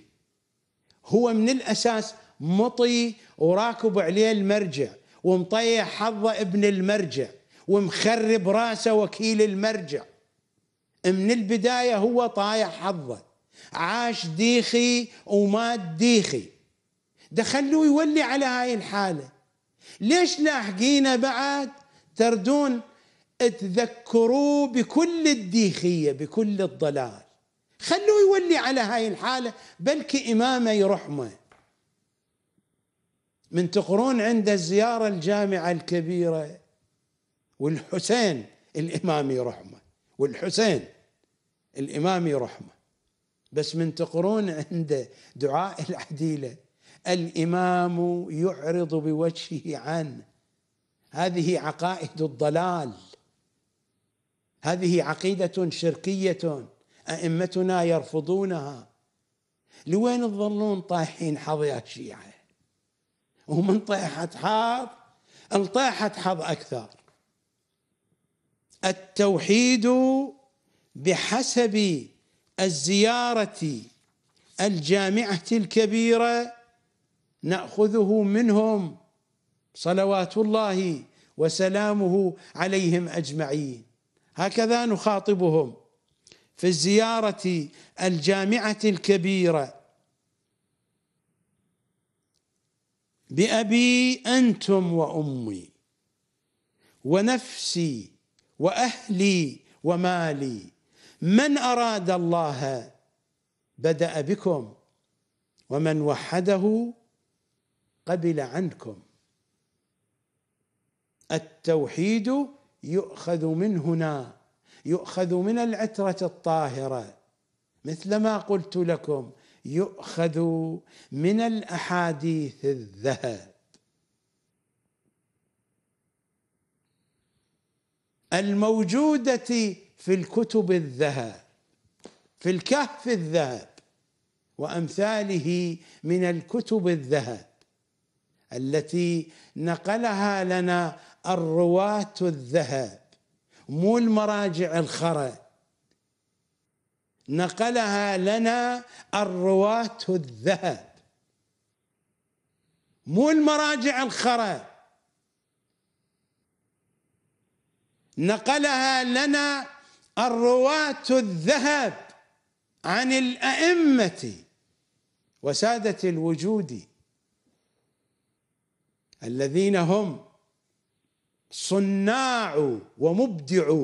هو من الأساس مطي وراكب عليه المرجع ومطيع حظه ابن المرجع ومخرب راسه وكيل المرجع من البداية هو طايح حظه عاش ديخي ومات ديخي دخلوا يولي على هاي الحالة ليش لاحقينا بعد تردون تذكروا بكل الديخية بكل الضلال خلوه يولي على هاي الحالة بلكي إمامه يرحمه من تقرون عند الزيارة الجامعة الكبيرة والحسين الإمام يرحمه والحسين الإمام يرحمه بس من تقرون عند دعاء العديلة الإمام يعرض بوجهه عنه هذه عقائد الضلال هذه عقيدة شركية أئمتنا يرفضونها لوين تظلون طايحين حظ يا شيعة ومن طيحت حظ الطيحة حظ أكثر التوحيد بحسب الزيارة الجامعة الكبيرة نأخذه منهم صلوات الله وسلامه عليهم أجمعين هكذا نخاطبهم في الزيارة الجامعة الكبيرة بأبي أنتم وأمي ونفسي وأهلي ومالي من أراد الله بدأ بكم ومن وحده قبل عنكم التوحيد يؤخذ من هنا يؤخذ من العترة الطاهرة مثل ما قلت لكم يؤخذ من الأحاديث الذهب الموجودة في الكتب الذهب في الكهف الذهب وامثاله من الكتب الذهب التي نقلها لنا الرواة الذهب مو المراجع الخرا نقلها لنا الرواة الذهب مو المراجع الخرا نقلها لنا الرواة الذهب عن الأئمة وسادة الوجود الذين هم صناع ومبدع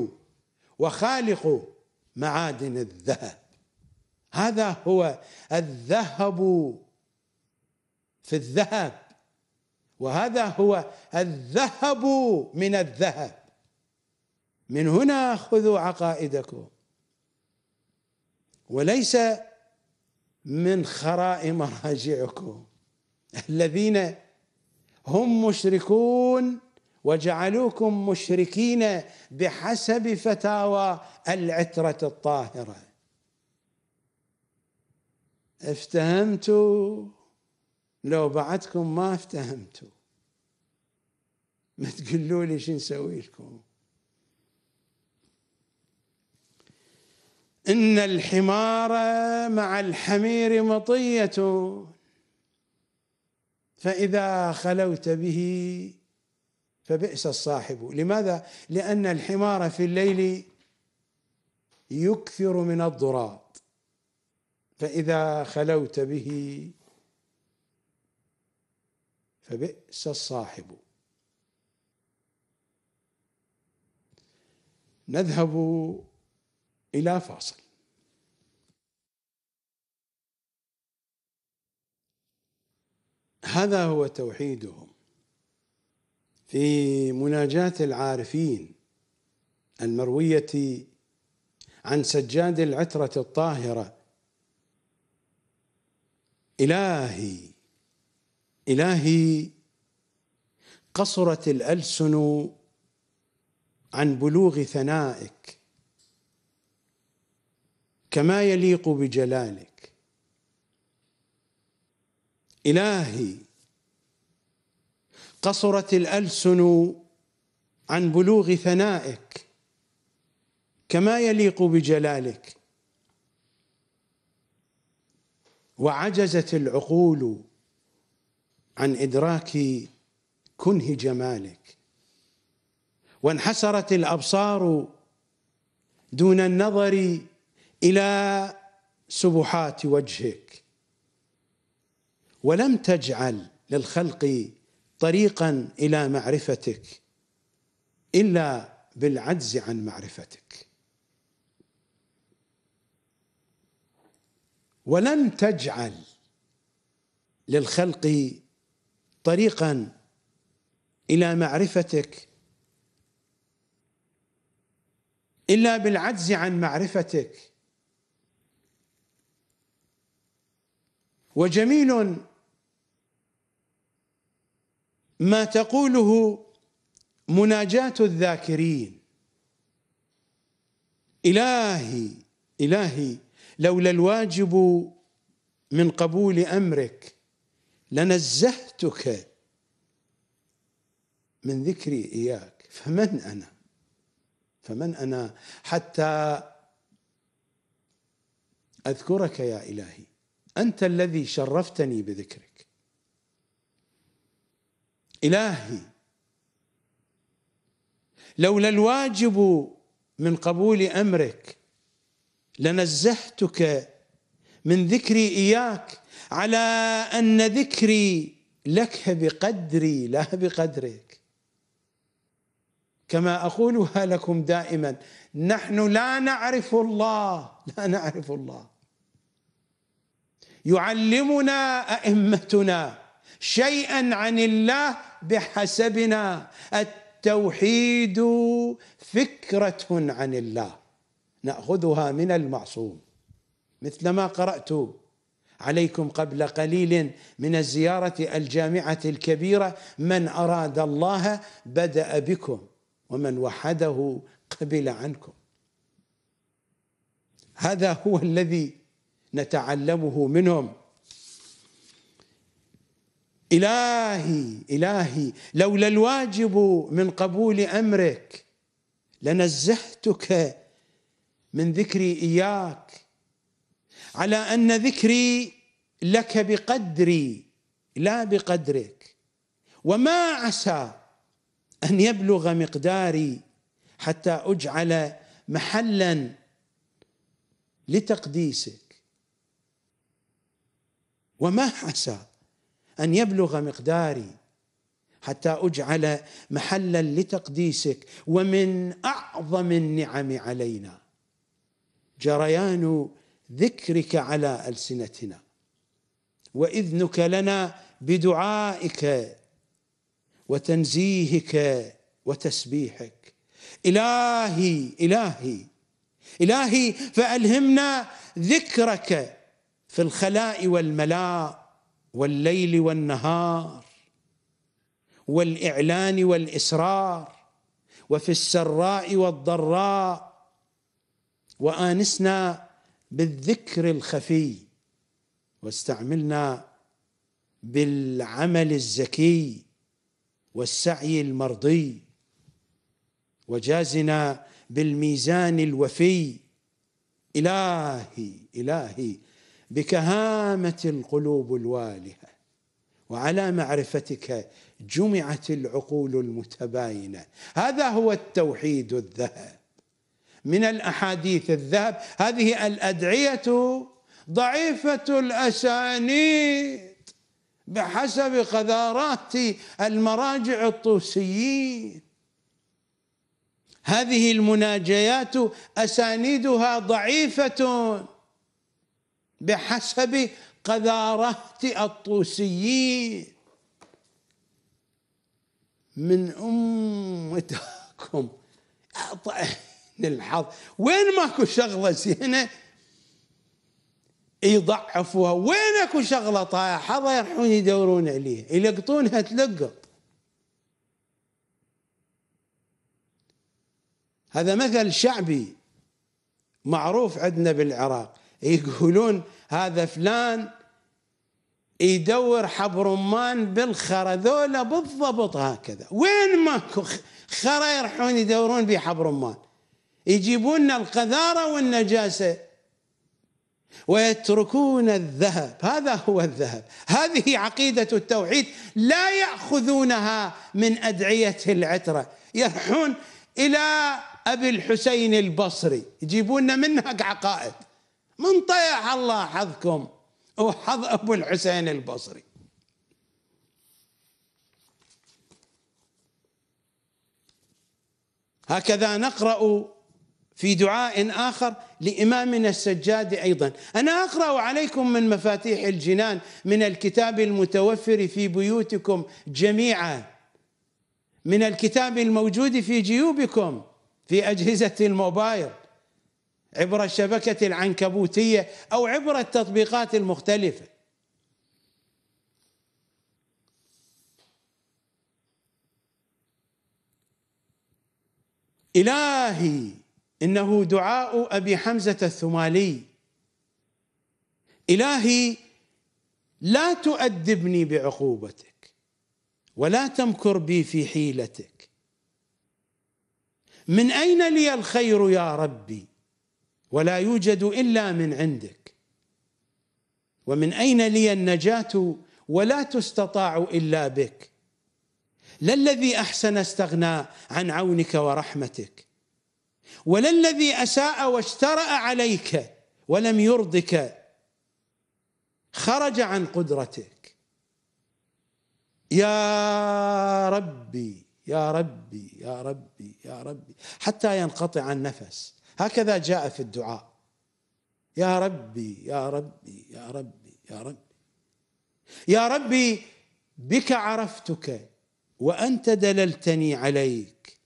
وخالق معادن الذهب هذا هو الذهب في الذهب وهذا هو الذهب من الذهب من هنا خذوا عقائدكم وليس من خراء مراجعكم الذين هم مشركون وجعلوكم مشركين بحسب فتاوى العترة الطاهرة افتهمتوا لو بعدكم ما افتهمتوا ما تقولوا لي شو نسوي لكم إن الحمار مع الحمير مطية فإذا خلوت به فبئس الصاحب لماذا؟ لأن الحمار في الليل يكثر من الضراط فإذا خلوت به فبئس الصاحب نذهب إلى فاصل هذا هو توحيدهم في مناجاة العارفين المروية عن سجاد العترة الطاهرة إلهي إلهي قصرت الألسن عن بلوغ ثنائك كما يليق بجلالك الهي قصرت الالسن عن بلوغ ثنائك كما يليق بجلالك وعجزت العقول عن ادراك كنه جمالك وانحسرت الابصار دون النظر الى سبحات وجهك ولم تجعل للخلق طريقا الى معرفتك الا بالعجز عن معرفتك ولن تجعل للخلق طريقا الى معرفتك الا بالعجز عن معرفتك وجميل ما تقوله مناجاة الذاكرين إلهي إلهي لولا الواجب من قبول أمرك لنزهتك من ذكري إياك فمن أنا فمن أنا حتى أذكرك يا إلهي أنت الذي شرفتني بذكرك إلهي لولا الواجب من قبول أمرك لنزهتك من ذكري إياك على أن ذكري لك بقدري لا بقدرك كما أقولها لكم دائما نحن لا نعرف الله لا نعرف الله يعلمنا ائمتنا شيئا عن الله بحسبنا التوحيد فكره عن الله ناخذها من المعصوم مثل ما قرات عليكم قبل قليل من الزياره الجامعه الكبيره من اراد الله بدا بكم ومن وحده قبل عنكم هذا هو الذي نتعلمه منهم إلهي إلهي لولا الواجب من قبول أمرك لنزهتك من ذكري إياك على أن ذكري لك بقدري لا بقدرك وما عسى أن يبلغ مقداري حتى أجعل محلا لتقديسك وما عسى ان يبلغ مقداري حتى اجعل محلا لتقديسك ومن اعظم النعم علينا جريان ذكرك على السنتنا واذنك لنا بدعائك وتنزيهك وتسبيحك الهي الهي الهي فالهمنا ذكرك في الخلاء والملاء والليل والنهار والاعلان والاسرار وفي السراء والضراء وانسنا بالذكر الخفي واستعملنا بالعمل الزكي والسعي المرضي وجازنا بالميزان الوفي الهي الهي بكهامه القلوب الوالهه وعلى معرفتك جمعت العقول المتباينه هذا هو التوحيد الذهب من الاحاديث الذهب هذه الادعيه ضعيفه الاسانيد بحسب قذارات المراجع الطوسيين هذه المناجيات اسانيدها ضعيفه بحسب قذارة الطوسيين من أمتكم أعطيني الحظ وين ماكو شغلة زينة يضعفوها وين اكو شغله طايحه يروحون يدورون عليها يلقطونها تلقط هذا مثل شعبي معروف عندنا بالعراق يقولون هذا فلان يدور حبر رمان ذولا بالضبط هكذا وين ماكو خرى يروحون يدورون به حبر رمان يجيبون القذاره والنجاسه ويتركون الذهب هذا هو الذهب هذه عقيده التوحيد لا ياخذونها من ادعيه العتره يروحون الى ابي الحسين البصري يجيبون منها عقائد من طيح الله حظكم وحظ أبو الحسين البصري هكذا نقرأ في دعاء آخر لإمامنا السجاد أيضا أنا أقرأ عليكم من مفاتيح الجنان من الكتاب المتوفر في بيوتكم جميعا من الكتاب الموجود في جيوبكم في أجهزة الموبايل عبر الشبكة العنكبوتية أو عبر التطبيقات المختلفة إلهي إنه دعاء أبي حمزة الثمالي إلهي لا تؤدبني بعقوبتك ولا تمكر بي في حيلتك من أين لي الخير يا ربي ولا يوجد الا من عندك ومن اين لي النجاه ولا تستطاع الا بك لا الذي احسن استغنى عن عونك ورحمتك ولا الذي اساء واجترا عليك ولم يرضك خرج عن قدرتك يا ربي يا ربي يا ربي يا ربي حتى ينقطع النفس هكذا جاء في الدعاء يا ربي يا ربي يا ربي يا ربي يا ربي بك عرفتك وانت دللتني عليك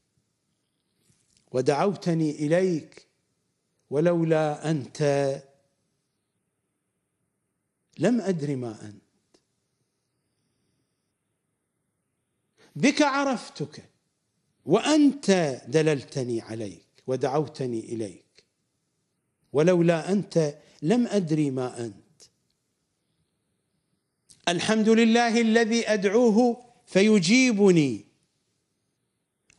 ودعوتني اليك ولولا انت لم ادر ما انت بك عرفتك وانت دللتني عليك ودعوتني اليك ولولا انت لم ادري ما انت الحمد لله الذي ادعوه فيجيبني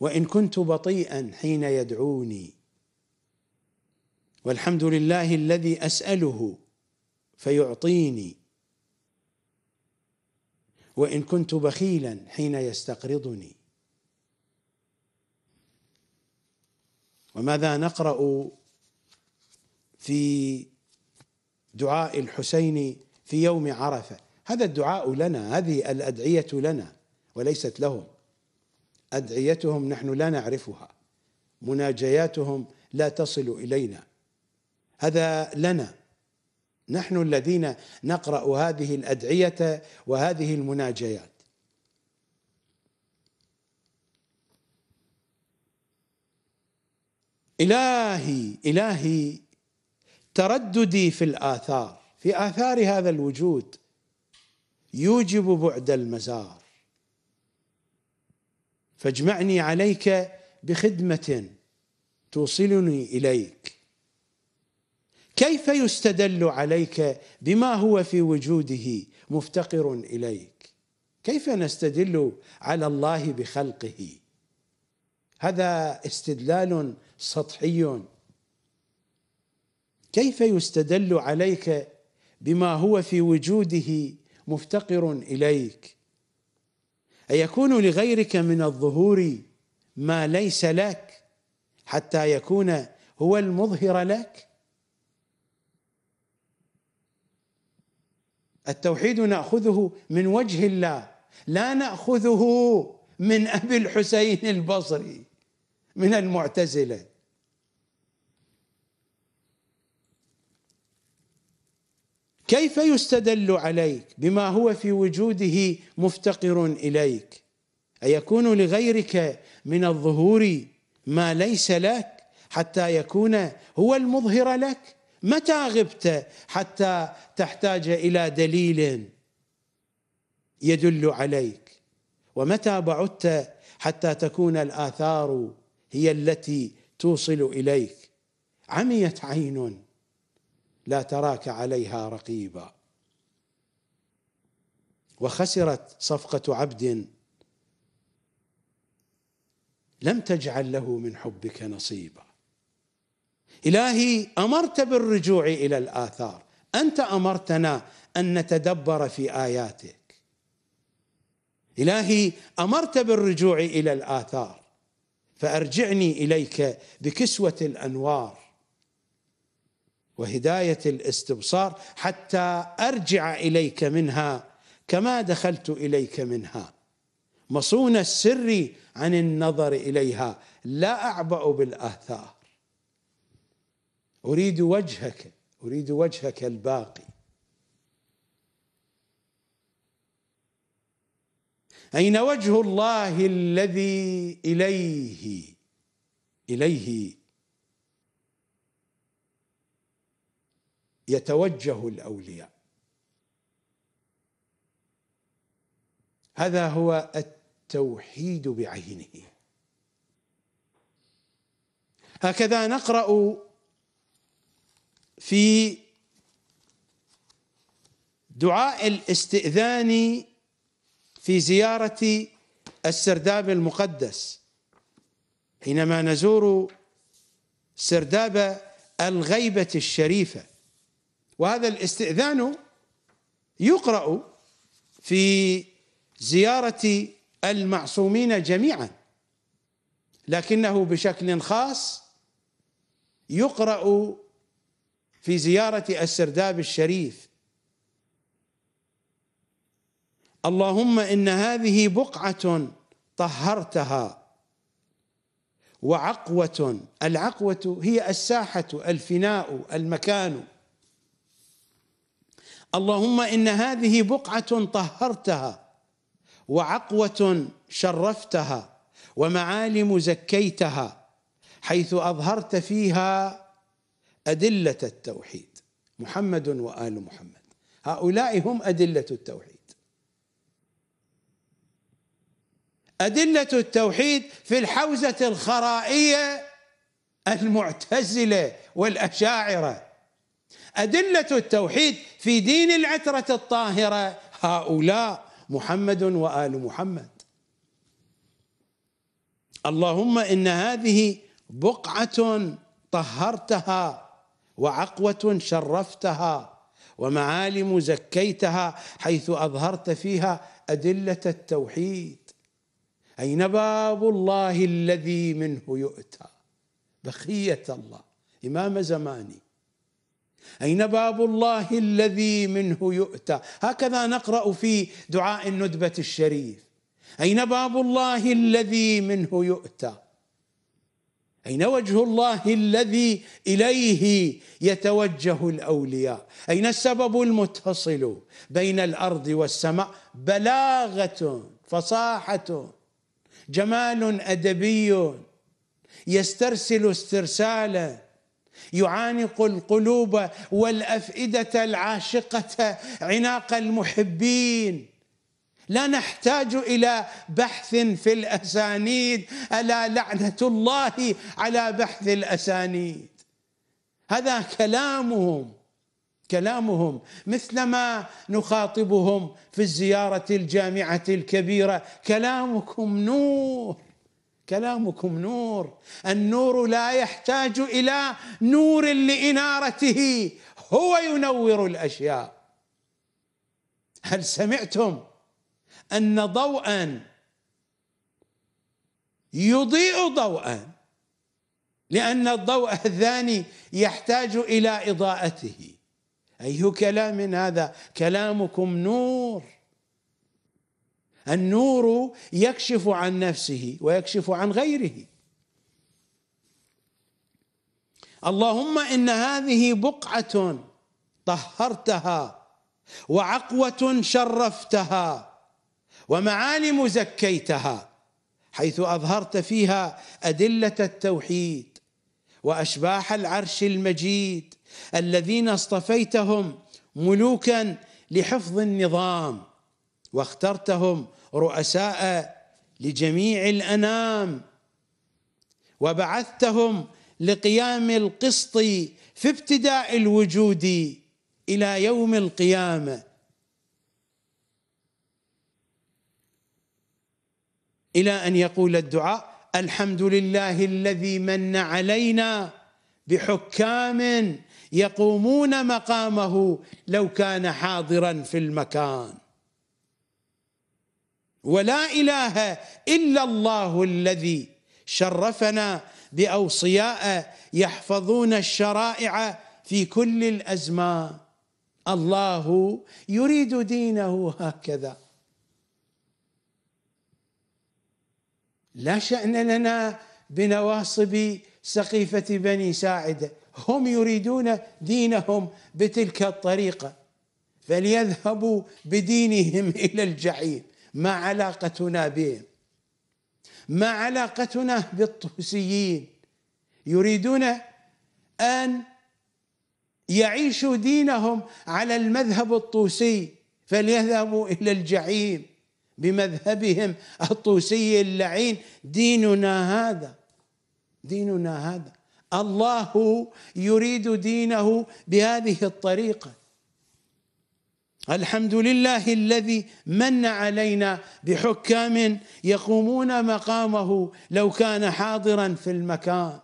وان كنت بطيئا حين يدعوني والحمد لله الذي اساله فيعطيني وان كنت بخيلا حين يستقرضني وماذا نقرا في دعاء الحسين في يوم عرفه هذا الدعاء لنا هذه الادعيه لنا وليست لهم ادعيتهم نحن لا نعرفها مناجياتهم لا تصل الينا هذا لنا نحن الذين نقرا هذه الادعيه وهذه المناجيات إلهي إلهي ترددي في الآثار في آثار هذا الوجود يوجب بعد المزار فاجمعني عليك بخدمة توصلني إليك كيف يستدل عليك بما هو في وجوده مفتقر إليك كيف نستدل على الله بخلقه هذا استدلال سطحي كيف يستدل عليك بما هو في وجوده مفتقر اليك ايكون لغيرك من الظهور ما ليس لك حتى يكون هو المظهر لك التوحيد ناخذه من وجه الله لا ناخذه من ابي الحسين البصري من المعتزلة كيف يستدل عليك بما هو في وجوده مفتقر إليك أيكون لغيرك من الظهور ما ليس لك حتى يكون هو المظهر لك متى غبت حتى تحتاج إلى دليل يدل عليك ومتى بعدت حتى تكون الآثار هي التي توصل اليك عميت عين لا تراك عليها رقيبا وخسرت صفقه عبد لم تجعل له من حبك نصيبا الهي امرت بالرجوع الى الاثار انت امرتنا ان نتدبر في اياتك الهي امرت بالرجوع الى الاثار فارجعني اليك بكسوه الانوار وهدايه الاستبصار حتى ارجع اليك منها كما دخلت اليك منها مصون السر عن النظر اليها لا اعبا بالاثار اريد وجهك اريد وجهك الباقي أين وجه الله الذي إليه إليه يتوجه الأولياء هذا هو التوحيد بعينه هكذا نقرأ في دعاء الاستئذان في زيارة السرداب المقدس حينما نزور سرداب الغيبة الشريفة وهذا الاستئذان يقرأ في زيارة المعصومين جميعا لكنه بشكل خاص يقرأ في زيارة السرداب الشريف اللهم ان هذه بقعه طهرتها وعقوه العقوه هي الساحه الفناء المكان اللهم ان هذه بقعه طهرتها وعقوه شرفتها ومعالم زكيتها حيث اظهرت فيها ادله التوحيد محمد وال محمد هؤلاء هم ادله التوحيد أدلة التوحيد في الحوزة الخرائية المعتزلة والأشاعرة أدلة التوحيد في دين العترة الطاهرة هؤلاء محمد وآل محمد اللهم إن هذه بقعة طهرتها وعقوة شرفتها ومعالم زكيتها حيث أظهرت فيها أدلة التوحيد أين باب الله الذي منه يؤتى بخية الله إمام زماني أين باب الله الذي منه يؤتى هكذا نقرأ في دعاء الندبة الشريف أين باب الله الذي منه يؤتى أين وجه الله الذي إليه يتوجه الأولياء أين السبب المتصل بين الأرض والسماء بلاغة فصاحة جمال ادبي يسترسل استرسالا يعانق القلوب والافئده العاشقه عناق المحبين لا نحتاج الى بحث في الاسانيد الا لعنه الله على بحث الاسانيد هذا كلامهم كلامهم مثلما نخاطبهم في الزياره الجامعه الكبيره كلامكم نور كلامكم نور النور لا يحتاج الى نور لانارته هو ينور الاشياء هل سمعتم ان ضوءا يضيء ضوءا لان الضوء الثاني يحتاج الى اضاءته أي كلام هذا كلامكم نور النور يكشف عن نفسه ويكشف عن غيره اللهم إن هذه بقعة طهرتها وعقوة شرفتها ومعالم زكيتها حيث أظهرت فيها أدلة التوحيد وأشباح العرش المجيد الذين اصطفيتهم ملوكا لحفظ النظام واخترتهم رؤساء لجميع الانام وبعثتهم لقيام القسط في ابتداء الوجود الى يوم القيامه الى ان يقول الدعاء الحمد لله الذي من علينا بحكام يقومون مقامه لو كان حاضرا في المكان ولا اله الا الله الذي شرفنا باوصياء يحفظون الشرائع في كل الازمان الله يريد دينه هكذا لا شان لنا بنواصب سقيفه بني ساعده هم يريدون دينهم بتلك الطريقه فليذهبوا بدينهم الى الجحيم ما علاقتنا بهم ما علاقتنا بالطوسيين يريدون ان يعيشوا دينهم على المذهب الطوسي فليذهبوا الى الجحيم بمذهبهم الطوسي اللعين ديننا هذا ديننا هذا الله يريد دينه بهذه الطريقه الحمد لله الذي من علينا بحكام يقومون مقامه لو كان حاضرا في المكان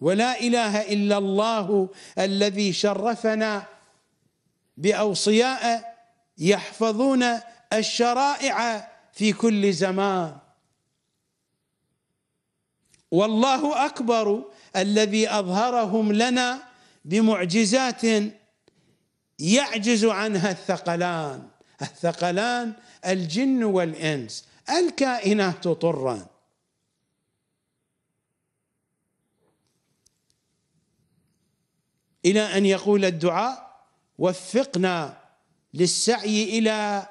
ولا اله الا الله الذي شرفنا باوصياء يحفظون الشرائع في كل زمان والله اكبر الذي أظهرهم لنا بمعجزات يعجز عنها الثقلان الثقلان الجن والإنس الكائنات طرًا الى ان يقول الدعاء وفقنا للسعي الى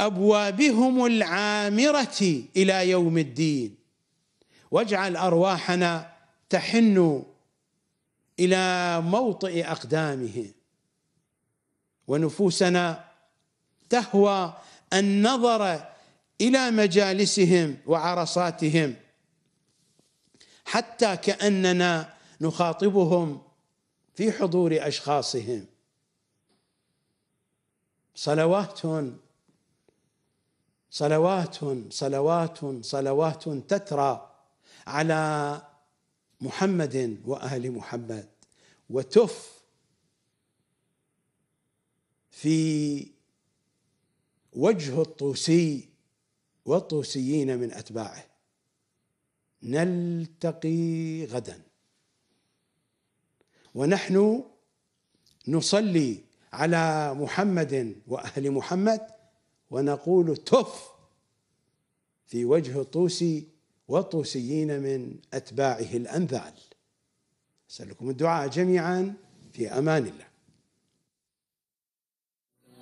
ابوابهم العامره الى يوم الدين واجعل ارواحنا تحن الى موطئ اقدامه ونفوسنا تهوى النظر الى مجالسهم وعرصاتهم حتى كاننا نخاطبهم في حضور اشخاصهم صلوات صلوات صلوات صلوات تترى على محمد وآل محمد وتف في وجه الطوسي والطوسيين من أتباعه نلتقي غدا ونحن نصلي على محمد وأهل محمد ونقول تف في وجه الطوسي والطوسيين من أتباعه الأنذال أسألكم الدعاء جميعا في أمان الله